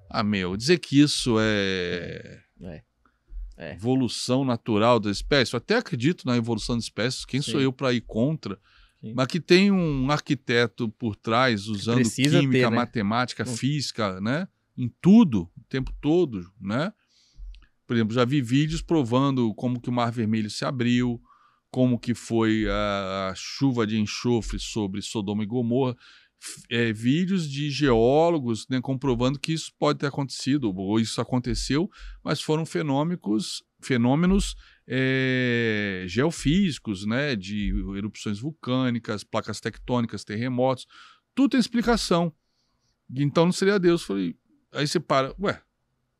Ah, meu, dizer que isso é... é é. evolução natural das espécies. Eu até acredito na evolução das espécies, quem Sim. sou eu para ir contra? Sim. Mas que tem um arquiteto por trás usando química, ter, né? matemática, física, né? Em tudo, o tempo todo, né? Por exemplo, já vi vídeos provando como que o Mar Vermelho se abriu, como que foi a, a chuva de enxofre sobre Sodoma e Gomorra é, vídeos de geólogos né, comprovando que isso pode ter acontecido, ou isso aconteceu, mas foram fenômenos, fenômenos é, geofísicos, né, de erupções vulcânicas, placas tectônicas, terremotos, tudo tem explicação. Então não seria Deus. Falei, aí você para, ué,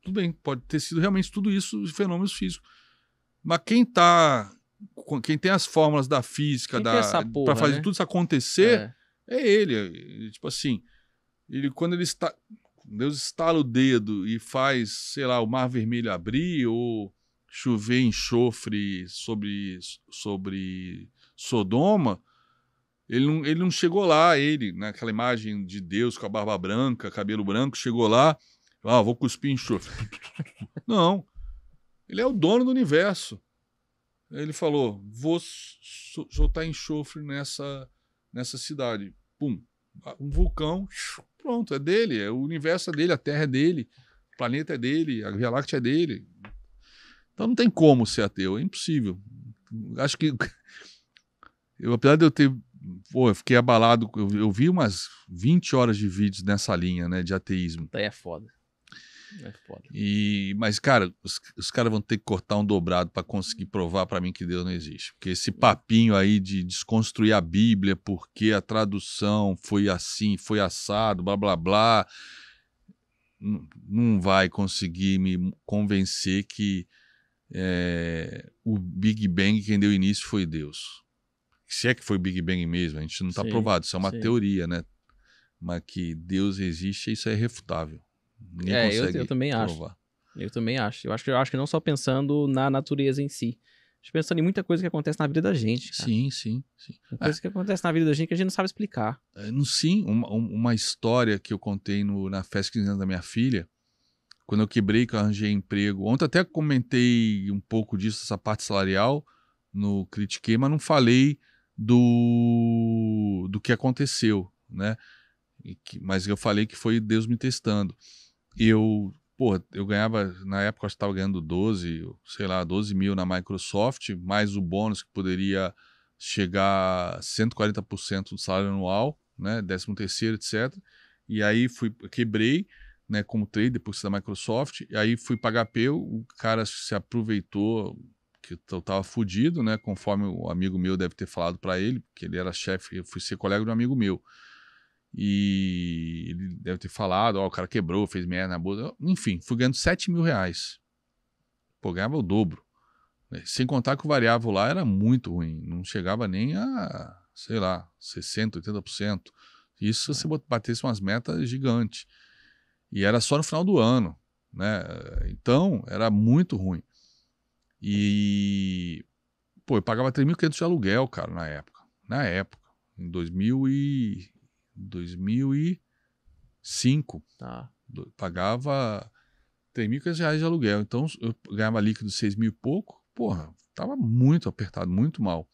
tudo bem, pode ter sido realmente tudo isso fenômenos físicos. Mas quem tá. Quem tem as fórmulas da física, para fazer né? tudo isso acontecer. É é ele, ele é, tipo assim, ele quando ele está Deus estala o dedo e faz, sei lá, o mar vermelho abrir ou chover enxofre sobre sobre Sodoma, ele não, ele não chegou lá, ele, naquela né, imagem de Deus com a barba branca, cabelo branco, chegou lá, ah, vou cuspir enxofre. não. Ele é o dono do universo. Ele falou: vou soltar enxofre nessa, nessa cidade. Pum, um vulcão, pronto, é dele, é o universo é dele, a Terra é dele, o planeta é dele, a Via Láctea é dele. Então não tem como ser ateu, é impossível. Acho que eu, apesar de eu ter pô, eu fiquei abalado. Eu, eu, vi umas 20 horas de vídeos nessa linha, né, de ateísmo. Daí então é foda. É foda. E, mas, cara, os, os caras vão ter que cortar um dobrado para conseguir provar para mim que Deus não existe. Porque esse é. papinho aí de desconstruir a Bíblia porque a tradução foi assim, foi assado, blá, blá, blá, não vai conseguir me convencer que é, o Big Bang, quem deu início foi Deus. Se é que foi o Big Bang mesmo, a gente não está provado, isso é uma sim. teoria, né? Mas que Deus existe, isso é refutável. Ninguém é, eu, eu, também provar. acho. Eu também acho. Eu acho que eu acho que não só pensando na natureza em si. Mas pensando em muita coisa que acontece na vida da gente. Cara. Sim, sim, sim. Coisa é. que acontece na vida da gente que a gente não sabe explicar. É, no, sim, uma, uma, história que eu contei no, na festa 15 anos da minha filha, quando eu quebrei, que eu arranjei emprego. Ontem até comentei um pouco disso, essa parte salarial, no Critiquei, mas não falei do, do que aconteceu, né? Que, mas eu falei que foi Deus me testando eu, pô, eu ganhava, na época eu estava ganhando 12, sei lá, 12 mil na Microsoft, mais o bônus que poderia chegar a 140% do salário anual, né, 13 terceiro, etc. E aí fui, quebrei, né, como trader, depois da Microsoft, e aí fui pagar PEU, o cara se aproveitou que eu tava fudido, né, conforme o amigo meu deve ter falado para ele, porque ele era chefe, eu fui ser colega de um amigo meu. E ele deve ter falado: ó, oh, o cara quebrou, fez merda na bolsa. Enfim, fui ganhando 7 mil reais. Pô, ganhava o dobro. Né? Sem contar que o variável lá era muito ruim. Não chegava nem a, sei lá, 60%, 80%. Isso se é. você batesse umas metas gigantes. E era só no final do ano. Né? Então, era muito ruim. E. Pô, eu pagava 3.500 de aluguel, cara, na época. Na época. Em 2000 e 2005. Tá. pagava 3.500 reais de aluguel. Então eu ganhava líquido 6 mil e pouco. Porra, tava muito apertado, muito mal.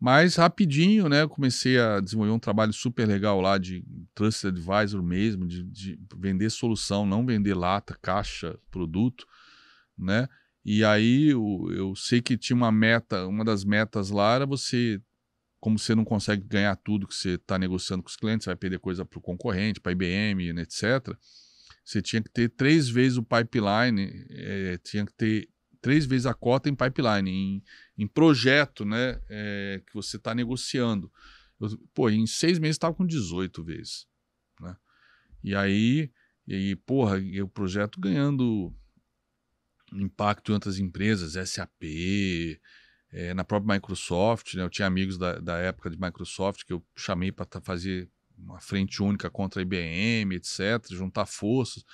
Mas rapidinho, né? Eu comecei a desenvolver um trabalho super legal lá de Trust Advisor mesmo, de, de vender solução, não vender lata, caixa, produto, né? E aí eu, eu, sei que tinha uma meta, uma das metas lá era você como você não consegue ganhar tudo que você está negociando com os clientes, você vai perder coisa para o concorrente, para a IBM, né, etc. Você tinha que ter três vezes o pipeline, é, tinha que ter três vezes a cota em pipeline, em, em projeto né, é, que você está negociando. Eu, pô, em seis meses estava com 18 vezes. Né? E aí, e aí, porra, e o projeto ganhando impacto em outras empresas, SAP, é, na própria Microsoft. Né? Eu tinha amigos da, da época de Microsoft que eu chamei para fazer uma frente única contra a IBM, etc., juntar forças.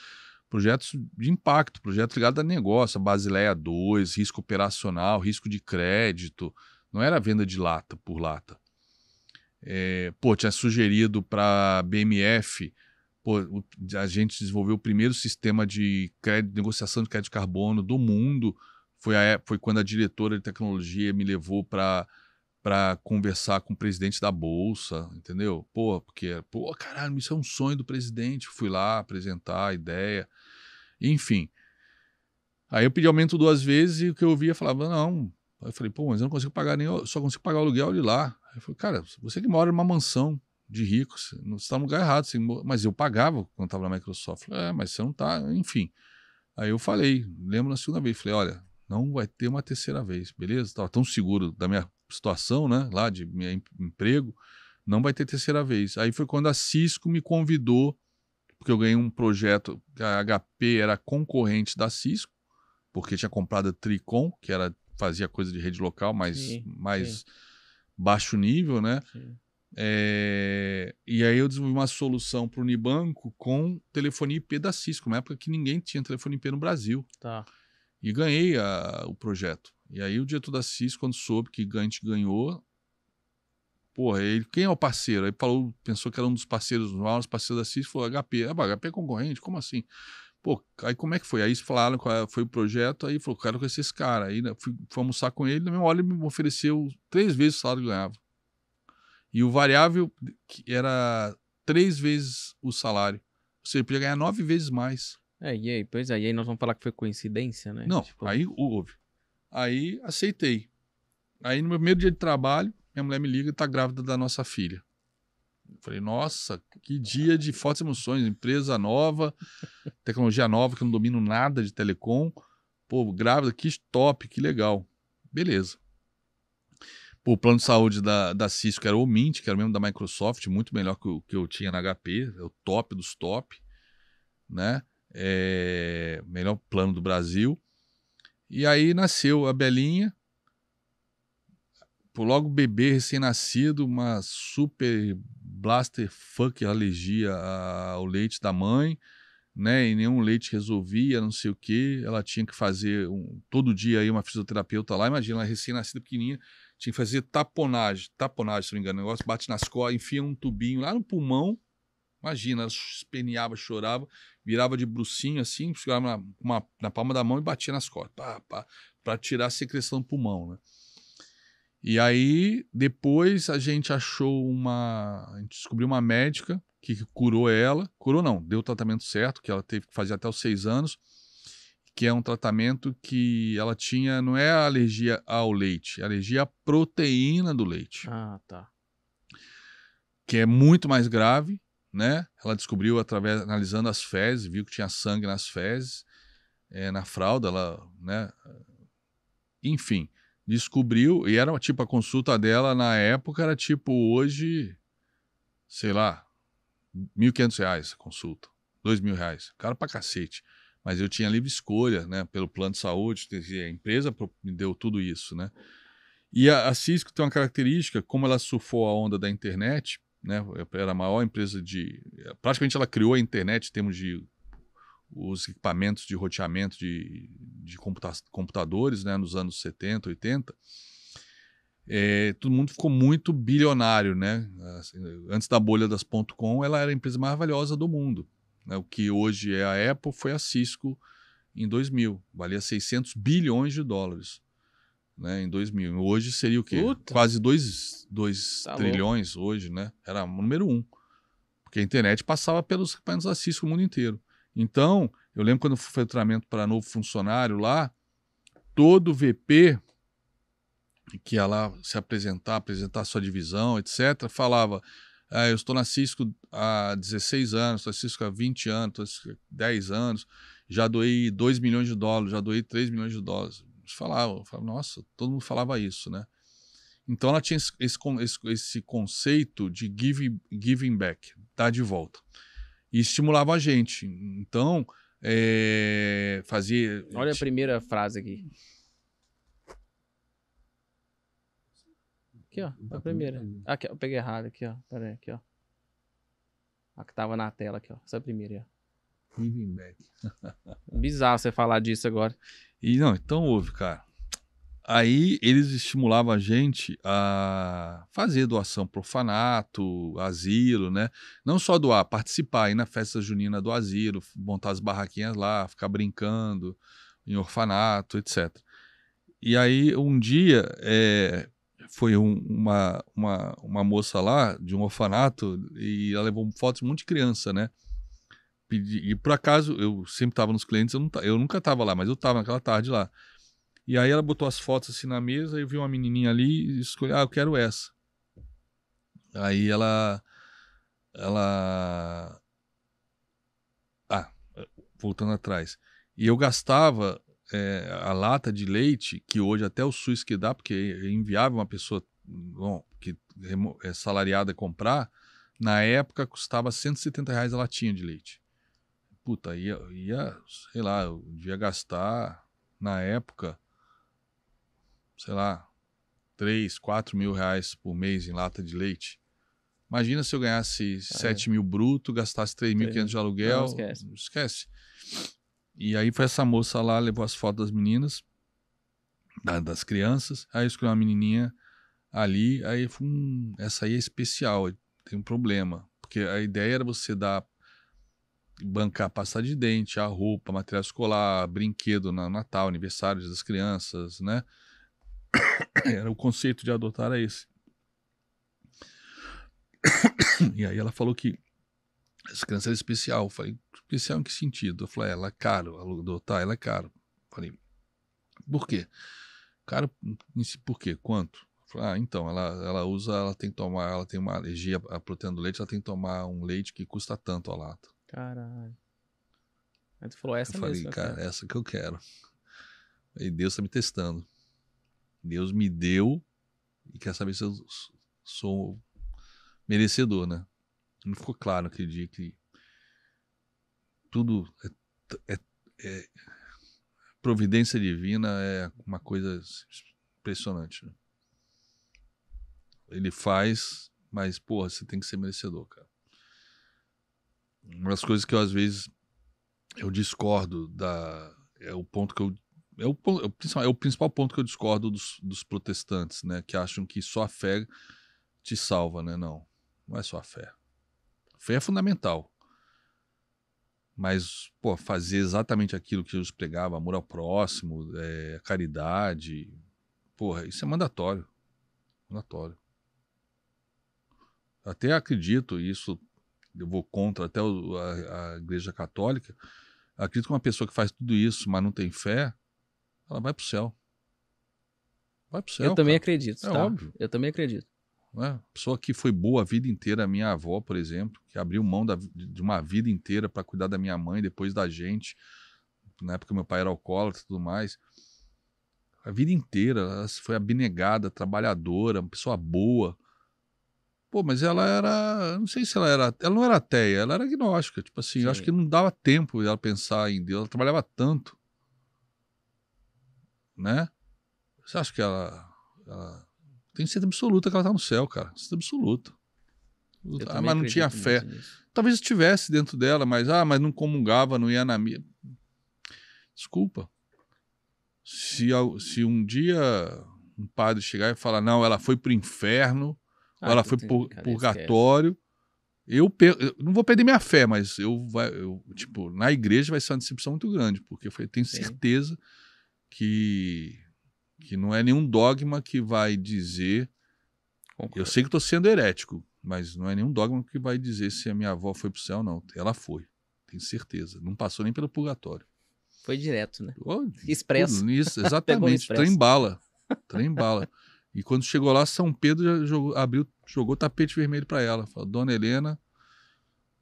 Projetos de impacto, projetos ligados a negócio, a Basileia 2, risco operacional, risco de crédito. Não era venda de lata por lata. É, pô, tinha sugerido para a BMF, pô, a gente desenvolveu o primeiro sistema de crédito, negociação de crédito de carbono do mundo foi, a, foi quando a diretora de tecnologia me levou para para conversar com o presidente da bolsa, entendeu? Pô, porque, pô, caralho, isso é um sonho do presidente. Fui lá apresentar a ideia. Enfim. Aí eu pedi aumento duas vezes e o que eu via falava, não. Aí eu falei, pô, mas eu não consigo pagar nem, só consigo pagar o aluguel de lá. Aí eu falei, cara, você que mora numa mansão de ricos, você está no lugar errado. mas eu pagava quando estava na Microsoft. Falei, é, mas você não tá, enfim. Aí eu falei, lembro na segunda vez, falei, olha, não vai ter uma terceira vez, beleza? Estava tão seguro da minha situação, né? Lá de meu emprego, não vai ter terceira vez. Aí foi quando a Cisco me convidou, porque eu ganhei um projeto, a HP era concorrente da Cisco, porque tinha comprado a Tricom, que era fazia coisa de rede local, mas sim, mais sim. baixo nível, né? É, e aí eu desenvolvi uma solução para o Unibanco com telefonia IP da Cisco, uma época que ninguém tinha telefonia IP no Brasil. Tá. E ganhei a, o projeto. E aí o diretor da CIS, quando soube que a gente ganhou, porra, ele, quem é o parceiro? Aí falou, pensou que era um dos parceiros, um maiores parceiros da CIS, falou HP. Ah, HP é concorrente, como assim? Pô, aí como é que foi? Aí eles falaram qual é, foi o projeto, aí falou, quero conhecer esse cara. Aí né, fui, fui almoçar com ele, na mesma hora ele me ofereceu três vezes o salário que eu ganhava. E o variável era três vezes o salário. Ou seja, podia ganhar nove vezes mais. É, e aí, pois aí, é, e aí nós vamos falar que foi coincidência, né? Não, tipo... aí houve. Aí aceitei. Aí no meu primeiro dia de trabalho, minha mulher me liga e tá grávida da nossa filha. falei, nossa, que dia de fortes emoções, empresa nova, tecnologia nova, que eu não domino nada de telecom. Pô, grávida, que top, que legal. Beleza. Pô, o plano de saúde da, da Cisco era o Mint, que era mesmo da Microsoft, muito melhor que o que eu tinha na HP, é o top dos top, né? é, melhor plano do Brasil. E aí nasceu a Belinha, por logo bebê recém-nascido, uma super blaster funk alergia ao leite da mãe, né? E nenhum leite resolvia, não sei o que. Ela tinha que fazer um, todo dia aí uma fisioterapeuta lá. Imagina, ela é recém-nascida pequenininha, tinha que fazer taponagem, taponagem, se não me engano, o negócio bate nas costas, enfia um tubinho lá no pulmão. Imagina, ela esperneava, chorava virava de brucinho assim, ficava na, uma, na palma da mão e batia nas costas, para tirar a secreção do pulmão, né? E aí, depois a gente achou uma. A gente descobriu uma médica que curou ela. Curou não, deu o tratamento certo, que ela teve que fazer até os seis anos, que é um tratamento que ela tinha. Não é alergia ao leite, é alergia à proteína do leite. Ah, tá. Que é muito mais grave né? Ela descobriu através analisando as fezes, viu que tinha sangue nas fezes, é, na fralda, ela, né? Enfim, descobriu e era tipo a consulta dela na época era tipo hoje, sei lá, mil quinhentos reais a consulta, dois mil reais, cara pra cacete. Mas eu tinha livre escolha, né? Pelo plano de saúde, a empresa me deu tudo isso, né? E a Cisco tem uma característica, como ela surfou a onda da internet, né? Era a maior empresa de. Praticamente ela criou a internet em termos de os equipamentos de roteamento de, de computa computadores né, nos anos 70, 80, é, todo mundo ficou muito bilionário. Né? Assim, antes da bolha das .com, ela era a empresa mais valiosa do mundo. Né? O que hoje é a Apple foi a Cisco em 2000. Valia 600 bilhões de dólares né, em 2000. Hoje seria o quê? Puta. Quase 2 tá trilhões louco. hoje, né? Era o número um. Porque a internet passava pelos equipamentos da Cisco o mundo inteiro. Então, eu lembro quando foi o treinamento para novo funcionário lá, todo VP que ia lá se apresentar, apresentar sua divisão, etc., falava: ah, Eu estou na Cisco há 16 anos, estou na Cisco há 20 anos, estou há 10 anos, já doei 2 milhões de dólares, já doei 3 milhões de dólares falava, nossa, todo mundo falava isso, né? Então ela tinha esse, esse, esse conceito de give, giving back, dar de volta. E estimulava a gente. Então, é, fazia. Eh, Olha a primeira frase aqui. Aqui, ó. A primeira. Aqui, eu peguei errado aqui, ó. Pera aí, aqui, ó. A que tava na tela aqui, ó. Essa é a primeira, ó. Giving back. Bizarro você falar disso agora. E não, então houve, cara. Aí eles estimulavam a gente a fazer doação orfanato asilo, né? Não só doar, participar, aí na festa junina do asilo, montar as barraquinhas lá, ficar brincando em orfanato, etc. E aí um dia é, foi um, uma, uma, uma moça lá de um orfanato e ela levou fotos de um monte de criança, né? pedi, e por acaso eu sempre estava nos clientes, eu, não, eu nunca estava lá, mas eu estava naquela tarde lá. E aí ela botou as fotos assim na mesa, eu vi uma menininha ali e escolhi, ah, eu quero essa. Aí ela ela ah, voltando atrás. E eu gastava é, a lata de leite, que hoje até o SUS que dá, porque enviava é uma pessoa bom, que é salariada comprar, na época custava 170 reais a latinha de leite puta, ia, ia, sei lá, eu devia gastar na época, sei lá, 3, 4 mil reais por mês em lata de leite. Imagina se eu ganhasse ah, 7 é. mil bruto, gastasse 3.500 de aluguel. Não, esquece. esquece. E aí foi essa moça lá, levou as fotos das meninas, das crianças. Aí eu escolhi uma menininha ali. Aí, um, essa aí é especial, tem um problema. Porque a ideia era você dar bancar pasta de dente, a roupa, material escolar, brinquedo no Natal, aniversários das crianças, né? Era o conceito de adotar é esse. E aí ela falou que essa criança era especial. Eu falei, especial em que sentido? Eu falei, ela é caro, adotar ela é caro. Eu falei, por quê? Caro, por quê? Quanto? Ah, então, ela, ela usa, ela tem que tomar, ela tem uma alergia à proteína do leite, ela tem que tomar um leite que custa tanto a lata. Caralho. Aí tu falou, essa eu falei, mesmo, cara, cara, essa que eu quero. E Deus tá me testando. Deus me deu e quer saber se eu sou merecedor, né? Não ficou claro aquele dia que tudo é, é, é providência divina é uma coisa impressionante. Né? Ele faz, mas porra, você tem que ser merecedor, cara. Uma das coisas que eu, às vezes eu discordo da é o ponto que eu é o, é, é o principal ponto que eu discordo dos, dos protestantes, né, que acham que só a fé te salva, né? Não, não é só a fé. fé é fundamental. Mas, pô, fazer exatamente aquilo que Jesus pregava, amor ao próximo, é, caridade, porra, isso é mandatório. Mandatório. Até acredito, isso eu vou contra até o, a, a, igreja católica, acredito que uma pessoa que faz tudo isso, mas não tem fé, ela vai para o céu. Vai para o céu. Eu também cara. acredito. É tá? óbvio. Eu também acredito. É? Pessoa que foi boa a vida inteira, a minha avó, por exemplo, que abriu mão da, de uma vida inteira para cuidar da minha mãe, depois da gente, na época meu pai era alcoólatra e tudo mais. A vida inteira, ela foi abnegada, trabalhadora, uma pessoa boa. Pô, mas ela era. Não sei se ela era. Ela não era ateia, ela era agnóstica. Tipo assim, Sim. eu acho que não dava tempo ela pensar em Deus. Ela trabalhava tanto. Né? Você acha que ela. ela tem certeza absoluta que ela tá no céu, cara. Certeza absoluta. Ah, mas não tinha fé. Nisso. Talvez estivesse dentro dela, mas ah, mas não comungava, não ia na minha. Desculpa. Se, se um dia um padre chegar e falar, não, ela foi pro inferno ah, ela foi pro purgatório. Eu, per... eu, não vou perder minha fé, mas eu, vai, eu, tipo, na igreja vai ser uma decepção muito grande, porque eu falei, tenho Sim. certeza que, que não é nenhum dogma que vai dizer. Concordo. Eu sei que estou sendo herético, mas não é nenhum dogma que vai dizer se a minha avó foi para o céu ou não. Ela foi, tenho certeza. Não passou nem pelo purgatório. Foi direto, né? Oh, Expresso. Isso, exatamente. Trem bala. Trem bala. E quando chegou lá, São Pedro já jogou, abriu, jogou tapete vermelho para ela. Falou, Dona Helena,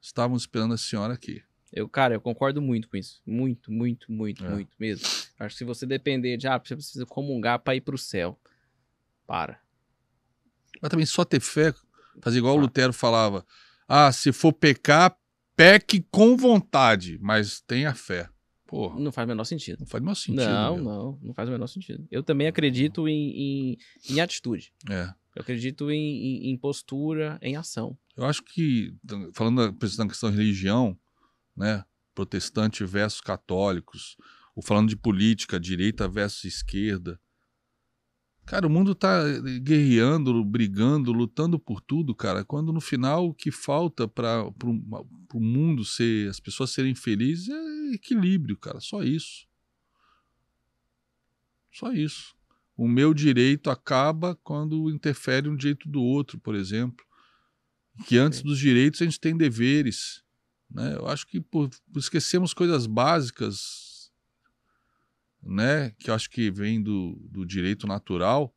estávamos esperando a senhora aqui. Eu, cara, eu concordo muito com isso. Muito, muito, muito, é. muito mesmo. Acho que se você depender de, ah, você precisa comungar para ir para o céu. Para. Mas também só ter fé, fazer igual ah. o Lutero falava. Ah, se for pecar, peque com vontade, mas tenha fé. Porra. Não faz o menor sentido. Não faz o menor sentido. Não, meu. não, não faz o menor sentido. Eu também acredito em, em, em atitude. É. Eu acredito em, em, postura, em ação. Eu acho que, falando da questão religião, né, protestante versus católicos, ou falando de política, direita versus esquerda, Cara, o mundo tá eh, guerreando, brigando, lutando por tudo, cara. Quando no final o que falta para o mundo ser, as pessoas serem felizes é equilíbrio, cara. Só isso. Só isso. O meu direito acaba quando interfere um direito do outro, por exemplo. Que antes dos direitos a gente tem deveres. Né? Eu acho que por, esquecemos coisas básicas né, que eu acho que vem do, do direito natural,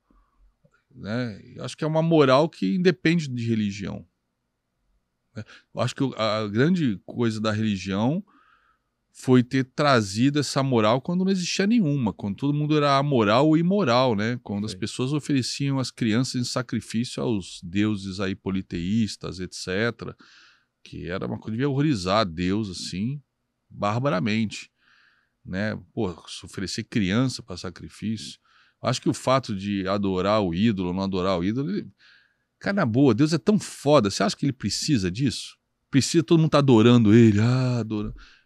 né, eu acho que é uma moral que independe de religião. Né. Eu acho que a grande coisa da religião foi ter trazido essa moral quando não existia nenhuma, quando todo mundo era amoral ou imoral, né? Quando Sim. as pessoas ofereciam as crianças em sacrifício aos deuses aí politeístas, etc., que era uma coisa devia horrorizar Deus assim, barbaramente né? Pô, oferecer criança para sacrifício. Acho que o fato de adorar o ídolo, não adorar o ídolo, ele... cara, na boa, Deus é tão foda. Você acha que ele precisa disso? Precisa, todo mundo tá adorando ele, ah,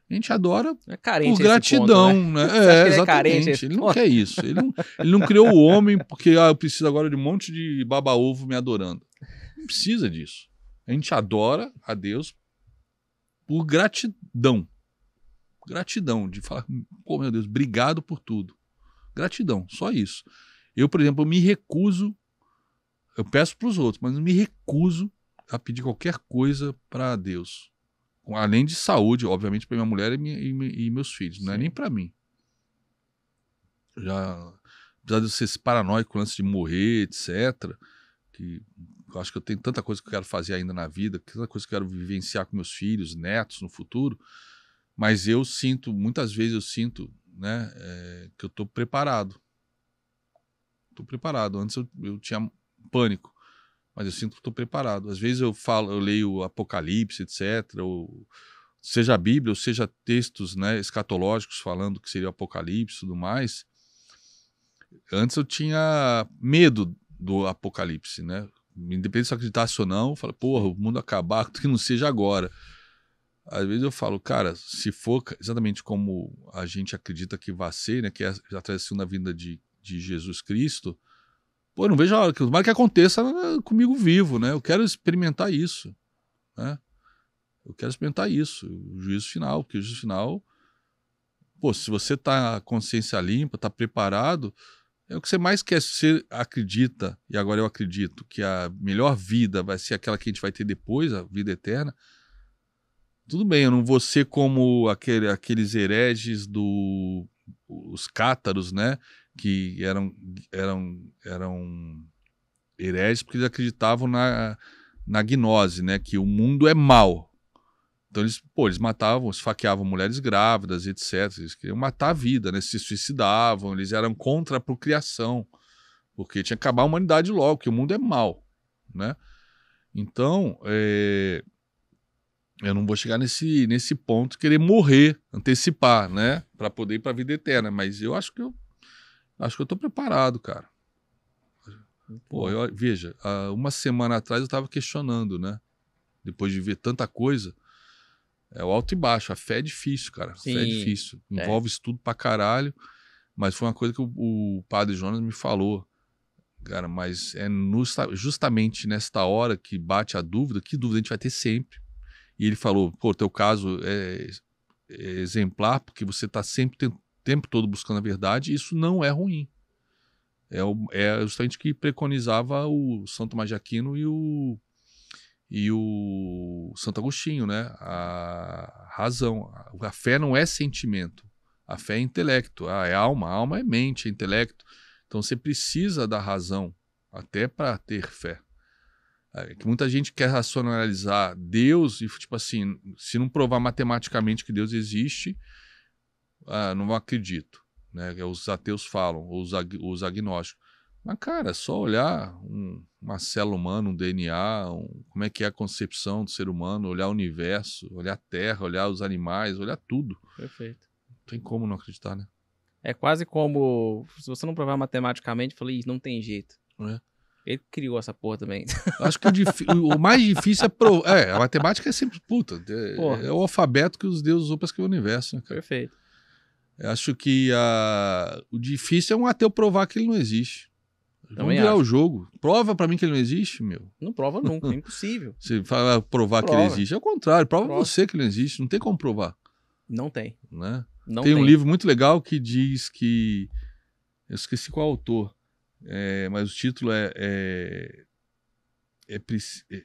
A gente adora é por gratidão, ponto, né? né? É, é exatamente. É ele não quer isso. Ele não, ele não criou o homem porque ah, eu preciso agora de um monte de baba-ovo me adorando. Não precisa disso. A gente adora a Deus por gratidão gratidão, de falar, pô, meu Deus, obrigado por tudo. Gratidão, só isso. Eu, por exemplo, eu me recuso, eu peço para os outros, mas me recuso a pedir qualquer coisa para Deus. Além de saúde, obviamente, para minha mulher e, minha, e, e meus filhos, Sim. não é nem para mim. Já, apesar de eu ser esse paranoico antes de morrer, etc., que eu acho que eu tenho tanta coisa que eu quero fazer ainda na vida, tanta coisa que eu quero vivenciar com meus filhos, netos no futuro, mas eu sinto, muitas vezes eu sinto, né, é, que eu estou preparado. Estou preparado. Antes eu, eu tinha pânico, mas eu sinto que estou preparado. Às vezes eu falo, eu leio Apocalipse, etc., ou seja a Bíblia, ou seja textos, né, escatológicos falando que seria o Apocalipse e tudo mais. Antes eu tinha medo do Apocalipse, né? Independente se eu acreditasse ou não, eu falo, porra, o mundo acabar, que não seja agora às vezes eu falo, cara, se for exatamente como a gente acredita que vai ser, né, que é através da segunda vinda de, de Jesus Cristo, pô, não vejo a hora que, mais que aconteça eh, comigo vivo, né? Eu quero experimentar isso, né? Eu quero experimentar isso, o juízo final, porque o juízo final, pô, se você tá consciência limpa, tá preparado, é o que você mais quer. Se você acredita, e agora eu acredito, que a melhor vida vai ser aquela que a gente vai ter depois, a vida eterna, tudo bem, eu não vou ser como aquele, aqueles hereges do. os cátaros, né? Que eram, eram, eram hereges porque eles acreditavam na, na gnose, né? Que o mundo é mal. Então eles, pô, eles matavam, esfaqueavam mulheres grávidas, etc. Eles queriam matar a vida, né? Se suicidavam, eles eram contra a procriação, porque tinha que acabar a humanidade logo, que o mundo é mal, né? Então, é eu não vou chegar nesse, nesse ponto querer morrer, antecipar, né? Para poder ir para a vida eterna. Mas eu acho que eu acho que eu tô preparado, cara. Pô, eu, veja, uma semana atrás eu estava questionando, né? Depois de ver tanta coisa, é o alto e baixo. A fé é difícil, cara. Sim, fé é difícil. É. Envolve é. estudo pra caralho. Mas foi uma coisa que o, o padre Jonas me falou. Cara, mas é no, justamente nesta hora que bate a dúvida, que dúvida a gente vai ter sempre e ele falou: pô, teu caso é, é exemplar, porque você está sempre o tempo todo buscando a verdade, isso não é ruim. É, o, é justamente que preconizava o Santo Tomás e o, e o Santo Agostinho, né? A razão. A fé não é sentimento, a fé é intelecto, ah, é alma, a alma é mente, é intelecto. Então você precisa da razão até para ter fé. É, que muita gente quer racionalizar Deus e, tipo assim, se não provar matematicamente que Deus existe, ah, não acredito. Né? É os ateus falam, ou os, ag os agnósticos. Mas, cara, é só olhar um, uma célula humana, um DNA, um, como é que é a concepção do ser humano, olhar o universo, olhar a Terra, olhar os animais, olhar tudo. Perfeito. Não tem como não acreditar, né? É quase como se você não provar matematicamente, falei, não tem jeito. É. Ele criou essa porra também. Acho que o, o mais difícil é, provar. é. A matemática é sempre puta. É, é o alfabeto que os deuses usam para escrever o universo, né, cara? Perfeito. Eu acho que a... o difícil é um ateu provar que ele não existe. Também Vamos virar acho. o jogo. Prova para mim que ele não existe, meu. Não prova nunca, é impossível. Você fala ah, provar prova. que ele existe. É o contrário, prova, prova, você que ele não existe. Não tem como provar. Não tem. Né? Não tem, tem um livro muito legal que diz que. Eu esqueci qual autor. É, mas o título é é é, é,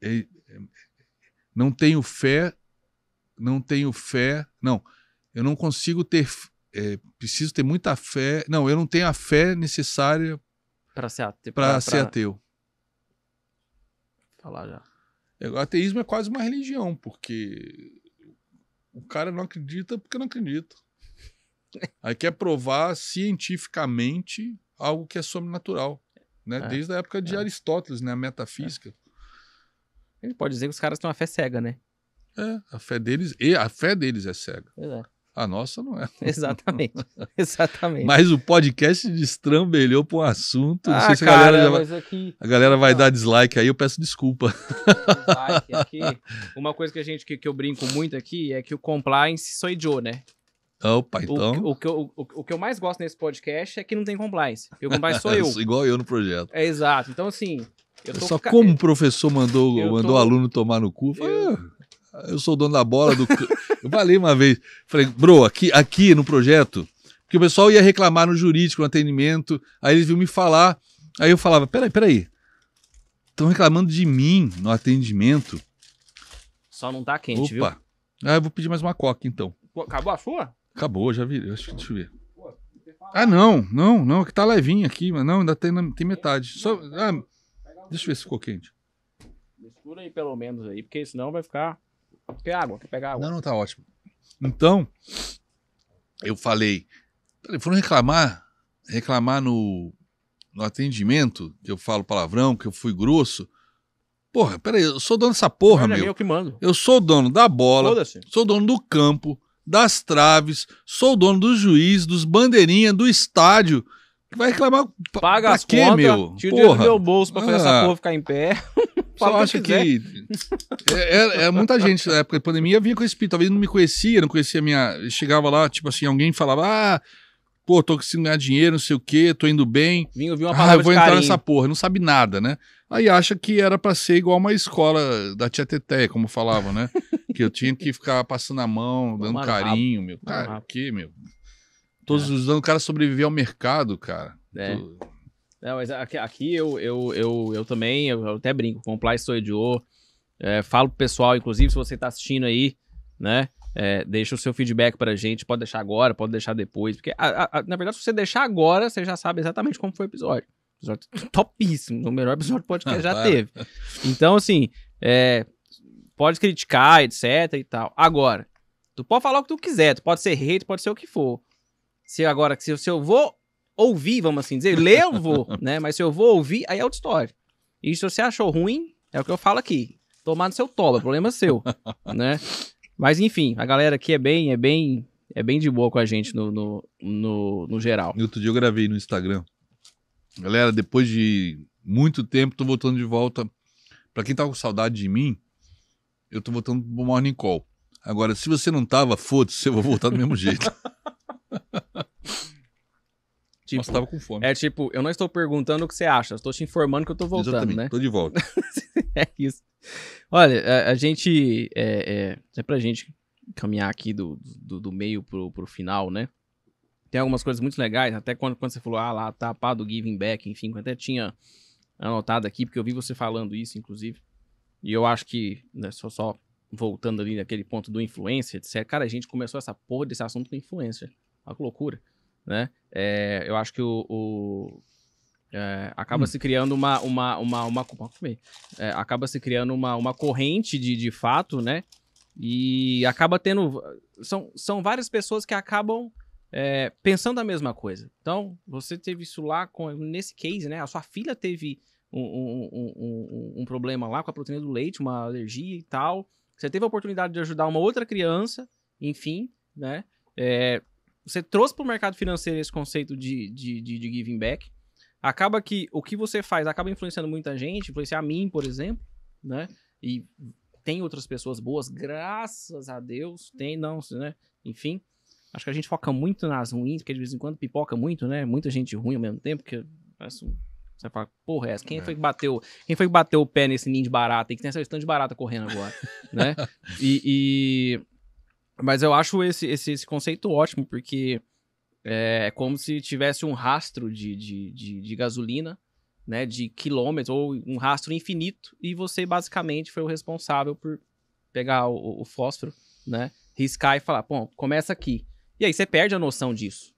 é, é, Não tenho fé, não tenho fé. Não, eu não consigo ter. É, preciso ter muita fé. Não, eu não tenho a fé necessária para ser, pra, ser pra... ateu. Falar já. O ateísmo é quase uma religião, porque o cara não acredita porque não acredita. Aí quer provar cientificamente algo que é sobrenatural, né? É, Desde a época de é. Aristóteles, né? A metafísica. É. Ele pode dizer que os caras têm uma fé cega, né? É, a fé deles, e a fé deles é cega. É. A nossa não é. Exatamente. Exatamente. Mas o podcast destrambelhou para um assunto. Não ah, sei se cara, é a galera vai, aqui... Ah. a galera vai dar dislike aí, eu peço desculpa. Dislike aqui. Uma coisa que a gente que, que eu brinco muito aqui é que o compliance só idiou, né? Opa, então. O, o, que eu, o, o, que eu mais gosto nesse podcast é que não tem compliance. o compliance sou é eu. Igual eu no projeto. É exato. Então, assim. Eu é Só como o professor mandou, mandou tô... o aluno tomar no cu. Eu... Ah, eu... sou o dono da bola do. eu falei uma vez. Falei, bro, aqui, aqui no projeto. que o pessoal ia reclamar no jurídico, no atendimento. Aí eles viram me falar. Aí eu falava: peraí, peraí. Estão reclamando de mim no atendimento. Só não tá quente, Opa. viu? Ah, eu vou pedir mais uma coca então. Acabou a sua? Acabou, já vi. Acho que deixa eu ver. Ah, não, não, não, que tá levinho aqui, mas não, ainda tem, tem metade. Só, ah, deixa eu ver se ficou quente. Mistura aí pelo menos aí, porque senão vai ficar. Quer água? Quer pegar água? Não, não, tá ótimo. Então, eu falei. Foram reclamar, reclamar no, no atendimento, que eu falo palavrão, que eu fui grosso. Porra, peraí, eu sou dono dessa porra, Olha, é meu. Eu que mando. Eu sou dono da bola, sou dono do campo, das traves, sou dono do juiz, dos bandeirinha, do estádio. vai reclamar. Paga pra as quê, meu? tira porra. o meu bolso pra fazer ah, essa porra ficar em pé. Só acho que. que é, é, é, muita gente na época da pandemia vinha com esse pito Talvez não me conhecia, não conhecia a minha. Chegava lá, tipo assim, alguém falava, ah, pô, tô conseguindo ganhar dinheiro, não sei o quê, tô indo bem. Vim ouvir uma palavra. Ah, vou entrar carinho. nessa porra, não sabe nada, né? Aí acha que era pra ser igual uma escola da Tia Teté, como falavam, né? que eu tinha que ficar passando a mão, dando carinho, meu. Cara, o que, meu? Todos é. usando o cara sobreviver ao mercado, cara. É. Tô... Não, é, mas aqui, aqui, eu, eu, eu, eu também, eu, até brinco, compliance sou idiota. É, falo pro pessoal, inclusive, se você tá assistindo aí, né? É, deixa o seu feedback pra gente, pode deixar agora, pode deixar depois. Porque, a, a, na verdade, se você deixar agora, você já sabe exatamente como foi o episódio. Episódio topíssimo, o melhor episódio do podcast ah, já para. teve. Então, assim, é, pode criticar, etc e tal. Agora, tu pode falar o que tu quiser, tu pode ser rei, tu pode ser o que for. Se agora, se, se eu vou ouvir, vamos assim dizer, ler eu vou, né? Mas se eu vou ouvir, aí é outra história. E se você achou ruim, é o que eu falo aqui. Tomar no seu toba, problema seu, né? Mas enfim, a galera aqui é bem, é bem, é bem de boa com a gente no, no, no, no geral. E outro dia eu gravei no Instagram. Galera, depois de muito tempo, tô voltando de volta. Pra quem tá com saudade de mim, eu tô votando pro Morning Call. Agora, se você não tava, foda-se, eu vou voltar do mesmo jeito. tipo, Nossa, tava com fome. É tipo, eu não estou perguntando o que você acha, estou te informando que eu tô voltando, Exatamente, né? Tô de volta. é isso. Olha, a, a gente. É, é, é pra gente caminhar aqui do, do, do, meio pro, pro final, né? Tem algumas coisas muito legais, até quando, quando você falou, ah lá, tá, pá, do giving back, enfim, eu até tinha anotado aqui, porque eu vi você falando isso, inclusive. E eu acho que, né, só, só voltando ali naquele ponto do influencer, etc. Cara, a gente começou essa porra desse assunto com influencer. Olha que loucura, né? É, eu acho que o... o é, acaba hum. se criando uma... uma, uma, uma, uma é, acaba se criando uma, uma corrente de, de fato, né? E acaba tendo... São, são várias pessoas que acabam... É, pensando a mesma coisa. Então, você teve isso lá com, nesse case, né? A sua filha teve um, problema lá com a proteína do leite, uma alergia e tal. Você teve a oportunidade de ajudar uma outra criança, enfim, né? É, você trouxe para o mercado financeiro esse conceito de, de, de, de, giving back. Acaba que o que você faz acaba influenciando muita gente, influenciar a mim, por exemplo, né? E tem outras pessoas boas, graças a Deus, tem não, né? Enfim, acho que a gente foca muito nas ruins, porque de vez em quando pipoca muito, né? Muita gente ruim ao mesmo tempo, porque parece um você fala, porra, essa? Quem é. foi que bateu? Quem foi que bateu o pé nesse ninho de barata e que tem essa estante de barata correndo agora? né? E, e, Mas eu acho esse, esse, esse conceito ótimo, porque é, é como se tivesse um rastro de, de, de, de gasolina né, de quilômetros ou um rastro infinito e você basicamente foi o responsável por pegar o, o, fósforo, né, riscar e falar, bom, começa aqui. E aí você perde a noção disso,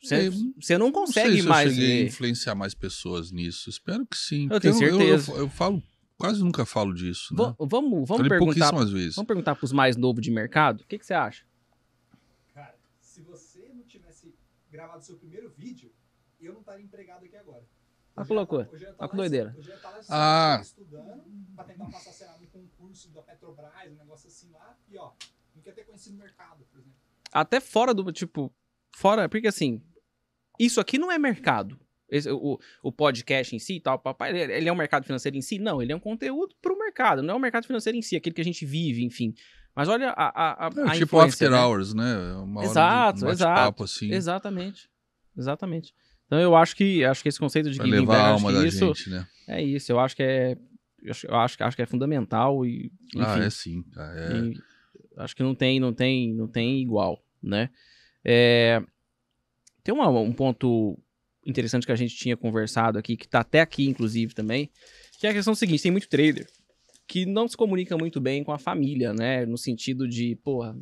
você, é, não consegue não sei se mais. Eu influenciar mais pessoas nisso. Espero que sim. Eu tenho certeza. Eu, eu, eu, falo, quase nunca falo disso. Né? vamos, vamos Falei perguntar. Vezes. Vamos perguntar para os mais novos de mercado. O que, você acha? Cara, se você não tivesse gravado seu primeiro vídeo, eu não estaria empregado aqui agora. Ah, colocou. Olha tá que doideira. ah. estudando tentar passar, sei lá, concurso da Petrobras, um negócio assim lá. E ó, não quer ter conhecido o mercado, por exemplo. Até fora do, tipo, Fora, porque assim, isso aqui não é mercado. Esse, o, o podcast em si e tal, papai, ele é um mercado financeiro em si? Não, ele é um conteúdo para o mercado, não é um mercado financeiro em si, aquele que a gente vive, enfim. Mas olha a. a, a é, a tipo After né? Hours, né? Uma exato, hora de um exato. Assim. Exatamente. Exatamente. Então eu acho que acho que esse conceito de giving levar back, a alma isso, gente, né? É isso, eu acho que é. Eu acho, acho, que é fundamental e. Ah, enfim, ah, é sim. é... E, acho que não tem, não tem, não tem igual, né? É, tem uma, um ponto interessante que a gente tinha conversado aqui, que está até aqui, inclusive, também, que é a questão seguinte: tem muito trader que não se comunica muito bem com a família, né? No sentido de, porra.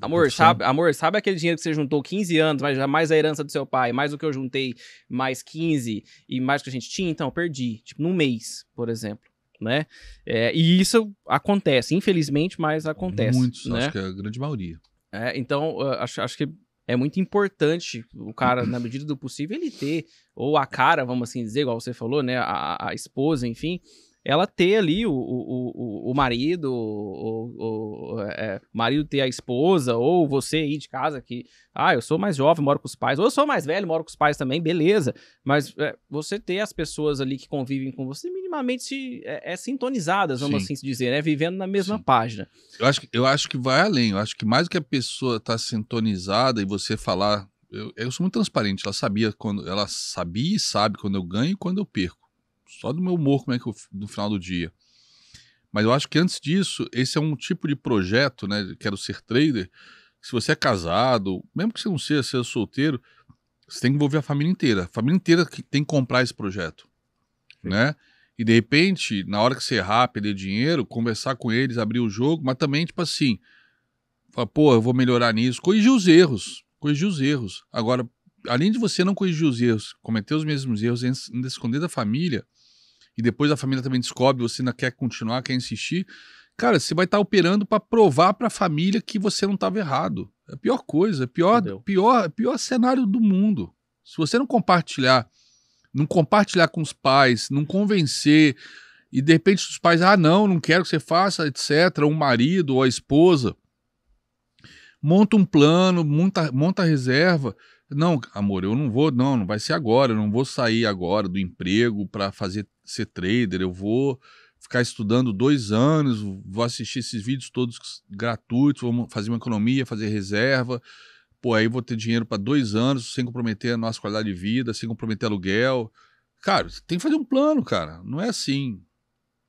Amor, sabe, amor, sabe aquele dinheiro que você juntou 15 anos, mais, mais a herança do seu pai, mais o que eu juntei, mais 15 e mais o que a gente tinha? Então, perdi. Tipo, num mês, por exemplo né? É, e isso acontece, infelizmente, mas acontece. Muitos, né? acho que é a grande maioria. É, então, acho, acho que é muito importante o cara, na medida do possível, ele ter, ou a cara, vamos assim dizer, igual você falou, né? A, a esposa, enfim, ela ter ali o, o, o, o marido, o, o é, marido ter a esposa, ou você ir de casa que, ah, eu sou mais jovem, moro com os pais, ou eu sou mais velho, moro com os pais também, beleza. Mas é, você ter as pessoas ali que convivem com você minimamente é, é sintonizadas, vamos Sim. assim dizer, né? Vivendo na mesma Sim. página. Eu acho, que, eu acho que vai além, eu acho que mais do que a pessoa estar tá sintonizada e você falar. Eu, eu sou muito transparente, ela sabia quando. Ela sabia e sabe quando eu ganho e quando eu perco só do meu humor, como é que eu, no final do dia. Mas eu acho que antes disso, esse é um tipo de projeto, né? Quero ser trader. Se você é casado, mesmo que você não seja, seja solteiro, você tem que envolver a família inteira. A família inteira que tem que comprar esse projeto, Sim. né? E de repente, na hora que você errar, perder dinheiro, conversar com eles, abrir o jogo, mas também, tipo assim, fala, pô, eu vou melhorar nisso, corrigir os erros, corrigir os erros. Agora, além de você não corrigir os erros, cometer os mesmos erros, ainda esconder da família, e depois a família também descobre, você ainda quer continuar, quer insistir, cara, você vai estar tá operando para provar para a família que você não estava errado. É a pior coisa, é pior, pior, pior cenário do mundo. Se você não compartilhar, não compartilhar com os pais, não convencer, e de repente os pais, ah, não, não quero que você faça, etc., o um marido ou a esposa, monta um plano, monta, monta reserva. Não, amor, eu não vou, não, não vai ser agora, eu não vou sair agora do emprego para fazer ser trader, eu vou ficar estudando dois anos, vou assistir esses vídeos todos gratuitos, vou fazer uma economia, fazer reserva. Pô, aí vou ter dinheiro para dois anos, sem comprometer a nossa qualidade de vida, sem comprometer aluguel. Cara, tem que fazer um plano, cara. Não é assim.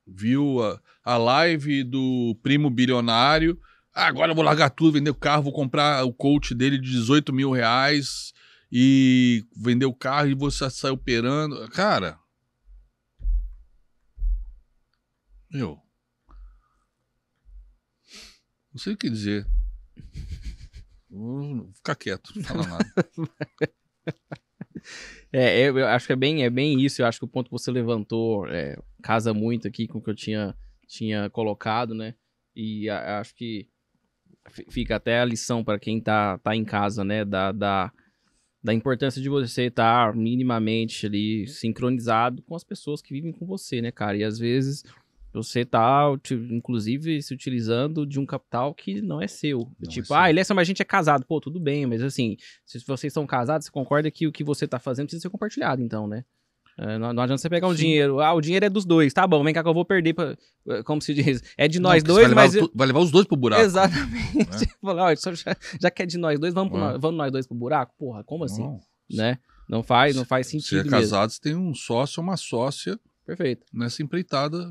Viu a, a live do primo bilionário? Ah, agora eu vou largar tudo, vender o carro, vou comprar o coach dele de 18 mil reais e vender o carro e você sair operando. Cara, eu Não sei o que dizer. Vou ficar quieto, não falar nada. é, eu, eu, acho que é bem, é bem isso. Eu acho que o ponto que você levantou é, casa muito aqui com o que eu tinha, tinha colocado, né? E a, acho que fica até a lição para quem tá, tá em casa, né? Da, da, da importância de você estar tá minimamente ali sincronizado com as pessoas que vivem com você, né, cara? E às vezes você tá, inclusive, se utilizando de um capital que não é seu. Não é tipo, é seu. ah, ele é seu, mas a gente é casado. Pô, tudo bem, mas assim, se vocês são casados, você concorda que o que você tá fazendo precisa ser compartilhado, então, né? É, não, não adianta você pegar um Sim. dinheiro. Ah, o dinheiro é dos dois. Tá bom, vem cá que eu vou perder. Pra... Eh, como se diz? É de nós não, dois, vai mas. Vai levar os dois pro buraco. Né? Exatamente. Falar, é? já, já, que é de nós dois, vamos, é. nós, vamos nós dois pro buraco? Porra, como assim? Não. Né? Não faz, não faz sentido. Se é casado, mesmo. você tem um sócio ou uma sócia Perfeito. Nessa empreitada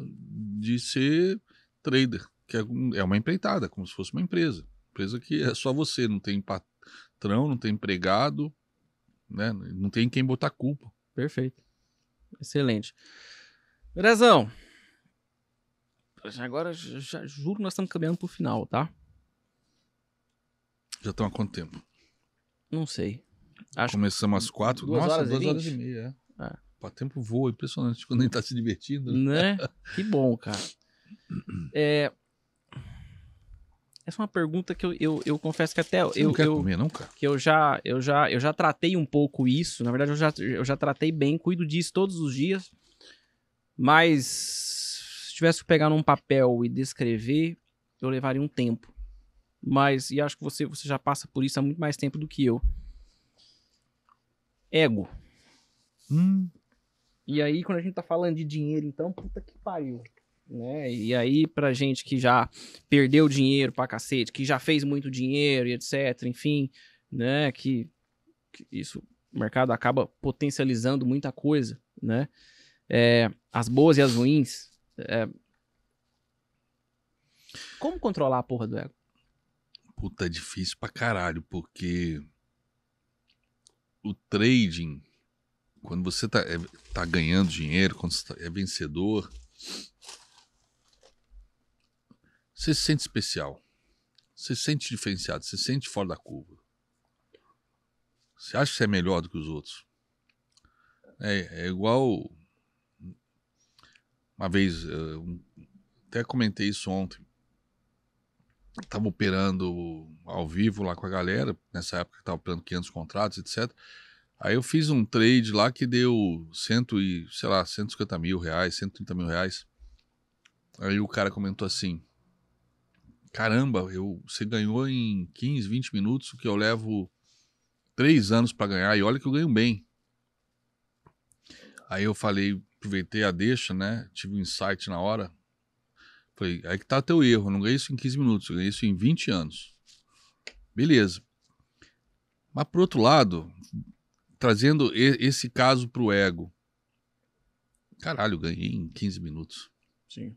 de ser trader, que é, é uma empreitada, como se fosse uma empresa. Empresa que é só você, não tem patrão, não tem empregado, né? não tem quem botar culpa. Perfeito. Excelente. Brazão, agora já juro nós estamos caminhando para o final, tá? Já estão há quanto tempo? Não sei. Acho Começamos às quatro, duas nossa, horas duas e horas e meia. É. é. O tempo voa, impressionante quando a gente tá se divertindo. Né? né? Que bom, cara. É... Essa é uma pergunta que eu, eu, eu confesso que até Você eu, não quer eu, comer, não, cara? que eu já eu já eu já tratei um pouco isso. Na verdade, eu já, eu já tratei bem, cuido disso todos os dias. Mas se tivesse que pegar num papel e descrever, eu levaria um tempo. Mas e acho que você você já passa por isso há muito mais tempo do que eu. Ego. Hum. E aí, quando a gente tá falando de dinheiro, então, puta que pariu. Né? E aí, pra gente que já perdeu dinheiro pra cacete, que já fez muito dinheiro e etc, enfim, né? Que, que isso, o mercado acaba potencializando muita coisa, né? É, as boas e as ruins. É... Como controlar a porra do ego? Puta, é difícil pra caralho, porque o trading quando você está é, tá ganhando dinheiro, quando você tá, é vencedor, você se sente especial. Você se sente diferenciado, você se sente fora da curva. Você acha que você é melhor do que os outros. É, é igual. Uma vez, eu eh, até comentei isso ontem. Estava operando ao vivo lá com a galera, nessa época estava operando 500 contratos, etc. Aí eu fiz um trade lá que deu cento e, sei lá, 150 mil reais, 130 mil reais. Aí o cara comentou assim: Caramba, eu, você ganhou em 15, 20 minutos o que eu levo três anos para ganhar, e olha que eu ganho bem. Aí eu falei, aproveitei a deixa, né? Tive um insight na hora. Falei, aí que tá teu erro, eu não ganhei isso em 15 minutos, eu ganhei isso em 20 anos. Beleza. Mas por outro lado, trazendo esse caso para o ego. Caralho, ganhei em 15 minutos. Sim.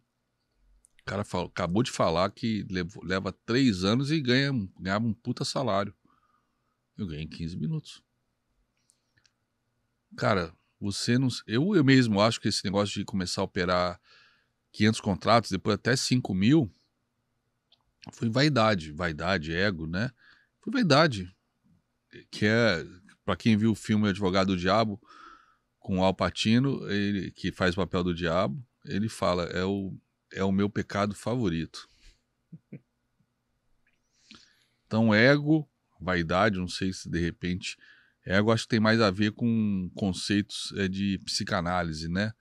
O cara falou, acabou de falar que leva três anos e ganha, ganhava um puta salário. Eu ganhei em 15 minutos. Cara, você não. Eu, eu mesmo acho que esse negócio de começar a operar 500 contratos, depois até 5 mil, foi vaidade. Vaidade, ego, né? Foi vaidade. Que é para quem viu o filme Advogado do Diabo, com Al Pacino, ele, que faz o papel do diabo, ele fala: é o, é o meu pecado favorito. Então, ego, vaidade, não sei se de repente. Ego acho que tem mais a ver com conceitos é, de psicanálise, né?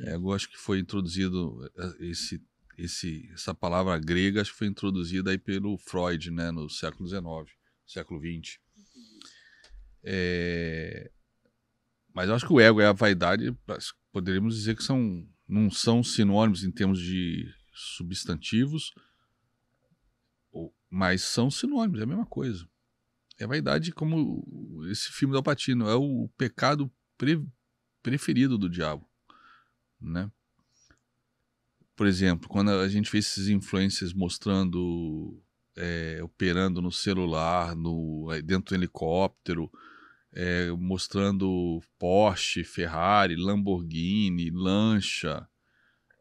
Ego acho que foi introduzido eh, esse, esse, essa palavra grega acho que foi introduzida aí pelo Freud, né, no século XIX, século XX. É... Mas eu acho que o ego e é a vaidade, poderíamos dizer que são, não são sinônimos em termos de substantivos, mas são sinônimos, é a mesma coisa. É vaidade como esse filme do patino é o pecado pre preferido do diabo, né? Por exemplo, quando a gente fez esses influencers mostrando, é, operando no celular, no, dentro do helicóptero, é, mostrando Porsche, Ferrari, Lamborghini, lancha.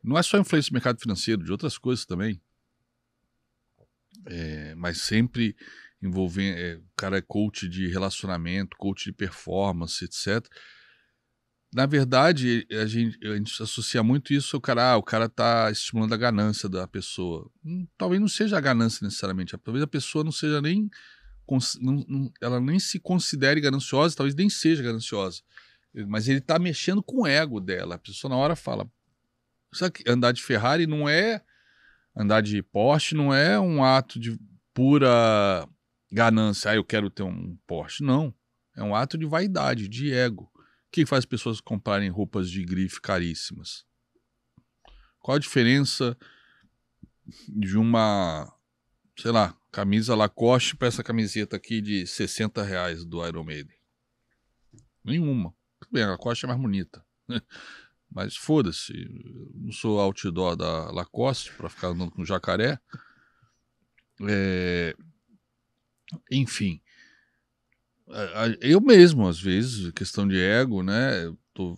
Não é só influência do mercado financeiro, de outras coisas também. É, mas sempre envolvendo. É, o cara é coach de relacionamento, coach de performance, etc. Na verdade, a gente, a gente associa muito isso ao cara, ah, o cara está estimulando a ganância da pessoa. Hum, talvez não seja a ganância necessariamente, talvez a pessoa não seja nem não, não, ela nem se considere gananciosa, talvez nem seja gananciosa, mas ele está mexendo com o ego dela. A pessoa na hora fala, sabe que andar de Ferrari não é andar de Porsche, não é um ato de pura ganância, ah, eu quero ter um Porsche, não. É um ato de vaidade, de ego. O que faz as pessoas comprarem roupas de grife caríssimas? Qual a diferença de uma, sei lá, Camisa Lacoste para essa camiseta aqui de 60 reais do Iron Maiden. Nenhuma. Tudo bem, a Lacoste é mais bonita. Mas foda-se. Não sou outdoor da Lacoste para ficar andando com jacaré. É... Enfim. Eu mesmo, às vezes, questão de ego, né? Tô...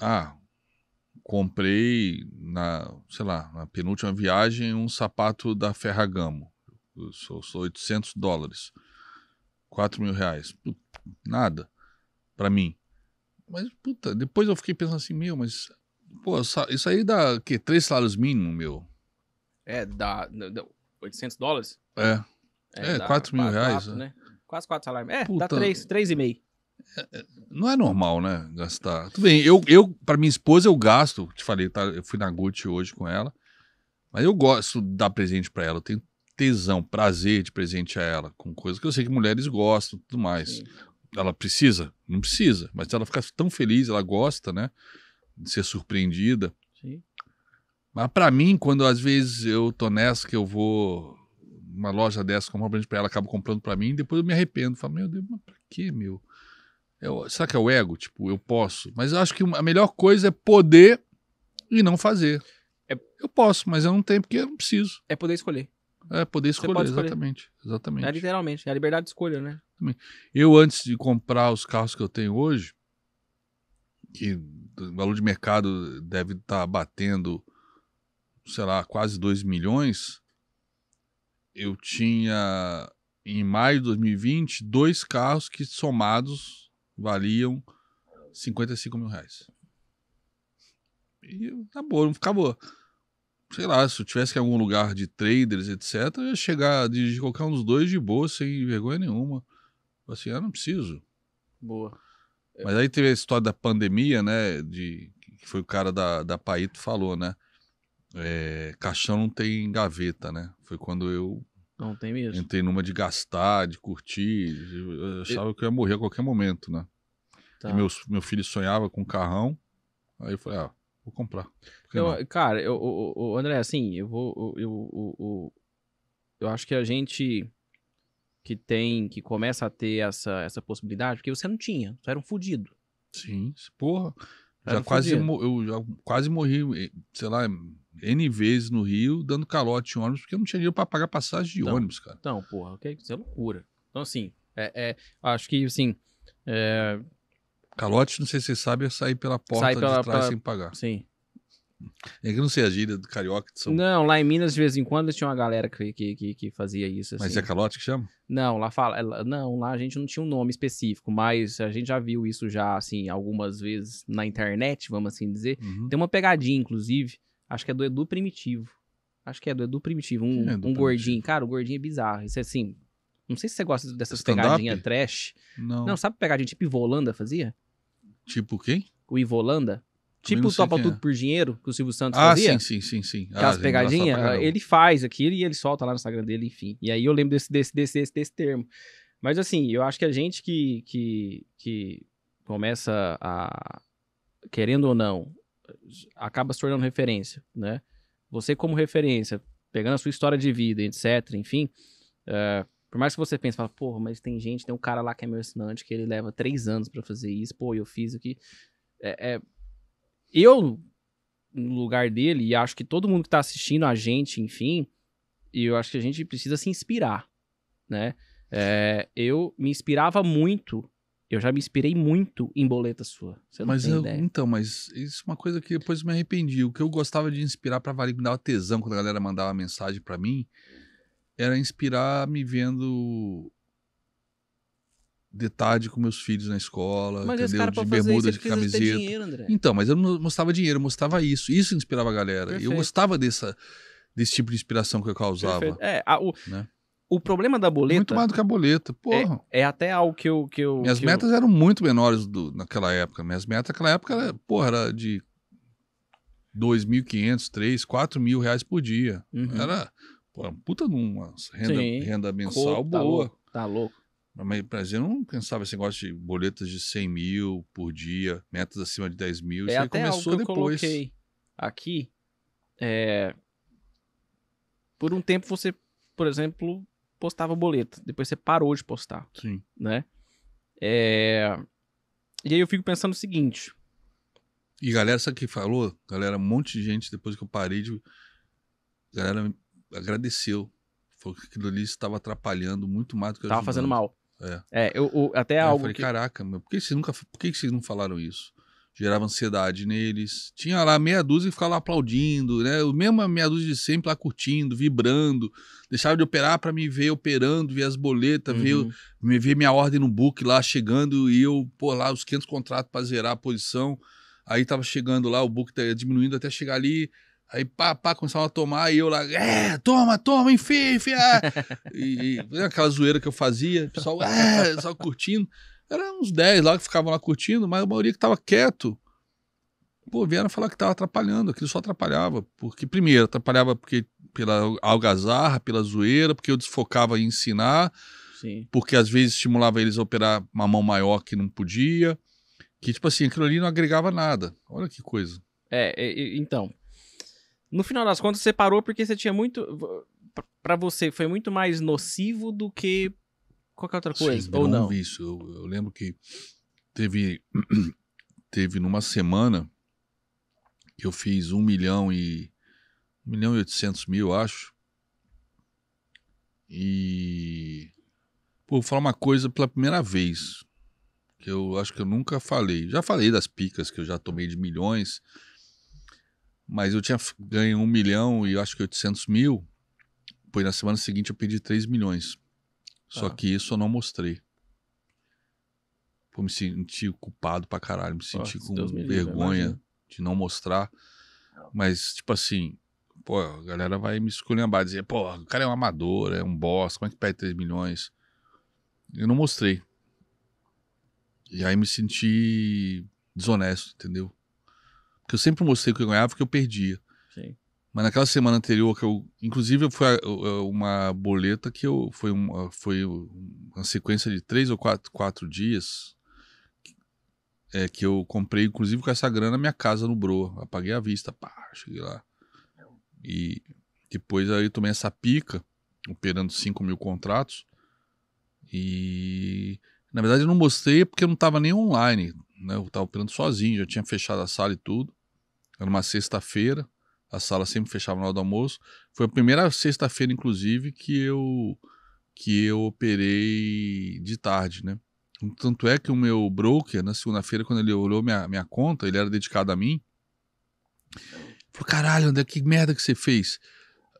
Ah, comprei na, sei lá, na penúltima viagem um sapato da Ferragamo. sou, 800 dólares. 4 mil reais. Puta, nada. para mim. Mas, puta, depois eu fiquei pensando assim, meu, mas, pô, isso aí dá, que, três salários mínimos, meu? É, dá, 800 dólares? É. É, é 4 mil né? é. quatro, reais. Quatro, é. né? Quase 4 salários. É, puta, dá 3, 3,5. É, é, não é normal, né? Gastar. Tudo bem, eu, eu para minha esposa, eu gasto. Te falei, tá, eu fui na Gucci hoje com ela. Mas eu gosto de dar presente para ela. Eu tenho tesão, prazer de presente a ela. Com coisas que eu sei que mulheres gostam tudo mais. Sim. Ela precisa? Não precisa. Mas ela fica tão feliz, ela gosta, né? De ser surpreendida. Sim. Mas para mim, quando às vezes eu tô nessa que eu vou uma loja dessa, comprar um presente pra ela, acabo comprando para mim, depois eu me arrependo. Falo, meu Deus, mas pra quê, meu? Eu, é será que é o ego? Tipo, eu posso. Mas eu acho que a melhor coisa é poder e não fazer. É... Eu posso, mas eu não tenho porque eu não preciso. É poder escolher. É poder escolher, escolher. exatamente. Exatamente. É literalmente, é a liberdade de escolha, né? Eu, antes de comprar os carros que eu tenho hoje, que o valor de mercado deve estar tá batendo, sei lá, quase 2 milhões, eu tinha, em maio de 2020, dois carros que somados valiam 55 mil reais. E acabou, não acabou. Sei lá, se eu tivesse em algum lugar de traders, etc., eu ia chegar, de colocar uns dois de boa, sem vergonha nenhuma. Assim, ah, não preciso. Boa. É. Mas aí teve a história da pandemia, né? De, que foi o cara da, da Paito falou, né? É, caixão não tem gaveta, né? Foi quando eu não tem mesmo. Entrei numa de gastar, de curtir. Eu achava eu... que eu ia morrer a qualquer momento, né? Tá. E meu filho sonhava com um carrão. Aí eu falei, ah, vou comprar. Eu, cara, eu, eu, André, assim, eu vou. Eu, eu, acho que a gente que tem, que começa a ter essa, essa possibilidade, porque você não tinha, você era um fudido. Sim, porra. já um quase, eu já quase morri, sei lá, N vezes no Rio, dando calote em ônibus, porque eu não tinha dinheiro para pagar passagem de então, ônibus, cara. Então, porra, é isso é loucura. Então, assim, é, é acho que, assim. É... Calote, não sei se você sabe, é sair pela porta pela, de trás pra... sem pagar. Sim. É que não sei a gíria do carioca de São Não, lá em Minas, de vez em quando, tinha uma galera que, que, que, que fazia isso. Assim. Mas é calote que chama? Não, lá fala. É, não, lá a gente não tinha um nome específico, mas a gente já viu isso já, assim, algumas vezes na internet, vamos assim dizer. Uhum. Tem uma pegadinha, inclusive, Acho que é do Edu Primitivo. Acho que é do Edu Primitivo. Um, é Edu um Primitivo? gordinho. Cara, o gordinho é bizarro. Isso é assim. Não sei se você gosta dessas pegadinhas trash. Não. Não, sabe pegadinha tipo Ivolanda fazia? Tipo, tipo quem? O Ivolanda. Tipo Topa Tudo é. por Dinheiro, que o Silvio Santos ah, fazia. Ah, sim, sim, sim, sim. Ah, Aquelas ah, pegadinhas. Ele faz aquilo e ele solta lá no Instagram dele, enfim. E aí eu lembro desse, desse, desse, desse, desse termo. Mas assim, eu acho que a gente que, que, que começa a, querendo ou não, acaba se tornando referência, né? Você como referência, pegando a sua história de vida, etc, enfim, uh, por mais que você pense, fala, porra, mas tem gente, tem um cara lá que é meu assinante, que ele leva três anos para fazer isso, pô, eu fiz aqui. É, é, Eu, no lugar dele, e acho que todo mundo que tá assistindo a gente, enfim, eu acho que a gente precisa se inspirar, né? É, eu me inspirava muito eu já me inspirei muito em boleta sua. Você não mas tem eu, ideia. Então, mas isso é uma coisa que depois me arrependi. O que eu gostava de inspirar para valer, me dava tesão quando a galera mandava mensagem para mim, era inspirar me vendo de tarde com meus filhos na escola, mas entendeu? de bermuda, de camiseta. Dinheiro, então, mas eu não mostrava dinheiro, eu mostrava isso. Isso inspirava a galera. Perfeito. Eu gostava dessa desse tipo de inspiração que eu causava. Perfeito. É, a, o, né? O problema da boleta. Muito mais do que a boleta, porra. É, é até algo que eu. Que eu Minhas que metas eu... eram muito menores do, naquela época. Minhas metas naquela época, era, porra, era de 2.500, 3, 4 mil reais por dia. Uhum. Era, porra, puta numa renda, renda mensal boa. tá boa. Louco, tá louco. Mas eu não pensava esse negócio de boletas de 100 mil por dia, metas acima de 10 mil. É isso até aí começou algo que depois. Eu coloquei aqui. É... Por um tempo você, por exemplo, postava boleto, depois você parou de postar. Sim. Né? É... E aí eu fico pensando o seguinte. E galera, sabe que falou? Galera, um monte de gente, depois que eu parei de. Galera agradeceu. Falou que aquilo ali estava atrapalhando muito mais do que eu Tava ajudando. fazendo mal. É. é eu, eu até é, algo. Eu falei, que... caraca, meu, por que vocês nunca. Por que vocês não falaram isso? gerava ansiedade neles. Tinha lá meia dúzia e ficava lá aplaudindo, né? O mesmo meia dúzia de sempre lá curtindo, vibrando. Deixava de operar para me ver operando, ver as boletas, uhum. ver, ver minha ordem no book lá chegando e eu, pô, lá os 500 contratos para zerar a posição. Aí tava chegando lá, o book tá diminuindo até chegar ali. Aí, pá, pá, começava a tomar, e eu lá, é, toma, toma, enfia, enfim. e, e né, aquela zoeira que eu fazia, o pessoal, é, só curtindo. Era uns 10 lá que ficavam lá curtindo, mas a maioria que estava quieto, pô, vieram falar que estava atrapalhando, aquilo só atrapalhava. Porque, primeiro, atrapalhava porque pela algazarra, pela zoeira, porque eu desfocava em ensinar, Sim. porque às vezes estimulava eles a operar uma mão maior que não podia. Que, tipo assim, aquilo ali não agregava nada. Olha que coisa. É, é então. No final das contas, você parou porque você tinha muito. para você, foi muito mais nocivo do que qualquer é outra coisa, Sim, ou não? Um Eu, eu, lembro que teve, teve numa semana que eu fiz 1 milhão e milhão e 800 mil, acho. E pô, vou falar uma coisa pela primeira vez, que eu acho que eu nunca falei. Já falei das picas que eu já tomei de milhões, mas eu tinha ganho 1 milhão e acho que 800 mil. Pois na semana seguinte eu perdi 3 milhões. Só tá. que isso eu não mostrei. Pô, me senti culpado pra caralho, me senti com Deus vergonha livre, de não mostrar. Mas, tipo assim, pô, a galera vai me esculhambar, dizer, pô, o cara é um amador, é um bosta, como é que perde 3 milhões? Eu não mostrei. E aí me senti desonesto, entendeu? Porque eu sempre mostrei o que eu ganhava e o que eu perdia. Mas naquela semana anterior que eu, inclusive, foi uma boleta que eu foi uma ah, foi uma sequência de três ou quatro, quatro dias é, que eu comprei, inclusive com essa grana minha casa no apaguei a vista, pá, cheguei lá e depois aí tomei essa pica operando 5 mil contratos e na verdade eu não mostrei porque eu não estava nem online, né? Eu estava operando sozinho, já tinha fechado a sala e tudo. Era uma sexta-feira. A sala sempre fechava na hora do almoço. Foi a primeira sexta-feira, inclusive, que eu que eu operei de tarde, né? Tanto é que o meu broker, na segunda-feira, quando ele olhou minha, minha conta, ele era dedicado a mim. Falou, caralho, André, que merda que você fez?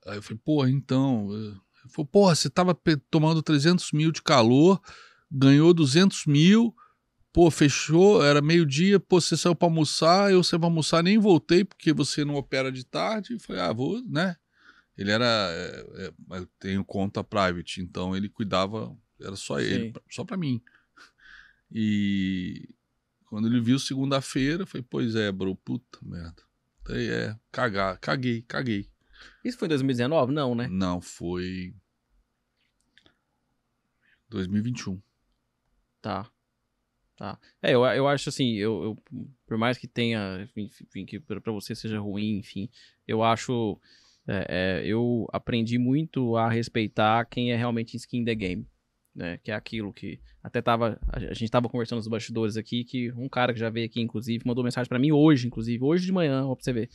Aí eu falei, pô, então. Eh, ele pô porra, você tava tomando 300 mil de calor, ganhou 200 mil, pô, fechou, era meio-dia, pô, você saiu para almoçar, eu saí para almoçar, nem voltei porque você não opera de tarde. Foi, falei, ah, vou, né? Ele era. É, é, eu tenho conta private, então ele cuidava, era só ele, só para mim. E quando ele viu segunda-feira, foi pois é, bro, puta merda. Aí é, cagar, caguei, caguei. Isso foi 2019? Não, né? Não, foi. 2021. Tá. Tá. É, eu, eu acho assim, eu, eu por mais que tenha, enfim, que para você seja ruim, enfim, eu acho, é, é, eu aprendi muito a respeitar quem é realmente skin the game, né? Que é aquilo que até tava, a, gente tava conversando nos bastidores aqui, que um cara que já veio aqui, inclusive, mandou mensagem para mim hoje, inclusive, hoje de manhã, ó, pra você ver.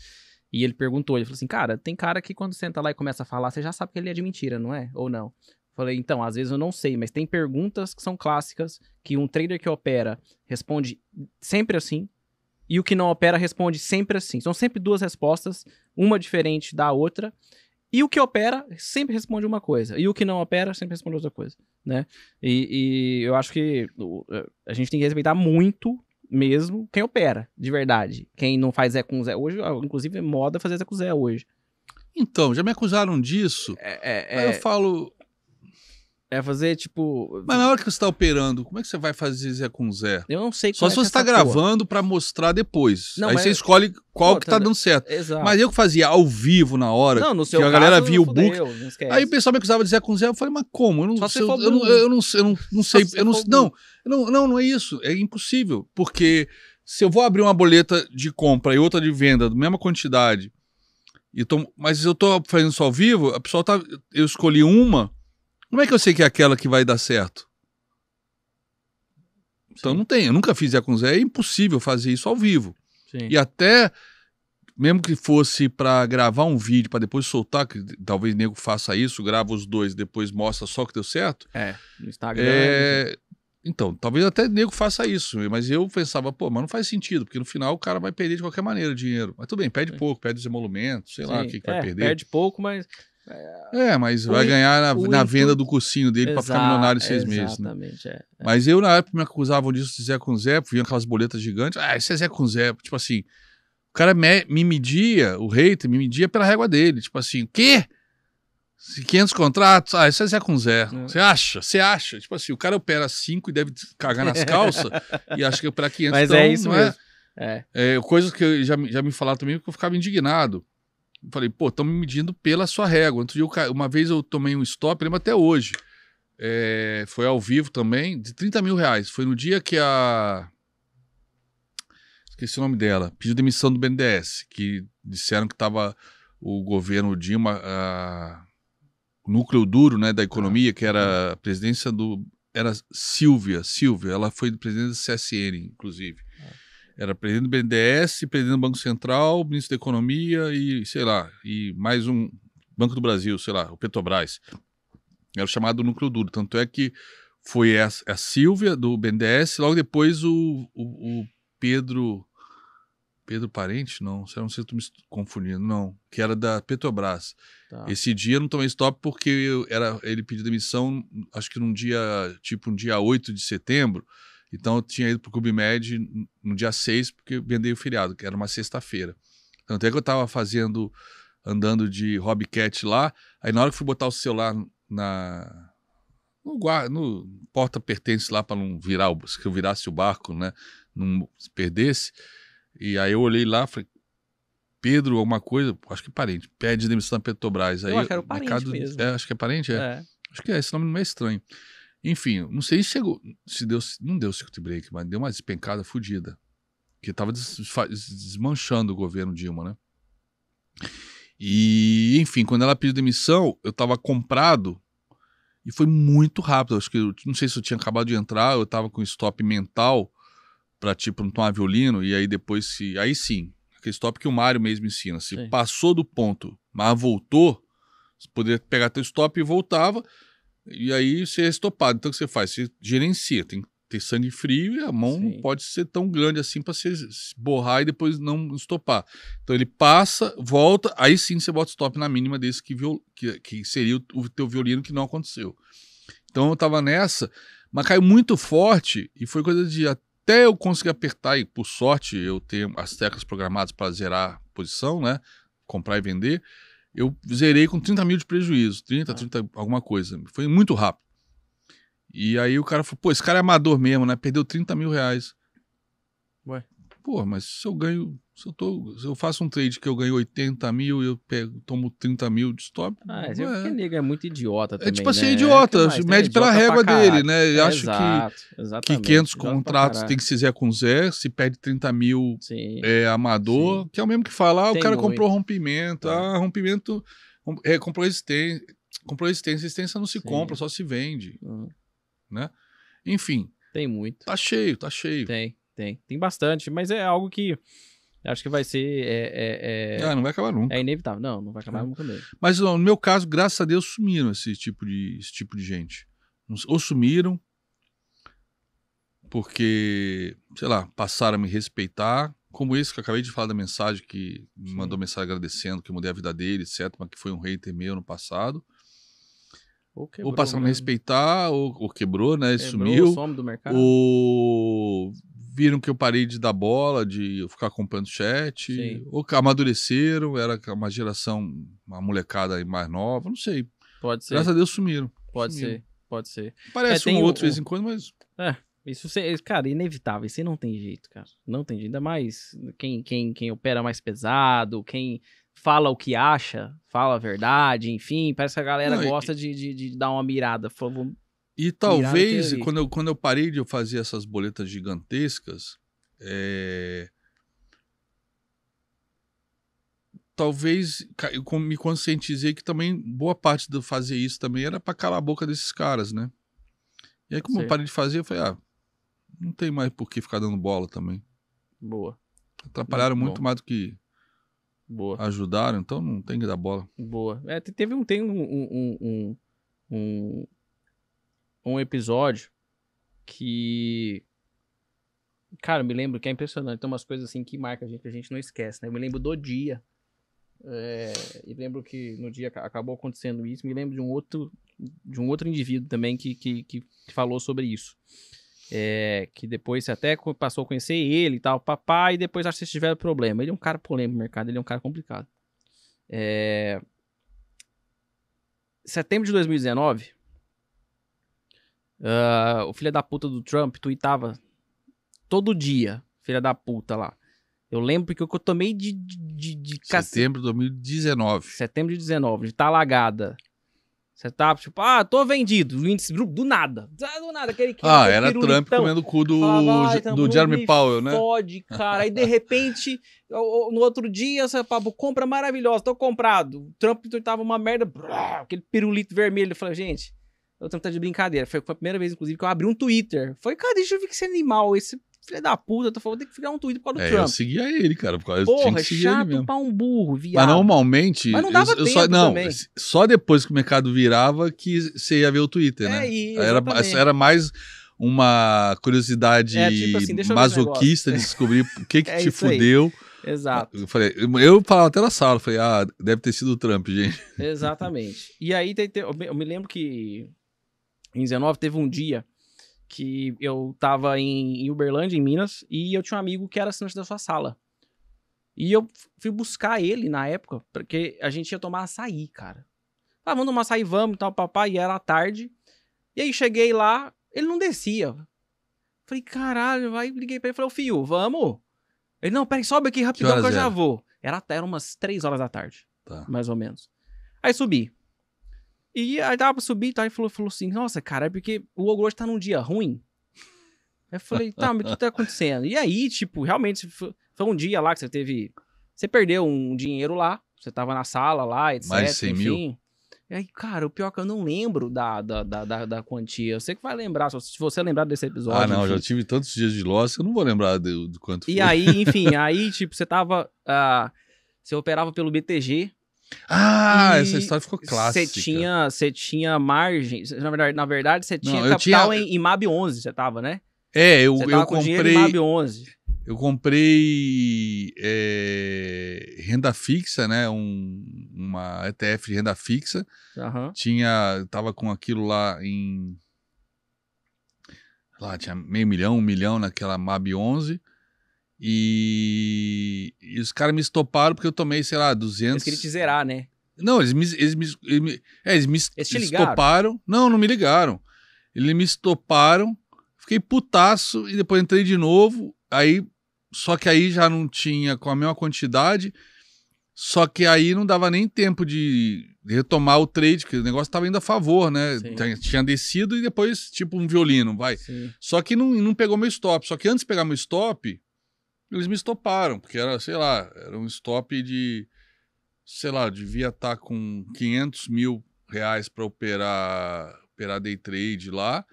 E ele perguntou, ele falou assim, cara, tem cara que quando senta lá e começa a falar, você já sabe que ele é de mentira, não é? Ou não? Falei, então, às vezes eu não sei, mas tem perguntas que são clássicas, que um trader que opera responde sempre assim, e o que não opera responde sempre assim. São sempre duas respostas, uma diferente da outra. E o que opera sempre responde uma coisa. E o que não opera sempre responde outra coisa, né? E, e eu acho que a gente tem que respeitar muito mesmo quem opera, de verdade. Quem não faz Zé com Zé hoje, inclusive é moda fazer Zé com Zé hoje. Então, já me acusaram disso. É, é, eu é. falo, é fazer, tipo. Mas na hora que você está operando, como é que você vai fazer Zé com Zé? Eu não sei Só é se você está é gravando para mostrar depois. Não, Aí mas... você escolhe qual Pô, que tá, tá dando certo. Exato. Mas eu que fazia ao vivo na hora, não, no seu que a galera via o book. aí o pessoal me acusava de Zé com Zé, eu falei, mas como? Eu não, sei, eu, eu, não, eu não, eu não, sei. Eu não, não, não, não, é isso. É impossível. Porque se eu vou abrir uma boleta de compra e outra de venda, da mesma quantidade, e tô, mas eu tô fazendo isso ao vivo, a pessoa tá. Eu escolhi uma como é que eu sei que é aquela que vai dar certo? Então, Sim. Então não tem. Eu nunca fiz Zé com Zé. É impossível fazer isso ao vivo. Sim. E até mesmo que fosse para gravar um vídeo para depois soltar, que talvez nego faça isso, grava os dois, depois mostra só que deu certo. É, no Instagram. É... Então, talvez até nego faça isso, mas eu pensava, pô, mas não faz sentido, porque no final o cara vai perder de qualquer maneira dinheiro. Mas tudo bem, perde pouco, perde os emolumentos, sei Sim, lá o que, que é, vai perder. Perde pouco, mas é. é, mas vai ganhar na, na venda do cursinho dele para ficar milionário em seis meses. Né? Exatamente, né? é, é. Mas eu, na época, me acusavam disso de Zé com Zé, vinham aquelas boletas gigantes. Ah, esse é Zé com Zé. Tipo assim, o cara me, me media, o hater me media pela régua dele. Tipo assim, o quê? 500 contratos, ah, isso é Zé com Zé. É. Você acha? Você acha? Tipo assim, o cara opera 5 e deve cagar nas calças e acha que opera 500. Mas é então, é isso mesmo. É, é. coisas que já, já me falaram também que eu ficava indignado falei, pô, estão me medindo pela sua régua. Outro dia, eu, uma vez eu tomei um stop, lembro até hoje. É, foi ao vivo também, de 30 mil reais. Foi no dia que a. Esqueci o nome dela. Pediu demissão do BNDES, que disseram que estava o governo Dilma, a, o núcleo duro né, da economia, é. que era a presidência do. Era Silvia, Silvia, ela foi presidente do CSN, inclusive. Era presidente do BNDES, presidente do Banco Central, ministro da Economia e, sei lá, e mais um Banco do Brasil, sei lá, o Petrobras. Era o chamado núcleo duro. Tanto é que foi a, a Silvia, do BNDES, logo depois o, o, o Pedro. Pedro Parente? Não, não sei se estou me confundindo, não. Que era da Petrobras. Tá. Esse dia eu não tomei stop porque eu, era, ele pediu demissão, acho que num dia, tipo um dia 8 de setembro. Então eu tinha ido pro Clube Med no dia 6, porque vendei o feriado, que era uma sexta-feira. Tanto é que eu tava fazendo, andando de cat lá, aí na hora que fui botar o celular na, no, no porta pertence lá para não virar, o, que eu virasse o barco, né, não se perdesse. E aí eu olhei lá, falei, Pedro, alguma coisa, acho que é parente, pede demissão da Petrobras. Aí, eu acho que era o parente mercado, mesmo. É, acho que é parente, é. é. Acho que é, esse nome não é estranho. Enfim, não sei se chegou. Se deu, não deu circuit break, mas deu uma despencada fodida. Que tava desmanchando o governo Dilma, né? E, enfim, quando ela pediu demissão, eu tava comprado e foi muito rápido. Acho que eu não sei se eu tinha acabado de entrar, eu tava com stop mental para tipo não tomar violino. E aí depois se. Aí sim, aquele stop que o Mário mesmo ensina. Se sim. passou do ponto, mas voltou, você poderia pegar teu stop e voltava. E aí você é estopado. Então o que você faz? Você gerencia, tem que ter sangue frio e a mão Sim. não pode ser tão grande assim para você borrar e depois não estopar. Então ele passa, volta, aí sim você bota stop na mínima desse que, viol... que, que seria o, teu violino que não aconteceu. Então eu tava nessa, mas caiu muito forte e foi coisa de até eu conseguir apertar e por sorte eu tenho as teclas programadas para zerar posição, né? Comprar e vender eu zerei com 30 mil de prejuízo, 30, 30, ah. alguma coisa. Foi muito rápido. E aí o cara falou, pô, esse cara é amador mesmo, né? Perdeu 30 mil reais. Ué? Pô, mas se eu ganho, se eu, tô, se eu faço um trade que eu ganho 80 mil e eu pego, tomo 30 mil de stop. Ah, mas é. é nego é muito idiota é também. É tipo assim, né? idiota, mede idiota pela régua dele, né? Eu é, exato, que, que 500 contratos tem que se zé com zé, se perde 30 mil sim, é, amador, sim. que é o mesmo que falar, ah, o cara muito. comprou rompimento, é. ah, rompimento, é, comprou existência, comprou existência, existência não se sim. compra, só se vende, hum. né? Enfim. Tem muito. Tá cheio, tá cheio. Tem. Tem, tem bastante, mas é algo que acho que vai ser. É, é, é... Ah, não vai acabar nunca. É inevitável. Não, não vai acabar é. nunca mesmo. Mas no meu caso, graças a Deus, sumiram esse tipo de, esse tipo de gente. Ou sumiram, porque, sei lá, passaram a me respeitar. Como esse que eu acabei de falar da mensagem, que me mandou mensagem agradecendo, que eu mudei a vida dele, etc., mas que foi um hater meu no passado. Ou, quebrou, ou passaram né? a respeitar, ou, ou, quebrou, né? Quebrou, sumiu. Ou viram que eu parei de dar bola, de ficar acompanhando o chat, Sim. ou amadureceram, era uma geração, uma molecada mais nova, não sei. Pode ser. Graças a Deus sumiram. Pode sumiram. ser, pode ser. Parece é, um outro de o... vez em quando, mas. É. Isso, cara, inevitável. Isso não tem jeito, cara. Não tem jeito. Ainda mais quem, quem, quem opera mais pesado, quem fala o que acha, fala a verdade, enfim. Parece que a galera não, gosta e... de, de, de, dar uma mirada. Falou, e talvez, quando eu, quando eu parei de fazer essas boletas gigantescas, é... talvez eu me conscientizei que também boa parte do fazer isso também era para calar a boca desses caras, né? E aí, como Sim. eu parei de fazer, eu falei, ah, não tem mais por que ficar dando bola também. Boa. Atrapalharam muito, mais do que Boa. ajudaram, então não tem que dar bola. Boa. É, teve um, tem um, um, um, um um episódio que. Cara, eu me lembro que é impressionante. Tem umas coisas assim que marcam a gente, que a gente não esquece, né? Eu me lembro do dia. É, e lembro que no dia acabou acontecendo isso. Me lembro de um outro, de um outro indivíduo também que, que, que falou sobre isso. É, que depois você até passou a conhecer ele e tal, papai, e depois acho que vocês tiveram problema. Ele é um cara polêmico no mercado, ele é um cara complicado. É... Setembro de 2019, Uh, o filho da puta do Trump tuitava todo dia, filha da puta lá. Eu lembro que eu tomei de. de, de, de Setembro de 2019. Setembro de 19, de talagada. Tá você tá tipo, ah, tô vendido. O índice do, do nada. Ah, do nada, aquele que. Ah, era Trump comendo o cu do, Falava, ah, do tá Jeremy Powell, né? Pode, cara. Aí de repente, no outro dia, você fala, compra maravilhosa, tô comprado. Trump tuitava uma merda, brrr, aquele pirulito vermelho. Eu falei, gente. Eu tava de brincadeira. Foi a primeira vez, inclusive, que eu abri um Twitter. Foi, cara, deixa eu ver que esse animal, esse filho da puta, eu tô falando, tem que criar um Twitter por causa do é, Trump. Eu seguia ele, cara, por causa Porra, tinha que seguir chato ele mesmo. pra um burro, viado. Mas normalmente. Mas não dava eu, eu só, não, também. só depois que o mercado virava que você ia ver o Twitter, é, né? era, era mais uma curiosidade é, tipo assim, masoquista de descobrir o que que é te fudeu. Aí. Exato. Eu, falei, eu falava até na sala, falei, ah, deve ter sido o Trump, gente. Exatamente. E aí, eu me lembro que em 19 teve um dia que eu tava em, em Uberlândia, em Minas, e eu tinha um amigo que era assinante da sua sala. E eu fui buscar ele na época, porque a gente ia tomar açaí, cara. Ah, vamos tomar açaí, vamos, tal, papai, e era tarde. E aí cheguei lá, ele não descia. Falei, caralho, vai, liguei pra ele, falei, ô fio, vamos? Ele, não, peraí, sobe aqui rapidão que, que eu já é? vou. Era, era umas três horas da tarde, tá. mais ou menos. Aí subi. E aí dava pra subir tal. e falou, falou assim: Nossa, cara, é porque o Ogro tá num dia ruim. Aí eu falei: Tá, mas o que tá acontecendo? E aí, tipo, realmente, foi um dia lá que você teve. Você perdeu um dinheiro lá, você tava na sala lá, etc. Mais 100 enfim. mil. E aí, cara, o pior é que eu não lembro da, da, da, da, da quantia. Eu sei que vai lembrar, se você lembrar desse episódio. Ah, não, enfim. já tive tantos dias de loss, eu não vou lembrar do, do quanto e foi. E aí, enfim, aí, tipo, você tava. Uh, você operava pelo BTG, ah, e essa história ficou clássica. Você tinha, você tinha margem, na verdade, na verdade você tinha capital tinha... Em, MAB 11, você tava, né? É, eu, eu comprei. MAB 11. Eu comprei é, renda fixa, né? Um, uma ETF de renda fixa. Uhum. Tinha, tava com aquilo lá em lá tinha meio milhão, um milhão naquela MAB 11. E, e os caras me estoparam porque eu tomei, sei lá, 200. Eles queriam te zerar, né? Não, eles me, eles me, eles me, é, eles me eles estoparam. Não, não me ligaram. Eles me estoparam, fiquei putaço e depois entrei de novo. Aí, só que aí já não tinha com a mesma quantidade. Só que aí não dava nem tempo de retomar o trade, porque o negócio estava indo a favor, né? Sim. Tinha descido e depois, tipo, um violino, vai. Sim. Só que não, não pegou meu stop. Só que antes de pegar meu stop, eles me estoparam, porque era, sei lá, era um stop de, sei lá, devia estar tá com 500 mil reais para operar, operar day trade lá.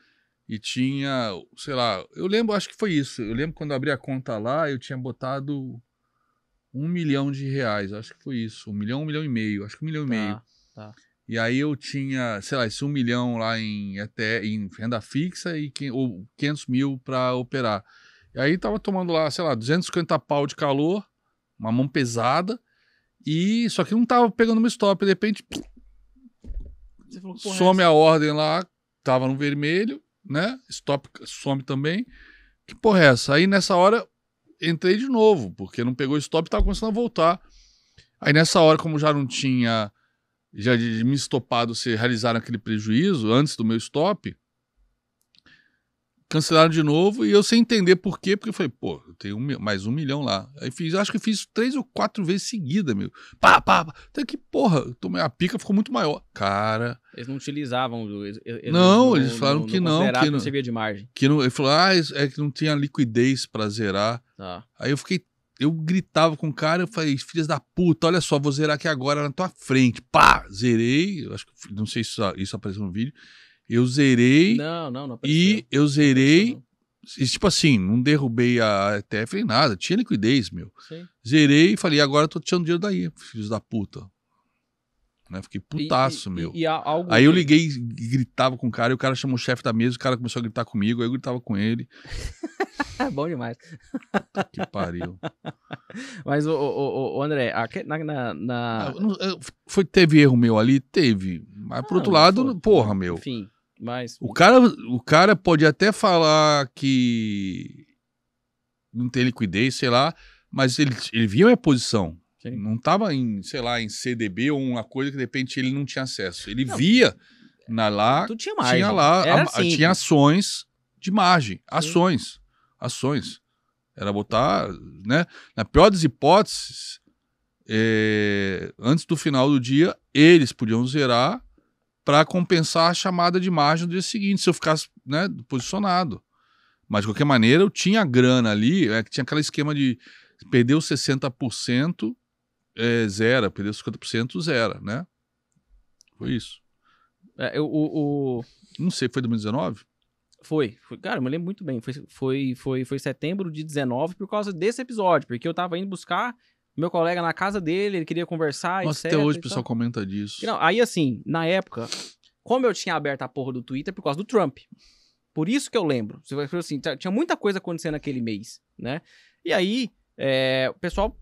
E tinha, sei lá, eu lembro, acho que foi isso. Eu lembro quando eu abri a conta lá, eu tinha botado um milhão de reais, acho que foi isso. Um milhão, um milhão e meio, acho que um milhão tá, e meio. Tá. E aí eu tinha, sei lá, esse um milhão lá em, até, em renda fixa e ou 500 mil para operar. E aí tava tomando lá, sei lá, 250 pau de calor, uma mão pesada, e só que não tava pegando meu stop. De repente, falou, some essa? a ordem lá, tava no vermelho, né? Stop some também. Que porra é essa? Aí nessa hora entrei de novo, porque não pegou stop e tava começando a voltar. Aí nessa hora, como já não tinha já de, de me estopado, se realizaram aquele prejuízo antes do meu stop, cancelaram de novo e eu sem entender por quê, porque eu falei, pô, tem um, mais um milhão lá. Aí fiz, acho que fiz três ou quatro vezes seguida, meu. Pá, pá, pá. Até que, porra, tomei, a pica ficou muito maior. Cara. Eles não utilizavam. Eles, eles não, não, eles falaram não, que não. que não servia de margem. Que não, ele falou, ah, é, é que não tinha liquidez pra zerar. Ah. Aí eu fiquei. Eu gritava com o cara, eu falei, filhas da puta, olha só, vou zerar aqui agora na tua frente. Pá, zerei. eu Acho que não sei se isso apareceu no vídeo. Eu zerei. Não, não, não apareceu. E eu zerei. E, tipo assim, não derrubei a ETF nem nada, tinha liquidez, meu. Sim. Zerei e falei, agora eu tô tirando dinheiro daí, filhos da puta. Né? Fiquei putaço, e, meu. E, e, aí eu liguei e gritava com o cara, e o cara chamou o chefe da mesa, o cara começou a gritar comigo, aí eu gritava com ele. Bom demais. que pariu. Mas, o, o, o André, na. na, na... Não, foi, teve erro meu ali? Teve. Mas, por outro lado, foi. porra, meu. Enfim. Mas o cara, o cara pode até falar que não tem liquidez, sei lá, mas ele, ele via uma posição. Sim. Não estava em, sei lá, em CDB ou uma coisa que de repente ele não tinha acesso. Ele não, via na lá, tinha, margem. tinha lá, a, assim, tinha ações de margem, ações, sim. ações. Era botar, né? Na pior das hipóteses, é, antes do final do dia, eles podiam zerar para compensar a chamada de margem do dia seguinte, se eu ficasse né, posicionado. Mas de qualquer maneira, eu tinha grana ali, é, tinha aquele esquema de perdeu 60%, é, zero, perdeu 50%, zero, né? Foi isso. É, eu, o, o... Não sei, foi 2019? Foi, foi, cara, eu me lembro muito bem. Foi, foi, foi, foi setembro de 19 por causa desse episódio, porque eu tava indo buscar meu colega na casa dele, ele queria conversar. Nossa, etc, até hoje o pessoal comenta disso. Não, aí assim, na época, como eu tinha aberto a porra do Twitter por causa do Trump. Por isso que eu lembro. Você assim, tinha muita coisa acontecendo naquele mês, né? E aí, é, o pessoal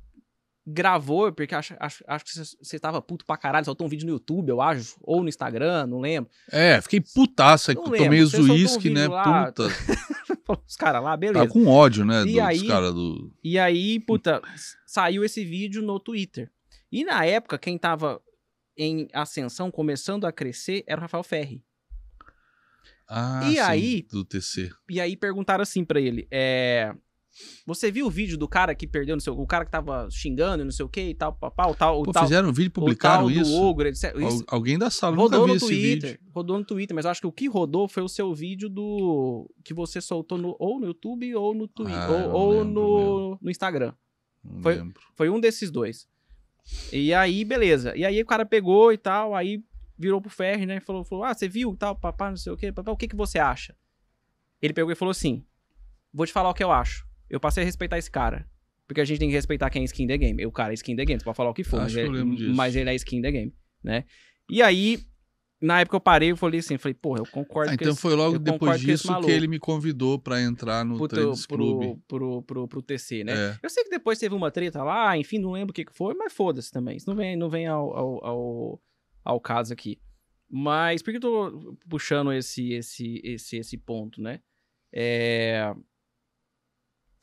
gravou, porque acho, acho, acho que você tava puto pra caralho, soltou um vídeo no YouTube, eu acho, ou no Instagram, não lembro. É, fiquei putaça, não lembro, tomei os uísque, um né? Lá, puta. os caras lá, beleza. Tá com ódio, né? E aí, dos cara do... E aí, puta, saiu esse vídeo no Twitter. E na época, quem tava em ascensão, começando a crescer, era o Rafael Ferri. Ah, e sim, aí, do TC. E aí perguntaram assim para ele, é, você viu o vídeo do cara que perdeu, não sei, o cara que tava xingando, não sei o que e tal, papá, o tal. O tal, fizeram um vídeo, publicaram isso. Do ogre, etc, isso. Alguém da sala rodou no Twitter, vídeo. Rodou no Twitter, mas acho que o que rodou foi o seu vídeo do. que você soltou no, ou no YouTube ou no Twitter. Ah, ou, ou lembro, no, no, Instagram. Não foi, lembro. foi um desses dois. E aí, beleza. E aí o cara pegou e tal, aí virou pro Ferre, né? Falou, falou: Ah, você viu tal, papá, não sei o que, papá, o que, que você acha? Ele pegou e falou assim: Vou te falar o que eu acho eu passei a respeitar esse cara. Porque a gente tem que respeitar quem é skin the game. O cara é skin the game, você pode falar o que for, mas, que ele, mas, ele, é skin the game, né? E aí, na época eu parei e falei assim, falei, porra, eu concordo ah, Então foi logo depois disso que ele me convidou para entrar no pro, Trades Club. Pro, pro, pro, pro, TC, né? É. Eu sei que depois teve uma treta lá, enfim, não lembro o que foi, mas foda-se também. Isso não vem, não vem ao, ao, ao, ao caso aqui. Mas por que eu tô puxando esse, esse, esse, esse ponto, né? É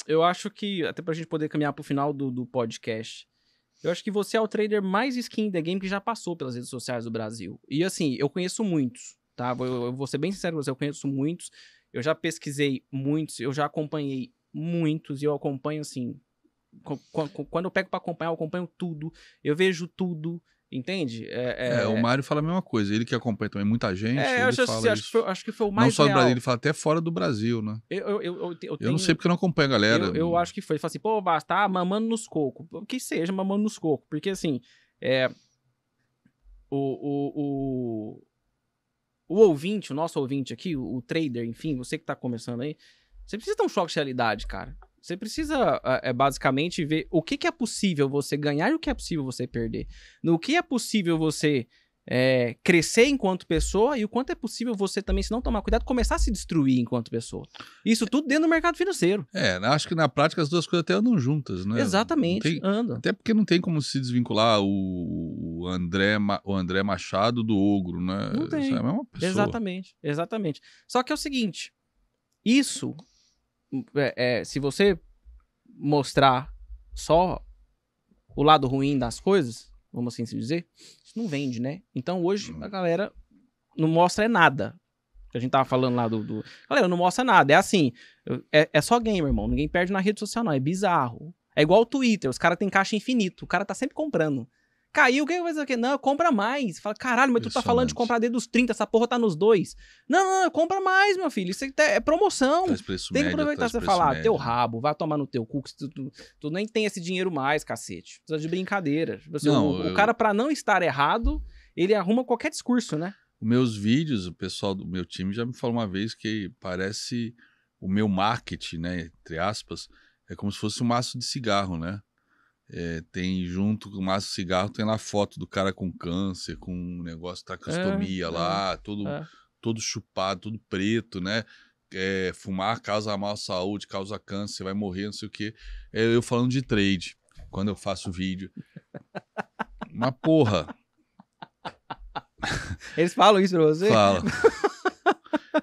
eu acho que, até pra gente poder caminhar pro final do, do podcast, eu acho que você é o trader mais skin da game que já passou pelas redes sociais do Brasil. E assim, eu conheço muitos, tá? Eu, eu vou ser bem sincero com você, eu conheço muitos, eu já pesquisei muitos, eu já acompanhei muitos, e eu acompanho assim. Quando eu pego para acompanhar, eu acompanho tudo, eu vejo tudo, Entende? É, é, é, o Mário fala a mesma coisa. Ele que acompanha também muita gente. É, eu acho, assim, acho, que foi, acho, que foi, o mais. Não só real. do Brasil, ele fala até fora do Brasil, né? Eu, eu, eu, eu, tenho, eu não sei porque não acompanho a galera. Eu, eu acho que foi. Ele fala assim, pô, basta, tá mamando nos cocos. Que seja mamando nos cocos. Porque assim, é, o, o, o, o ouvinte, o nosso ouvinte aqui, o, o trader, enfim, você que tá começando aí, você precisa ter um choque de realidade, cara. Você precisa, ah, é, basicamente, ver o que, que é possível você ganhar e o que é possível você perder. No que é possível você é, crescer enquanto pessoa e o quanto é possível você também, se não tomar cuidado, começar a se destruir enquanto pessoa. Isso tudo dentro do mercado financeiro. É, né, acho que na prática as duas coisas até andam juntas, né? Exatamente, tem, andam. Até porque não tem como se desvincular o, André, o André Machado do Ogro, né? Não tem. É Exatamente, exatamente. Só que é o seguinte, isso é, é, se você mostrar só o lado ruim das coisas, vamos assim se dizer, isso não vende, né? Então hoje a galera não mostra é nada. A gente tava falando lá do. do... Galera, não mostra nada. É assim. É, é só gamer, irmão. Ninguém perde na rede social, não. É bizarro. É igual o Twitter. Os caras têm caixa infinito. O cara tá sempre comprando. Caiu, o que vai fazer aqui? Não, compra mais. Fala, caralho, mas tu tá falando de comprar desde dos 30, essa porra tá nos dois. Não, não, não compra mais, meu filho. Isso é, é promoção. Tem que aproveitar você falar, ah, médio. teu rabo, vai tomar no teu cu, tu, tu, tu, nem tem esse dinheiro mais, cacete. Precisa de brincadeira. Tipo assim, não, o, eu... o cara, para não estar errado, ele arruma qualquer discurso, né? meus vídeos, o pessoal do meu time já me falou uma vez que parece o meu marketing, né, entre aspas, é como se fosse um maço de cigarro, né? É, tem junto com o maço cigarro, tem lá foto do cara com câncer, com um negócio tacostomia tá, é, lá, é, todo, é. todo chupado, todo preto, né? É, fumar causa mal saúde, causa câncer, vai morrer, não sei o quê. É eu falando de trade, quando eu faço vídeo. Uma porra. Eles falam isso pra você? Fala.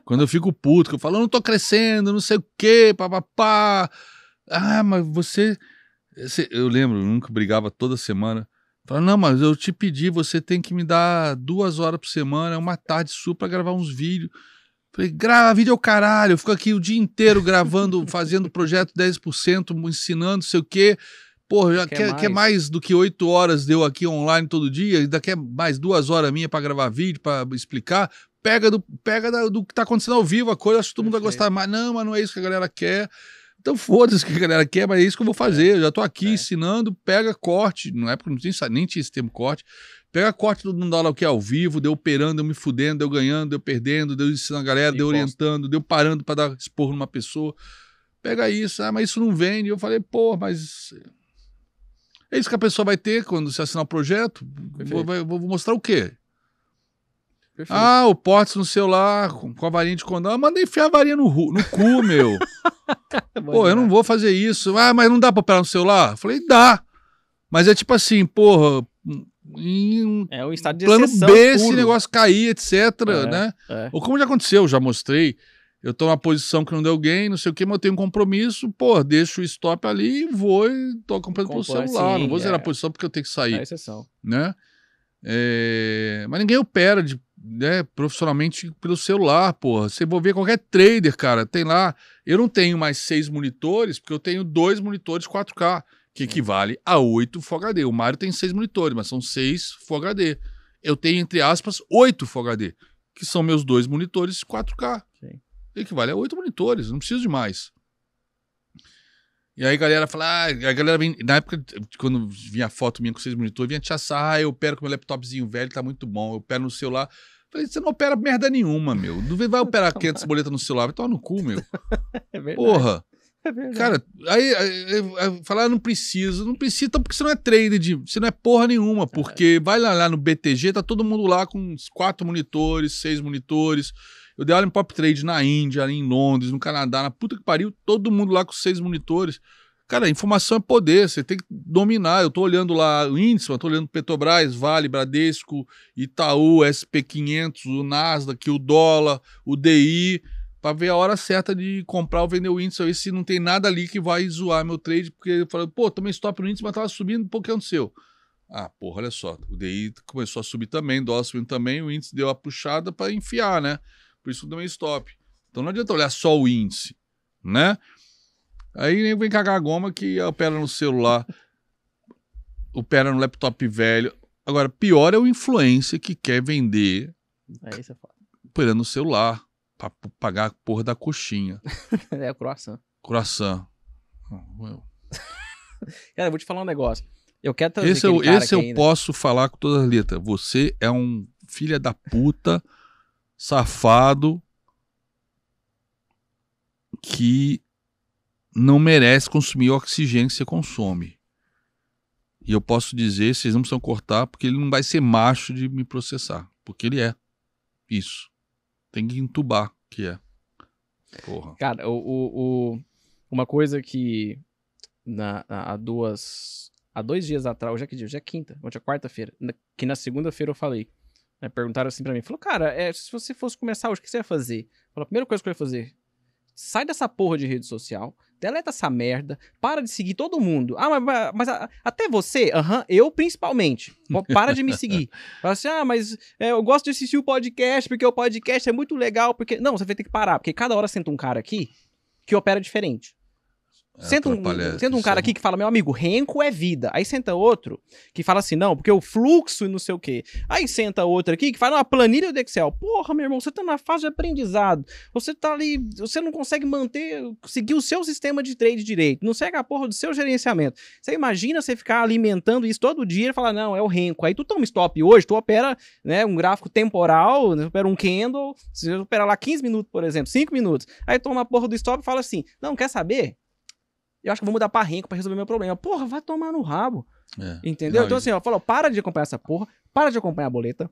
quando eu fico puto, que eu falo, eu não tô crescendo, não sei o quê, papapá. Ah, mas você esse, eu lembro, eu nunca brigava toda semana. Falava, não, mas eu te pedi, você tem que me dar duas horas por semana, uma tarde sua para gravar uns vídeos. Falei, grava vídeo é o caralho, eu fico aqui o dia inteiro gravando, fazendo projeto 10%, ensinando sei o quê. Porra, já quer, quer, mais? quer mais do que oito horas deu aqui online todo dia, ainda quer mais duas horas minha para gravar vídeo, para explicar. Pega do, pega do que tá acontecendo ao vivo a coisa, acho que todo mundo Perfeito. vai gostar mais. Não, mas não é isso que a galera quer. Então foda-se que a galera quer, mas é isso que eu vou fazer. É. Eu já tô aqui é. ensinando, pega corte. Na época não é tinha, nem tinha esse termo corte. Pega corte do mundo Dá O Que é ao vivo, deu operando, eu me fudendo, deu ganhando, deu perdendo, deu ensinando a galera, deu orientando, deu parando para dar expor numa pessoa. Pega isso, ah, mas isso não vende. E eu falei, pô, mas. É isso que a pessoa vai ter quando se assinar o um projeto. Vou, vou mostrar o quê? Perfeito. Ah, o Portes no celular, com, com a varinha de condão. Manda enfiar a varinha no, no cu, meu. É pô, eu não vou fazer isso. Ah, mas não dá pra operar no celular? Falei, dá. Mas é tipo assim, porra, um é um estado de plano B puro. esse negócio cair, etc, é, né? É. Ou como já aconteceu, já mostrei, eu tô numa posição que não deu alguém, não sei o que, mas eu tenho um compromisso, pô, deixo o stop ali e vou e tô comprando Compor, pelo celular, sim, não vou é. zerar a posição porque eu tenho que sair. É exceção. Né? É, mas ninguém opera de né, profissionalmente pelo celular, porra. Você vou ver qualquer trader, cara. Tem lá. Eu não tenho mais seis monitores, porque eu tenho dois monitores 4K, que uhum. equivale a oito Full HD. O Mário tem seis monitores, mas são seis Full HD. Eu tenho, entre aspas, oito Full HD, que são meus dois monitores 4K. Sim. Equivale a oito monitores, não preciso de mais. E aí a galera fala, ah, a galera vem. Na época, quando vinha foto minha com seis monitores, vinha te assar, ah, eu perco com meu laptopzinho velho, tá muito bom, eu perco no celular. Falei, você não opera merda nenhuma, meu. Não vai operar 500 boletas no celular, toma no cu, meu. É verdade. Porra. É Cara, aí, aí, aí falar não precisa, não precisa, então, porque você não é trader, de, você não é porra nenhuma, é. porque é. vai lá, lá no BTG, tá todo mundo lá com uns quatro monitores, seis monitores. Eu dei aula em pop trade na Índia, ali em Londres, no Canadá, na puta que pariu, todo mundo lá com seis monitores. Cara, informação é poder, você tem que dominar. Eu tô olhando lá o índice, eu tô olhando Petrobras, Vale, Bradesco, Itaú, SP500, o Nasdaq, o dólar, o DI, para ver a hora certa de comprar ou vender o índice, ver se não tem nada ali que vai zoar meu trade, porque eu falo, pô, também stop no índice, mas tava subindo, pô, o que aconteceu? Ah, porra, olha só, o DI começou a subir também, o dólar subindo também, o índice deu a puxada para enfiar, né? Por isso também stop. Então não adianta olhar só o índice, né? Aí nem vem cagar a goma que é opera no celular, opera no laptop velho. Agora, pior é o influencer que quer vender é isso é operando no celular pra pagar a porra da coxinha. é, o croissant. Croissant. cara, eu vou te falar um negócio. Eu quero trazer Esse é eu, esse eu posso falar com todas as letras. Você é um filha da puta, safado, que não merece consumir o oxigênio que você consome. E eu posso dizer, vocês não precisam cortar, porque ele não vai ser macho de me processar. Porque ele é. Isso. Tem que entubar, que é. Porra. Cara, o, o, o uma coisa que na, há duas. Há dois dias atrás, hoje é que dia? Hoje é quinta, hoje é quarta-feira. Que na segunda-feira eu falei. Né, perguntaram assim para mim, falou, cara, é, se você fosse começar hoje, o que você ia fazer? Falou, a primeira coisa que eu ia fazer, sai dessa porra de rede social, deleta essa merda, para de seguir todo mundo. Ah, mas, mas, a, até você, uhum, eu principalmente. Para de me seguir. Fala assim, ah, mas é, eu gosto de assistir o podcast, porque o podcast é muito legal, porque. Não, você vai ter que parar, porque cada hora senta um cara aqui que opera diferente senta, um, senta um cara aqui que fala, meu amigo, renco é vida. Aí senta outro que fala assim, não, porque o fluxo e não sei o quê. Aí senta outro aqui que fala, uma planilha do Excel. Porra, meu irmão, você tá na fase de aprendizado. Você tá ali, você não consegue manter, seguir o seu sistema de trade direito. Não segue a porra do seu gerenciamento. Você imagina você ficar alimentando isso todo dia e falar, não, é o renco. Aí tu toma stop hoje, tu opera né, um gráfico temporal, né, opera um candle, você opera lá 15 minutos, por exemplo, 5 minutos. Aí toma a porra do stop e fala assim, não, quer saber? eu acho que vou mudar pra renco pra resolver meu problema. Porra, vai tomar no rabo. É. Entendeu? Não, então, assim, ó, falou, para de acompanhar essa porra, para de acompanhar a boleta.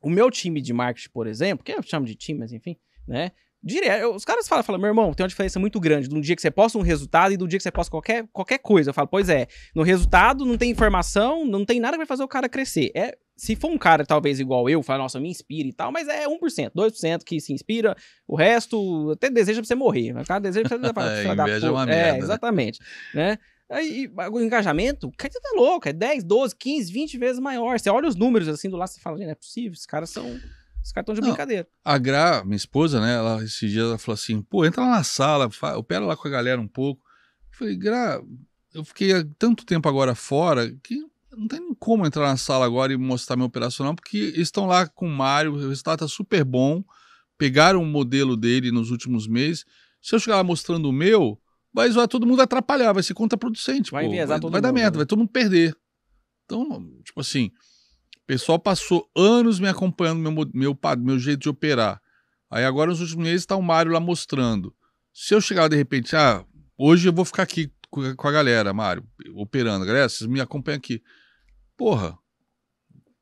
O meu time de marketing, por exemplo, que eu chamo de time, mas enfim, né? Direto, os caras falam, falam, meu irmão, tem uma diferença muito grande do dia que você posta um resultado e do dia que você posta qualquer, qualquer coisa. Eu falo, pois é, no resultado não tem informação, não tem nada que vai fazer o cara crescer. É se for um cara talvez igual eu, fala, nossa, me inspira e tal, mas é 1%, 2% que se inspira, o resto até deseja pra você morrer. Mas cada deseja pra você pra, é, dar é uma merda, É, né? exatamente. Né? Aí, o engajamento, cara, você tá louco, é 10, 12, 15, 20 vezes maior. Você olha os números assim do lado, você fala, não é possível, esses caras são. Os caras estão de não, brincadeira. A Gra, minha esposa, né, ela, esse dia ela falou assim: pô, entra lá na sala, opera lá com a galera um pouco. Eu falei, Gra, eu fiquei tanto tempo agora fora que não tem como entrar na sala agora e mostrar meu operacional, porque estão lá com o Mário, o resultado está super bom, pegaram o modelo dele nos últimos meses. Se eu chegar lá mostrando o meu, vai zoar todo mundo atrapalhar, vai ser contraproducente. Vai, pô, vai, vai mundo, dar merda, né? vai todo mundo perder. Então, tipo assim, o pessoal passou anos me acompanhando, meu, meu, meu jeito de operar. Aí agora, nos últimos meses, está o Mário lá mostrando. Se eu chegar de repente, ah, hoje eu vou ficar aqui com a galera, Mário, operando. Galera, vocês me acompanham aqui porra,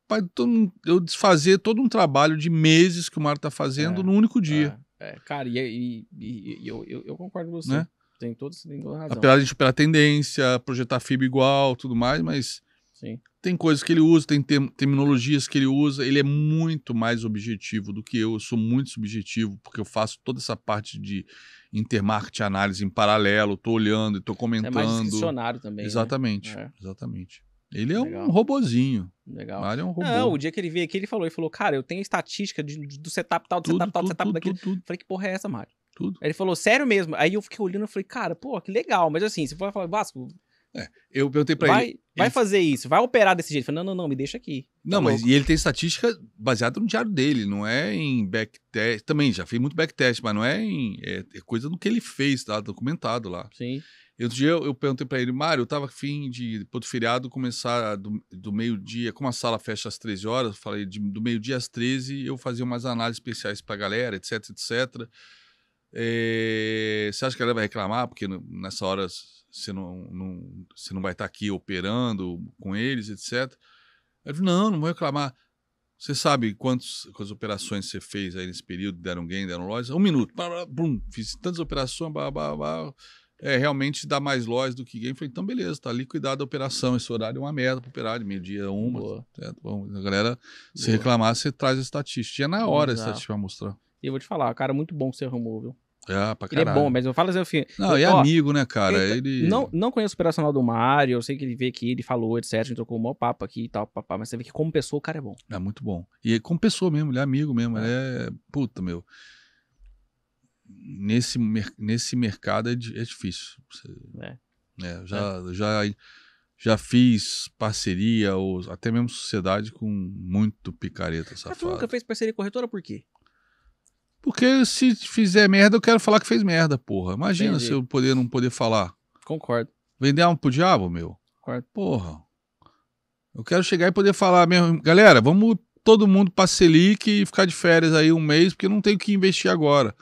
pra todo, eu desfazer todo um trabalho de meses que o Mário tá fazendo é, num único dia. É, é, cara, e, e, e, e eu, eu, eu, concordo com você. Né? Tem, todas, tem toda razão. Apesar de a gente operar tendência, projetar FIB igual, tudo mais, mas Sim. tem coisas que ele usa, tem terminologias que ele usa. Ele é muito mais objetivo do que eu. Eu sou muito subjetivo, porque eu faço toda essa parte de intermarket análise em paralelo, tô olhando e tô comentando. É mais dicionário também. Exatamente, né? exatamente. É. Ele é Legal. um robozinho. Legal. Mario é um robô. Não, o dia que ele veio aqui, ele falou, ele falou, cara, eu tenho estatística de, de, do setup tal, do tudo, setup tal, do setup tudo, daquele. Tudo, tudo. Falei, que porra é essa, Mário? Tudo. Aí ele falou, sério mesmo? Aí eu fiquei olhando e falei, cara, pô, que legal. Mas assim, você vai falar, Vasco, é, eu perguntei pra vai, ele. Vai ele... fazer isso, vai operar desse jeito. Ele falou, não, não, não, me deixa aqui. Tá não, tá mas louco. e ele tem estatística baseada no diário dele, não é em backtest. Também já fez muito backtest, mas não é em. É, é coisa do que ele fez, tá documentado lá. Sim. E outro dia eu, eu perguntei para ele, Mário, eu tava afim de, depois do feriado, começar do, do meio-dia, como a sala fecha às 13 horas, eu falei, de, do meio-dia às 13 eu fazia umas análises especiais pra galera, etc, etc. É, você acha que a galera vai reclamar? Porque nessa hora você não, não, você não vai estar tá aqui operando com eles, etc. Ele falou, não, não vou reclamar. Você sabe quantos, quantas operações você fez aí nesse período? Deram gain, deram loja Um minuto. Blá, blá, blum, fiz tantas operações, blá, blá, blá é, realmente dá mais lojas do que game. falei, então beleza, tá liquidada a operação. Esse horário é uma merda operar de meio-dia, uma. É, bom, a galera, Boa. se reclamar, você traz a estatística. E é na hora Exato. a estatística vai mostrar. E eu vou te falar, cara, muito bom ser arrumou, viu? É, pra caralho. Ele é bom, mas eu falo assim, Não, eu, é ó, amigo, né, cara? Ele, tá, ele... Não, não conheço o operacional do Mário, eu sei que ele veio aqui, ele falou, etc. A gente trocou um maior papo aqui e tal, papá, mas você vê que como pessoa o cara é bom. É muito bom. E como pessoa mesmo, ele é amigo mesmo, é. ele é. Puta, meu nesse, nesse mercado é, é difícil. Você, é. Né, já, é. já já fiz parceria ou até mesmo sociedade com muito picareta safado. Mas nunca fez parceria corretora por quê? Porque se fizer merda, eu quero falar que fez merda, porra. Imagina Entendi. se eu poder não poder falar. Concordo. Vender alma pro diabo, meu? Concordo. Porra. Eu quero chegar e poder falar mesmo. Galera, vamos todo mundo pra Selic e ficar de férias aí um mês, porque não tenho que investir agora.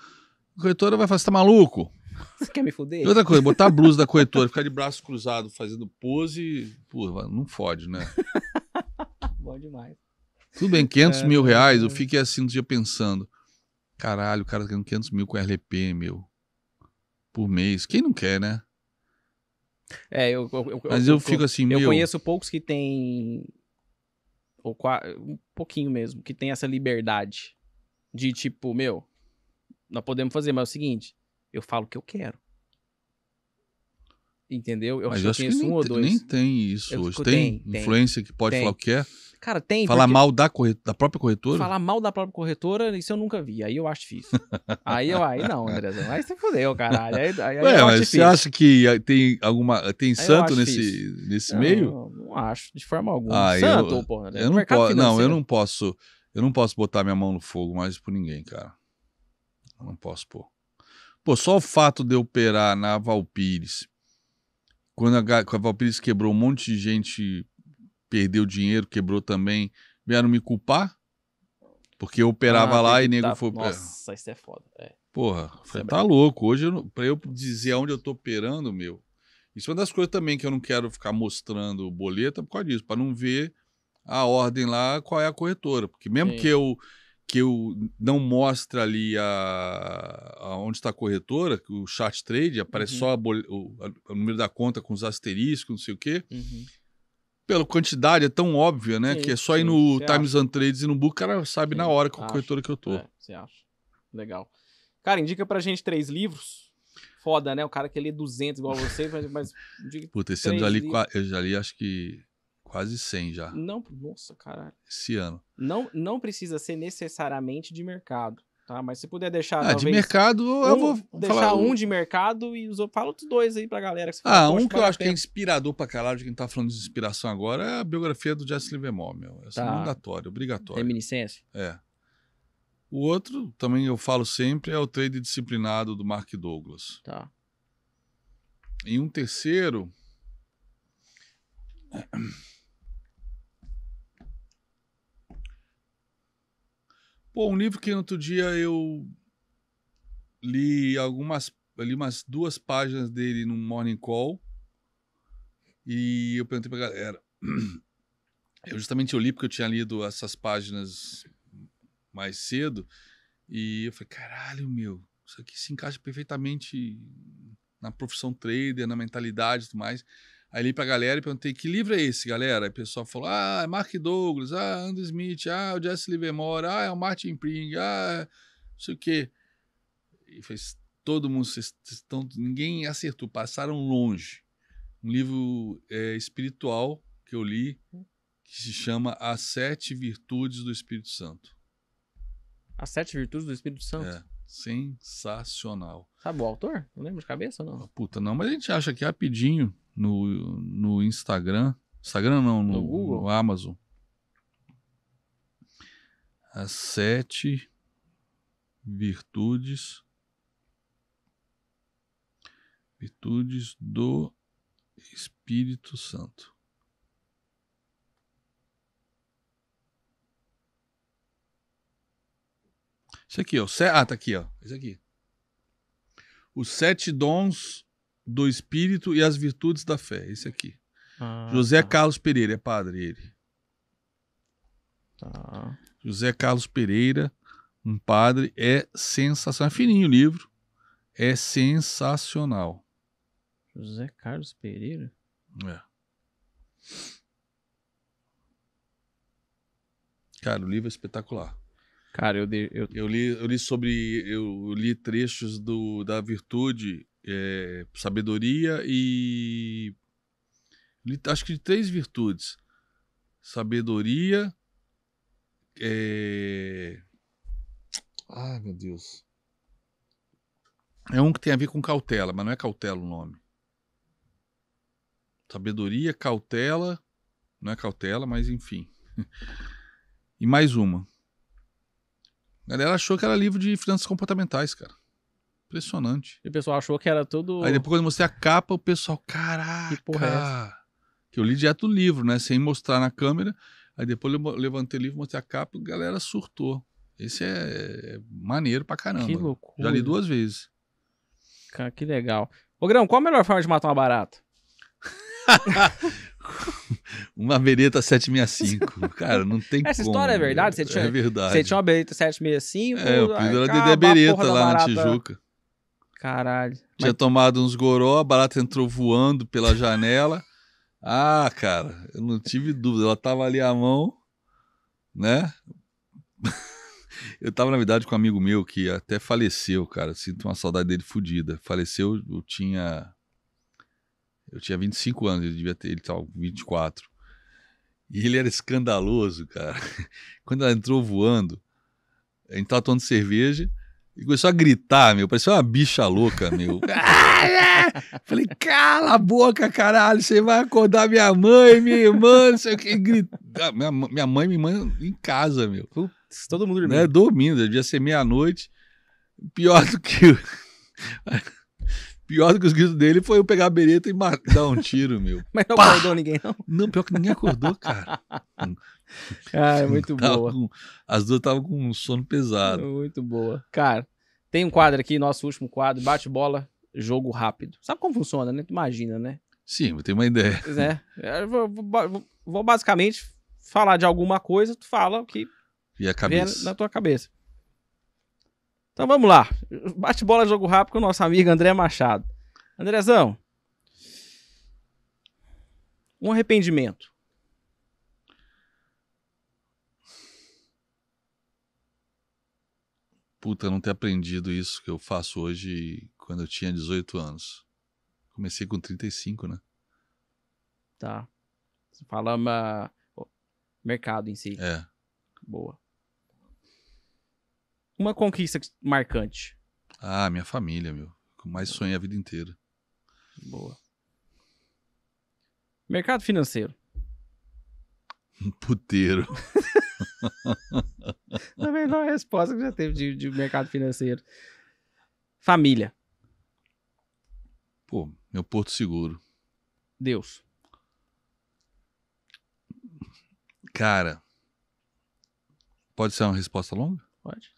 A corretora vai falar, você tá maluco? Você quer me foder? E outra coisa, botar a blusa da corretora, ficar de braço cruzado fazendo pose, pô, não fode, né? Bom demais. Tudo bem, 500 é, mil é, reais, é. eu fiquei assim no dia pensando, caralho, o cara tá ganhando 500 mil com RLP, meu, por mês. Quem não quer, né? É, eu... eu Mas eu, eu fico assim, eu meu... Eu conheço poucos que têm... Ou, um pouquinho mesmo, que tem essa liberdade de tipo, meu, nós podemos fazer, mas é o seguinte, eu falo o que eu quero. Entendeu? Eu mas acho que nem, um ou dois. Nem tem isso eu, hoje. Tem, tem influência tem, que pode tem. falar o que É. Cara, tem. Falar mal da, da própria corretora? Falar mal da própria corretora, isso eu nunca vi. Aí eu acho difícil. aí eu, aí não, Andrezão. Aí você fodeu, caralho. Aí, aí, Ué, aí mas você acha que tem alguma. Tem santo nesse, nesse meio? Não, não, acho, de forma alguma. Ah, santo, eu, porra. Né? Eu não, po não, eu não posso. Eu não posso botar minha mão no fogo mais por ninguém, cara não posso pôr. Pô, só o fato de eu operar na Valpires, quando a, a Valpires quebrou, um monte de gente perdeu dinheiro, quebrou também, vieram me culpar? Porque eu operava ah, lá e nego tá... foi. Nossa, isso é foda. É. Porra, é tá louco. Hoje, eu, pra eu dizer onde eu tô operando, meu. Isso é uma das coisas também que eu não quero ficar mostrando boleta por causa disso, pra não ver a ordem lá, qual é a corretora. Porque mesmo Sim. que eu que eu, não mostra ali a, a onde está a corretora, o chart trade, aparece uhum. só bol, o, o, número da conta com os asteriscos, não sei o quê. Uhum. Pela quantidade, é tão óbvia, né? Sim, que é só sim, ir no Times and Trades e no Book, o cara sabe sim, na hora qual corretora que eu tô. É, você acha? Legal. Cara, indica pra gente três livros. Foda, né? O cara que lê 200 igual você, mas, mas... Puta, esse ano já li, eu já li acho que quase 100 já. Não, nossa, caralho. Esse ano. Não, não precisa ser necessariamente de mercado, tá? Mas se puder deixar. Ah, talvez, de mercado, um, eu vou. Deixar falar, um de mercado e os outros. Fala outros dois aí pra galera. Que ah, um que eu acho que é inspirador pra caralho, de quem tá falando de inspiração agora, é a biografia do Jesse Livermore, meu. É tá. mandatório, obrigatório. Reminiscência? É. O outro, também eu falo sempre, é o trade disciplinado do Mark Douglas. Tá. E um terceiro. Pô, um livro que outro dia eu li algumas, li umas duas páginas dele no Morning Call e eu perguntei pra galera. Eu justamente eu li porque eu tinha lido essas páginas mais cedo e eu falei, caralho, meu, isso aqui se encaixa perfeitamente na profissão trader, na mentalidade e tudo mais. Aí li pra galera e perguntei: que livro é esse, galera? Aí o pessoal falou: ah, é Mark Douglas, ah, Andy Smith, ah, o Jesse Livermore, ah, é o Martin Pring, ah, não sei o quê. E fez todo mundo, vocês estão, ninguém acertou, passaram longe. Um livro é, espiritual que eu li que se chama As Sete Virtudes do Espírito Santo. As Sete Virtudes do Espírito Santo? É. Sensacional. Sabe o autor? Não lembro de cabeça, não. puta, não, mas a gente acha que rapidinho no, no Instagram. Instagram não, no, no, no Amazon. As sete virtudes. Virtudes do Espírito Santo. Isso aqui, ó. Ah, tá aqui, ó. Isso aqui. Os sete dons do espírito e as virtudes da fé. Esse aqui. Ah, José tá. Carlos Pereira, é padre ele. Tá. José Carlos Pereira, um padre, é sensacional. É fininho o livro. É sensacional. José Carlos Pereira? É. Cara, o livro é espetacular. Cara, eu, de, eu... Eu, li, eu li sobre. Eu li trechos do, da virtude é, sabedoria e. Acho que três virtudes: sabedoria. É... Ai, meu Deus. É um que tem a ver com cautela, mas não é cautela o nome. Sabedoria, cautela. Não é cautela, mas enfim. e mais uma. A galera achou que era livro de finanças comportamentais, cara. Impressionante. E o pessoal achou que era tudo. Aí depois, quando eu mostrei a capa, o pessoal, caraca! Que porra é essa? Que eu li direto o livro, né? Sem mostrar na câmera. Aí depois eu levantei o livro, mostrei a capa, a galera surtou. Esse é, é, maneiro pra caramba. Que loucura. Já li duas vezes. Cara, que legal. Ô, Grão, qual a melhor forma de matar uma barata? uma bereta 765. Cara, não tem Essa como. Essa história é verdade? Você tinha, é verdade. Você tinha uma bereta 765. É, o apelido era Dedé Bereta lá na Tijuca. Caralho. Tinha Mas... tomado uns goró, a barata entrou voando pela janela. ah, cara, eu não tive dúvida. Ela tava ali à mão, né? eu tava, na verdade, com um amigo meu que até faleceu, cara. Sinto uma saudade dele fodida. Faleceu, eu tinha. Eu tinha 25 anos, ele devia ter, ele tava 24. E ele era escandaloso, cara. Quando ela entrou voando, a gente tava tomando cerveja e começou a gritar, meu. Parecia uma bicha louca, meu. Ah, é! Falei, cala a boca, caralho. Você vai acordar minha mãe, minha irmã, não sei o que. Grita... Ah, minha, minha mãe, minha irmã em casa, meu. Putz, todo mundo dormindo. Né? Dormindo. Devia ser meia-noite. Pior do que. pior do que os gritos dele foi eu pegar a bereta e dar um tiro, meu. Mas não Pá! acordou ninguém, não? Não, pior que ninguém acordou, cara. Ah, é muito boa. Com, as duas estavam com um sono pesado. Muito boa. Cara, tem um quadro aqui, nosso último quadro, bate-bola, jogo rápido. Sabe como funciona, né? Tu imagina, né? Sim, eu tenho uma ideia. É, eu vou, vou, vou, basicamente falar de alguma coisa, tu fala o que e a cabeça. na tua cabeça. Então vamos lá. Bate-bola, jogo rápido com o nosso amigo André Machado. Andrezão, um arrependimento. puta não ter aprendido isso que eu faço hoje quando eu tinha 18 anos. Comecei com 35, né? Tá. Você fala uma... Ah, mercado em si. É. Boa. Uma conquista marcante. Ah, minha família, meu. Que mais sonhei a vida inteira. Boa. Mercado financeiro. Puteiro. a melhor resposta que já teve de, de mercado financeiro. Família. Pô, meu porto seguro. Deus. Cara, pode ser uma resposta longa? Pode.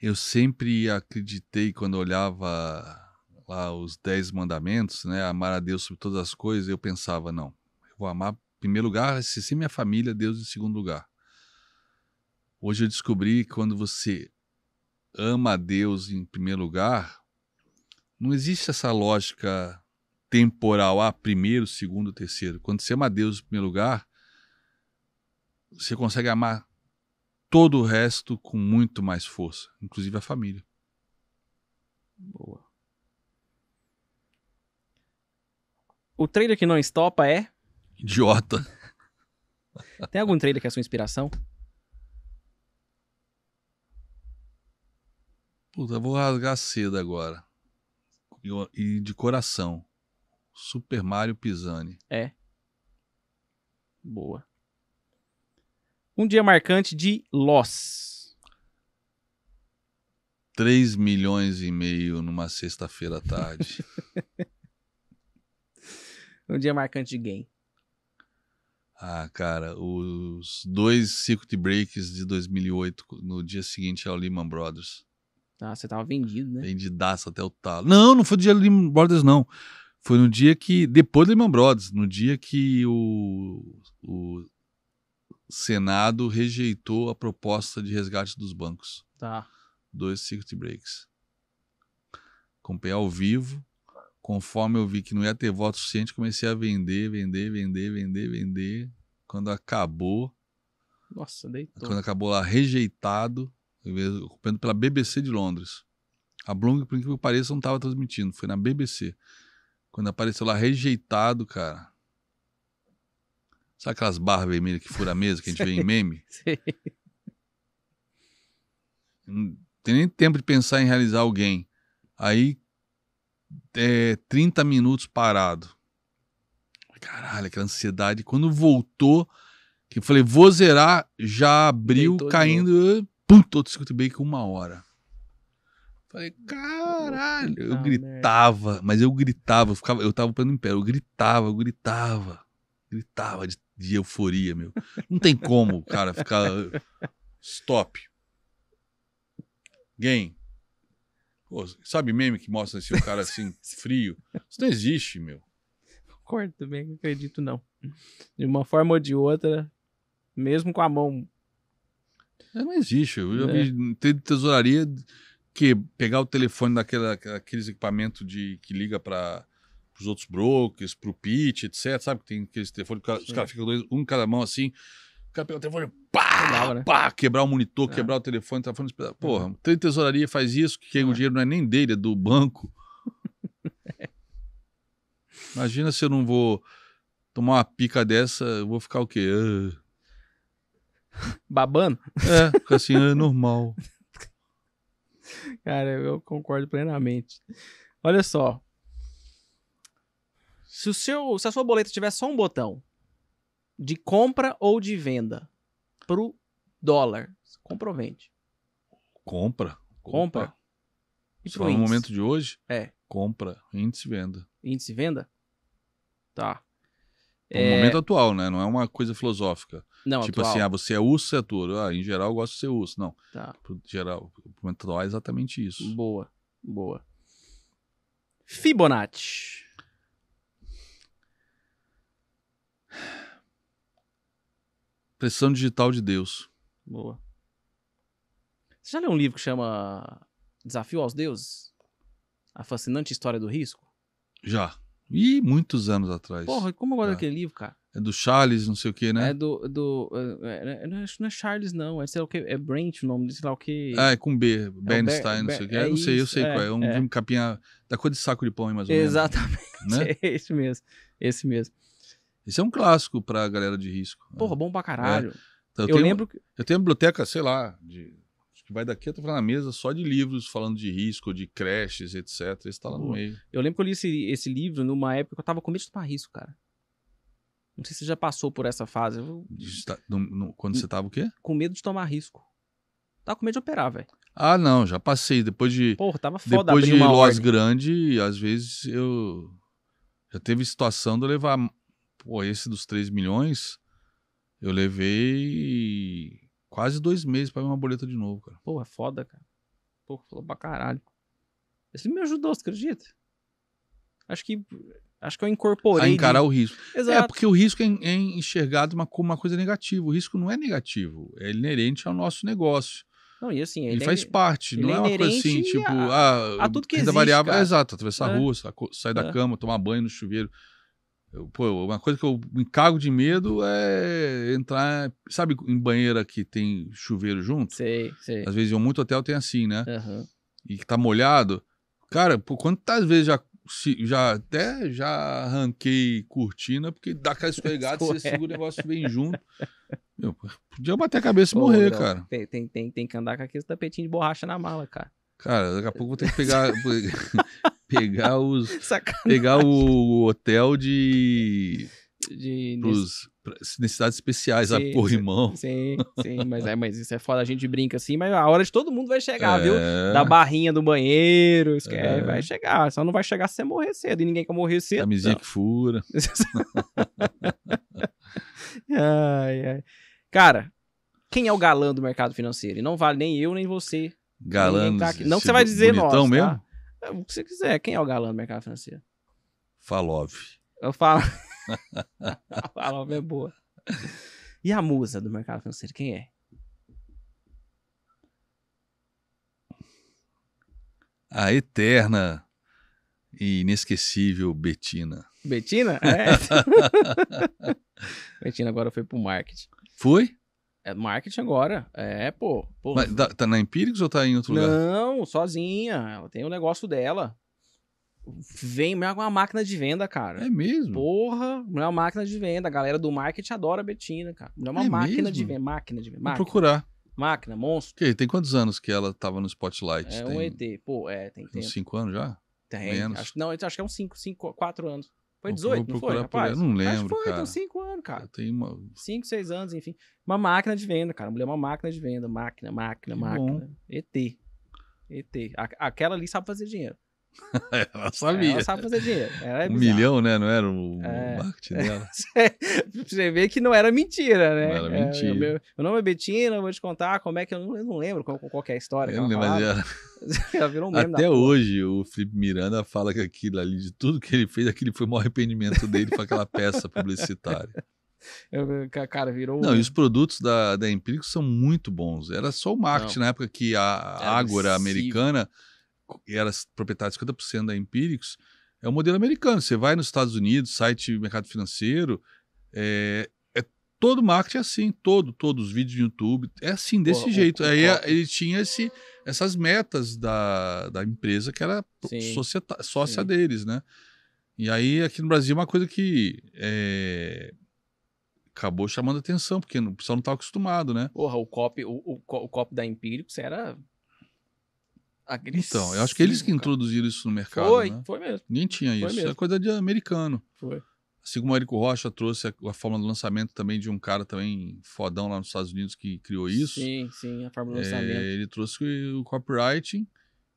Eu sempre acreditei quando olhava lá os dez mandamentos, né? Amar a Deus sobre todas as coisas, eu pensava, não, eu vou amar primeiro lugar, se ser minha família, Deus em segundo lugar. Hoje eu descobri que quando você ama a Deus em primeiro lugar, não existe essa lógica temporal, ah, primeiro, segundo, terceiro. Quando você ama a Deus em primeiro lugar, você consegue amar todo o resto com muito mais força, inclusive a família. Boa. O trailer que não estopa é Idiota. Tem algum trailer que é sua inspiração? Puta, vou rasgar cedo agora. E de coração. Super Mario Pisani. É. Boa. Um dia marcante de Loss. 3 milhões e meio numa sexta-feira à tarde. um dia marcante de game. Ah, cara, os dois circuit breaks de 2008, no dia seguinte ao é Lehman Brothers. Ah, você tava vendido, né? Vendidaço até o talo. Não, não foi no dia do Lehman Brothers, não. Foi no dia que, depois do Lehman Brothers, no dia que o, o Senado rejeitou a proposta de resgate dos bancos. Tá. Dois circuit breaks. Acompanhei ao vivo, Conforme eu vi que não ia ter voto suficiente, comecei a vender, vender, vender, vender, vender. Quando acabou. Nossa, deitou. Quando acabou lá, rejeitado, ocupando pela BBC de Londres. A Bloomberg, por incrível que pareça, não estava transmitindo, foi na BBC. Quando apareceu lá, rejeitado, cara. Sabe aquelas barras vermelhas que fura a mesa que a gente vê em meme? Sim. Não tem nem tempo de pensar em realizar alguém. Aí é, 30 minutos parado. Caralho, aquela ansiedade. Quando voltou, que eu falei, vou zerar, já abriu, Deitou caindo. Pum, todo circuito break uma hora. Falei, caralho. eu ah, gritava, mas eu gritava, eu, ficava, eu tava pelo império, eu gritava, eu gritava, gritava de, de euforia, meu. Não tem como, cara, ficar. Stop. Game. Pô, sabe meme que mostra assim, o cara assim, frio? Isso não existe, meu. Concordo também, não acredito não. De uma forma ou de outra, mesmo com a mão. É, não existe. Eu já é. vi de tesouraria que pegar o telefone daqueles equipamentos de, que liga para os outros brokers, para o pitch, etc. Sabe que tem aqueles telefones, os caras ficam um cada mão assim cara telefone, pá, Legal, né? pá, quebrar o monitor, é. quebrar o telefone, falando uhum. Porra, tem tesouraria, faz isso, que o é. dinheiro não é nem dele, é do banco. Imagina se eu não vou tomar uma pica dessa, eu vou ficar o quê? Uh... Babando? É, fica assim, é normal. Cara, eu concordo plenamente. Olha só. Se, o seu, se a sua boleta tiver só um botão, de compra ou de venda pro dólar. Comprovente. Compra. Compra. Opa. E Só pro no momento de hoje? É. Compra, índice venda. Índice venda? Tá. No é, é... momento atual, né? Não é uma coisa filosófica. Não, tipo atual. assim, ah, você é urso, você é tudo. Ah, em geral eu gosto de ser urso. Não. Tá. Pro geral, pro momento atual é exatamente isso. Boa, boa. Fibonacci. Pressão digital de Deus. Boa. Você já leu um livro que chama Desafio aos Deuses? A Fascinante História do Risco? Já. E muitos anos atrás. Porra, como eu gosto é. daquele livro, cara? É do Charles, não sei o que, né? É do. do é, é, é, não, é, não é Charles, não. É, sei lá o que, é Brent o nome, sei lá o que. Ah, é com B. É Bernstein, não sei o que. É, não sei, eu sei qual é. É um, capinha da cor de saco de pão, mais ou menos. Exatamente. Né? É esse mesmo. Esse mesmo. Esse é um clássico pra galera de risco. Né? Porra, bom pra né? caralho. É. Então, eu, eu tenho, lembro que... Eu tenho uma biblioteca, sei lá, de, que vai daqui até na mesa só de livros falando de risco, de creches, etc. Esse tá lá Pô, no meio. Eu lembro que eu li esse, esse livro numa época que eu tava com medo de tomar risco, cara. Não sei se você já passou por essa fase. Eu... Tá, no, no, quando hum. você tava o quê? Com medo de tomar risco. Tava com medo de operar, velho. Ah, não, já passei. Depois de. Porra, tava foda Depois de Lojas Grande, às vezes eu. Já teve situação de eu levar pô, esse dos 3 milhões, eu levei quase dois meses pra ver uma boleta de novo, cara. Pô, é foda, cara. Pô, falou pra caralho. Esse me ajudou, você acredita? Acho que. Acho que eu incorporei. A encarar de... o risco. É, exato. É, porque o risco é, é enxergado uma, como uma coisa negativa. O risco não é negativo, é inerente ao nosso negócio. Não, e assim, ele, ele faz é, parte, ele não é, é uma coisa assim, tipo, a, ah, a tudo que renda existe, variável. É, exato, atravessar a é. rua, sair da cama, tomar banho no chuveiro. Pô, uma coisa que eu me cago de medo é entrar, sabe, em banheira que tem chuveiro junto? Sei, sei. Às vezes em muito hotel tem assim, né? Uhum. E que tá molhado. Cara, por quantas vezes já, já até já arranquei cortina, porque dá aquela escorregada, você é. segura o negócio bem junto. Meu, podia bater a cabeça e morrer, não. cara. Tem, tem, tem, tem que andar com aquele tapetinho de borracha na mala, cara. Cara, daqui a pouco vou ter que pegar. pegar os. Sacanagem. Pegar o hotel de. De, pros, nesse... necessidades especiais, sim, a corrimão. Sim, sim, mas, é, mas isso é foda, a gente brinca assim, mas a hora de todo mundo vai chegar, é... viu? Da barrinha do banheiro, esquece, é... vai chegar, só não vai chegar se você morrer cedo, e ninguém quer morrer cedo. Camisinha que fura. ai, ai. Cara, quem é o galã do mercado financeiro? E não vale nem eu, nem você, galã. Tá não que você vai dizer nós. Tá? mesmo? Tá? É, o que você quiser. Quem é o galã do mercado financeiro? Falov. Eu falo. Falov é boa. E a musa do mercado financeiro, quem é? A eterna e inesquecível Betina. Betina? É. Betina agora foi pro marketing. Fui? É marketing agora. É, pô. pô. Mas tá, tá na Empíricos ou tá em outro lugar? Não, sozinha. Ela tem o um negócio dela. Vem mesmo é uma máquina de venda, cara. É mesmo? Porra, mulher é uma máquina de venda. A galera do marketing adora a Betina, cara. Mulher é uma é máquina, mesmo? de venda, máquina de venda. Máquina. Vou procurar. Máquina, monstro. Que, tem quantos anos que ela tava no Spotlight? É tem... um ET. Pô, é, tem tempo. Uns cinco anos já? Tem. Menos. Acho, não, acho que é uns 5, 4 anos. Foi 18, não foi, rapaz? Por... Não lembro, Acho foi, então cara. então 5 anos, cara. Tem uma... 5, 6 anos, enfim. Uma máquina de venda, cara. A mulher é uma máquina de venda. Máquina, máquina, que máquina. Bom. ET. ET. aquela ali sabe fazer dinheiro. ela sabia. Ela sabe fazer dinheiro. É um milhão, né? Não era o é. marketing dela. Você vê que não era mentira, né? Não era é, mentira. É, meu, meu, nome é Betina, vou te contar como é que eu não, eu não lembro qual, qual é a história. Eu ela virou um Até hoje porra. o Felipe Miranda fala que aquilo ali, de tudo que ele fez, aquele foi o maior arrependimento dele com aquela peça publicitária. Eu, cara, virou. Não, e os produtos da, da Empírico são muito bons. Era só o marketing não. na época que a Ágora americana era proprietário de 50% da Empíricos, é o um modelo americano. Você vai nos Estados Unidos, site mercado financeiro, é, é todo marketing é assim, todo, todos os vídeos no YouTube, é assim, desse jeito. O, o, Aí o, ele tinha esse, essas metas da, da empresa que era societa, sócia sim. deles, né? E aí, aqui no Brasil, é uma coisa que é, acabou chamando atenção, porque o pessoal não estava acostumado, né? Porra, o copo o, o, o da Empíricos era Agressivo. Então, eu acho que eles que introduziram isso no mercado. Foi, né? foi mesmo. Nem tinha foi isso. É mesmo. É coisa de americano. Foi. Assim como o Érico Rocha trouxe a, a fórmula do lançamento também de um cara também fodão lá nos Estados Unidos que criou isso. Sim, sim, a fórmula do é, lançamento. É, ele trouxe o copywriting.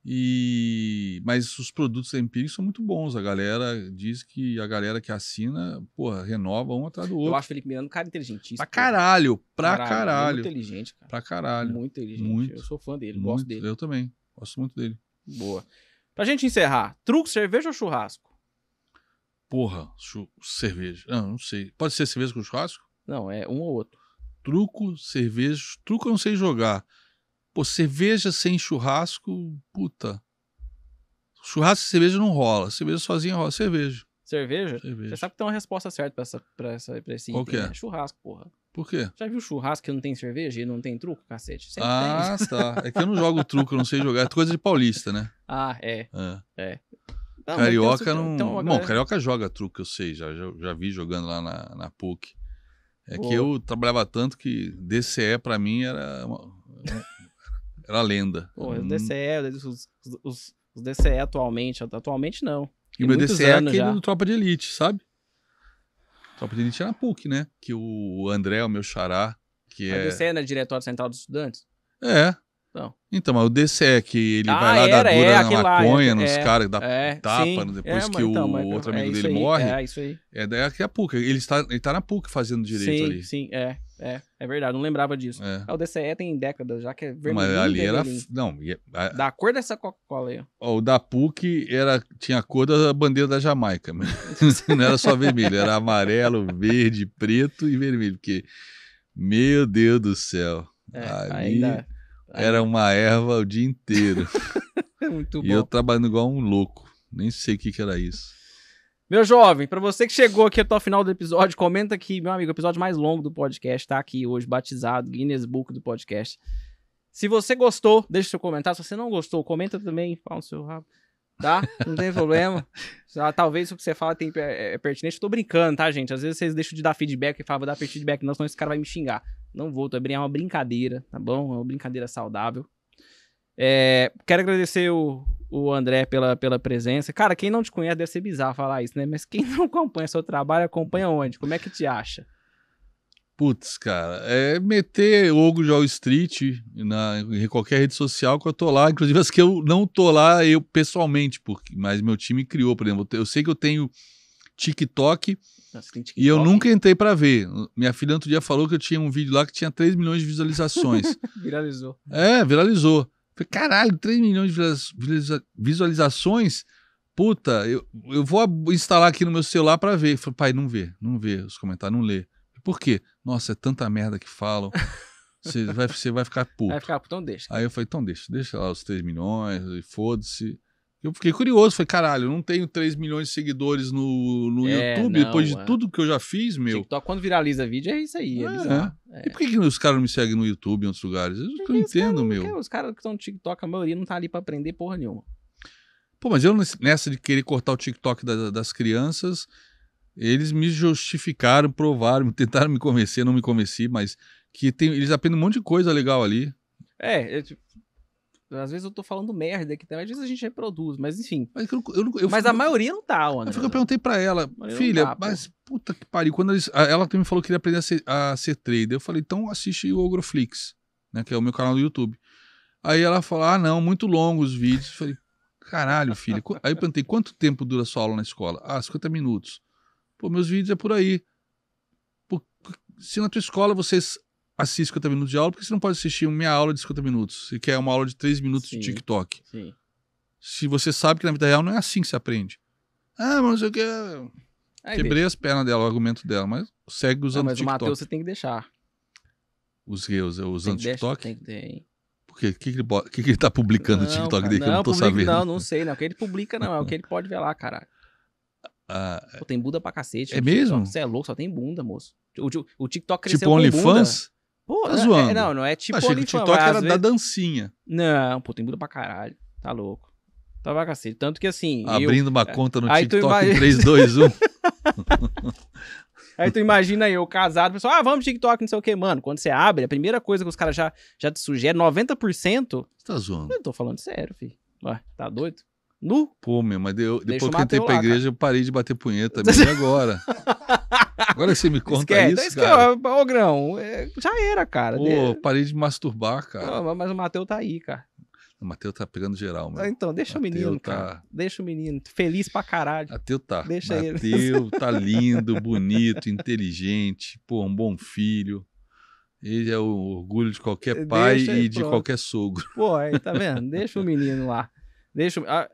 E mas os produtos empíricos são muito bons. A galera diz que a galera que assina, porra, renova um atrás do outro. Eu acho o Felipe Miranda um cara inteligentíssimo. Pra caralho, pra caralho. É caralho. muito inteligente, cara. Pra caralho. Muito inteligente. Muito. Eu sou fã dele, muito. gosto dele. Eu também. Gosto muito dele. Boa. Pra gente encerrar, truco, cerveja ou churrasco? Porra, chu- cerveja. Não, não sei. Pode ser cerveja com churrasco? Não, é um ou outro. Truco, cerveja. Truco eu não sei jogar. Pô, cerveja sem churrasco, puta. Churrasco e cerveja não rola. Cerveja sozinha rola. Cerveja cerveja, cerveja. você sabe que tem uma resposta certa pra, essa, pra, essa, pra esse item. É? Né? Churrasco, porra. Por quê? Já viu churrasco que não tem cerveja e não tem truco, cacete? Sempre ah, tem. tá. É que eu não jogo truco, eu não sei jogar. É coisa de paulista, né? Ah, é. É. é. Não, carioca não. Então, Bom, carioca joga truco, eu sei, já, já, já vi jogando lá na, na PUC. É que eu trabalhava tanto que DCE para mim era. Uma... Era lenda. Pô, hum... o DCE, os, os, os DCE atualmente, atualmente não. E o meu DC é aquele já. do Tropa de Elite, sabe? Tropa de Elite era é na PUC, né? Que o André, o meu xará, que Mas é... você é na Diretório Central dos Estudantes? É, então. então, mas o DCE é que ele ah, vai lá dar dura é, na maconha, lá, é, nos é, caras, dá é, tapa sim, depois que então, o outro amigo dele aí, morre. É, isso aí. É daqui a pouco. Ele está, ele está na PUC fazendo direito sim, ali. Sim, é, é. É verdade, não lembrava disso. Ah, o DCE tem décadas já que é vermelho. Mas ali era. Não, a, da cor dessa Coca-Cola aí. o da PUC era, tinha a cor da bandeira da Jamaica. não era só vermelho, era amarelo, verde, preto e vermelho. Porque, meu Deus do céu. É, ali... ainda. Era uma erva o dia inteiro. Muito e eu trabalhando igual um louco. Nem sei o que, que era isso. Meu jovem, para você que chegou aqui até o final do episódio, comenta aqui, meu amigo, o episódio mais longo do podcast tá aqui hoje, batizado, Guinness Book do podcast. Se você gostou, deixa seu comentário. Se você não gostou, comenta também, fala o seu rabo. Tá? Não tem problema. Tá, talvez o que você fala tem, é, é pertinente. Eu tô brincando, tá, gente? Às vezes vocês deixam de dar feedback e falam, vou dar feedback, não, senão esse cara vai me xingar. Não vou também, é uma brincadeira, tá bom? É uma brincadeira saudável. É, quero agradecer o, o André pela, pela presença. Cara, quem não te conhece deve ser bizarro falar isso, né? Mas quem não acompanha seu trabalho, acompanha onde? Como é que te acha? Putz, cara, é meter Ogo Joel Street na, em qualquer rede social que eu tô lá, inclusive as que eu não tô lá eu pessoalmente, porque, mas meu time criou, por exemplo, eu sei que eu tenho TikTok e eu nunca entrei para ver. Minha filha outro dia falou que eu tinha um vídeo lá que tinha 3 milhões de visualizações. viralizou. É, viralizou. Falei, caralho, 3 milhões de visualizações? Puta, eu, eu vou instalar aqui no meu celular para ver. Falei, pai, não vê, não vê os comentários, não lê. Por quê? Nossa, é tanta merda que falam. Você vai, você vai ficar puto. Vai ficar puto, então deixa. Aí eu falei, então deixa, deixa lá os 3 milhões, foda-se. Eu fiquei curioso, falei, caralho, não tenho 3 milhões de seguidores no, no é, YouTube, não, depois de é. tudo que eu já fiz, meu. TikTok, quando viraliza vídeo, é isso aí. É, é. é. e por que, que os caras não me seguem no YouTube em outros lugares? Eu não entendo, cara, né? meu. Os caras que estão no TikTok, a maioria não tá ali pra aprender porra nenhuma. Pô, mas eu nessa de querer cortar o TikTok da, das crianças, eles me justificaram, provaram, tentaram me convencer, não me convenci, mas que tem, eles aprendem um monte de coisa legal ali. É, eu, tipo, às vezes eu tô falando merda aqui também, às vezes a gente reproduz, mas enfim. Mas, eu, eu, eu, mas a maioria não tá, André. Eu perguntei pra ela, filha, dá, mas pô. puta que pariu. Quando ela, ela também falou que queria aprender a ser, a ser trader, eu falei, então assiste o Ogroflix, né, que é o meu canal do YouTube. Aí ela falou, ah não, muito longo os vídeos. Eu falei, caralho, filha. Aí eu perguntei, quanto tempo dura sua aula na escola? Ah, 50 minutos. Pô, meus vídeos é por aí. Por, se na tua escola vocês assiste 50 minutos de aula, porque você não pode assistir minha aula de 50 minutos. Você quer uma aula de 3 minutos sim, de TikTok. Sim. Se você sabe que na vida real não é assim que se aprende. Ah, mas eu quero. Aí Quebrei deixa. as pernas dela, o argumento dela, mas segue usando não, mas TikTok. Mas o Matheus você tem que deixar. Os reus, eu usando tem TikTok? Deixa, tem, que O que, que, ele, que, que ele tá publicando no TikTok dele não, que eu não tô sabendo? Não, não sei, não. O que ele publica não, é o que ele pode ver lá, cara. Ah, Pô, tem bunda pra cacete. É mesmo? Você é louco, só tem bunda, moço. O, o, o TikTok tipo cresceu tipo com OnlyFans? Pô, tá é, é, zoando. É, não, não é tipo Achei Achei que o TikTok era vezes... da dancinha. Não, pô, tem muda pra caralho. Tá louco. Tá pra cacete. Tanto que assim... Abrindo eu... uma é, conta no aí TikTok imagina... em 3, 2, 1. aí tu imagina eu casado, pessoal, ah, vamos TikTok, não sei o quê. mano. Quando você abre, a primeira coisa que os caras já, já te sugerem, 90%... Você tá zoando. Eu tô falando sério, filho. Ué, tá doido? Nu? Pô, meu, mas eu, depois que eu entrei pra lá, igreja, cara. eu parei de bater punheta mesmo agora. Agora você me conta Esquece. isso, então, cara. Ô, Grão, é, já era, cara. Pô, de... parei de masturbar, cara. mas o Matheus tá aí, cara. O Matheus tá pegando geral, mano. Então, deixa Mateu o menino, tá... cara. Deixa o menino. Feliz pra caralho. Matheus tá. Deixa Mateus ele. tá lindo, bonito, inteligente, pô, um bom filho. Ele é o orgulho de qualquer pai aí, e de pronto. qualquer sogro. Pô, aí, tá vendo? Deixa o menino lá. Deixa. o. Ah,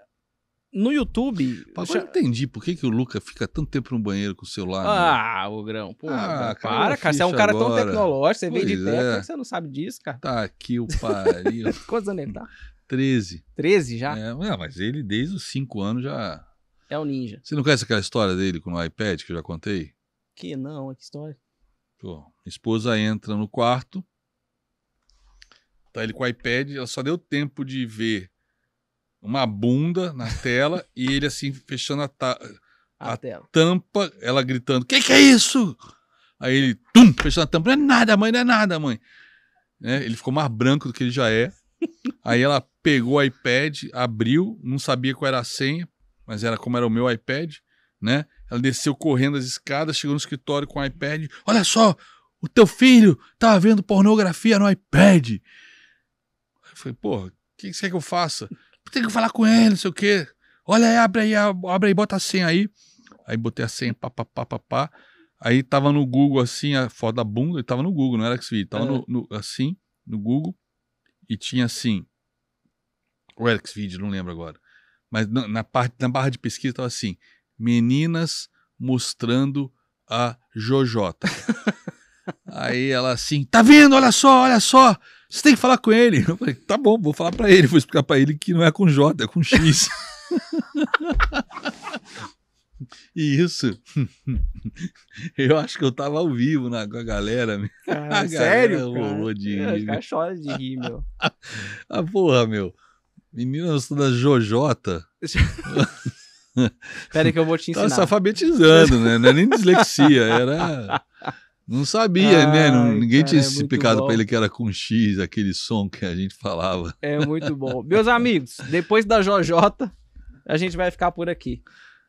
no YouTube. Agora já... eu entendi por que, que o Luca fica tanto tempo no banheiro com o celular. Né? Ah, né? o grão. Pô, ah, cara, para, cara. Você é um cara agora. tão tecnológico, você vem de é. é você não sabe disso, cara. Tá aqui o pariu. Quantos anos ele tá? 13. 13 já? É, mas ele desde os 5 anos já. É um ninja. Você não conhece aquela história dele com o iPad que eu já contei? Que não, que história. Pô, esposa entra no quarto. Tá ele com o iPad, ela só deu tempo de ver uma bunda na tela e ele assim fechando a, ta a, a tampa, ela gritando: Que que é isso? Aí ele, tum, fechando a tampa: Não é nada, mãe, não é nada, mãe. Né? Ele ficou mais branco do que ele já é. Aí ela pegou o iPad, abriu, não sabia qual era a senha, mas era como era o meu iPad, né? Ela desceu correndo as escadas, chegou no escritório com o iPad. Olha só, o teu filho tá vendo pornografia no iPad. Eu falei, porra, o que você quer que eu faça? Tem que falar com ele, não sei o quê. Olha aí, abre aí, abre aí, bota a senha aí. Aí botei a senha, pá, pá, pá, pá, pá. Aí tava no Google, assim, a foda bunda, e tava no Google, não era Xvideos. Tava é. no, no, assim, no Google, e tinha assim, o Alex vídeo, não lembro agora. Mas na, na, parte, na barra de pesquisa tava assim, meninas mostrando a Jojota. Aí ela assim, tá vendo? Olha só, olha só. Você tem que falar com ele. Eu falei, tá bom, vou falar para ele, vou explicar para ele que não é com J, é com X. E isso, eu acho que eu tava ao vivo na, com a galera. Cara, a sério? Galera de é, rir. Os caras choram de rir, meu. ah, porra, meu. Meninas da Jojota. Pera que eu vou te ensinar. Tava se alfabetizando, né? Não é nem dislexia, era não sabia, né? Não, ninguém cara, tinha é explicado para ele que era com X, aquele som que a gente falava. É muito bom. Meus amigos, depois da JJ, a gente vai ficar por aqui.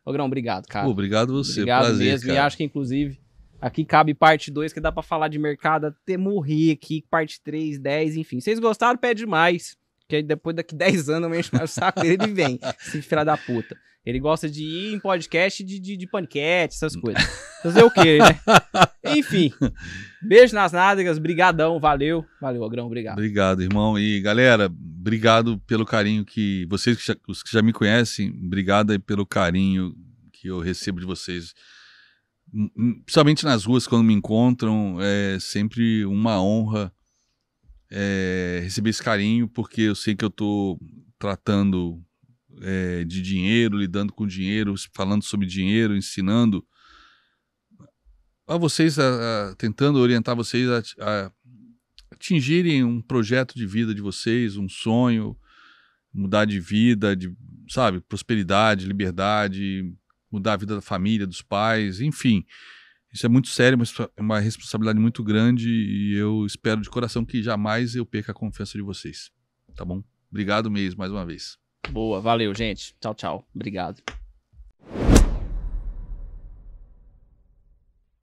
Ogrão, obrigado, cara. Pô, obrigado você, obrigado prazer, mesmo. Cara. E acho que, inclusive, aqui cabe parte 2, que dá para falar de mercado até morrer aqui, parte 3, 10, enfim. Vocês gostaram, pede mais. Que depois daqui 10 anos eu encho mais o saco dele e vem. Esse filho da puta. Ele gosta de ir em podcast de, de, de panquete, essas hum. coisas. Fazer o quê, né? Enfim. Beijo nas nádegas, brigadão, valeu. Valeu, Ogrão, obrigado. Obrigado, irmão. E galera, obrigado pelo carinho que vocês, que já, os que já me conhecem, obrigado aí pelo carinho que eu recebo de vocês. Principalmente nas ruas, quando me encontram, é sempre uma honra é, receber esse carinho, porque eu sei que eu tô tratando é, de dinheiro, lidando com dinheiro, falando sobre dinheiro, ensinando, a vocês a, a, tentando orientar vocês a, a, atingirem um projeto de vida de vocês, um sonho, mudar de vida, de sabe, prosperidade, liberdade, mudar a vida da família, dos pais, enfim. Isso é muito sério, mas é uma responsabilidade muito grande e eu espero de coração que jamais eu perca a confiança de vocês. Tá bom? Obrigado mesmo mais uma vez. Boa, valeu, gente. Tchau, tchau. Obrigado.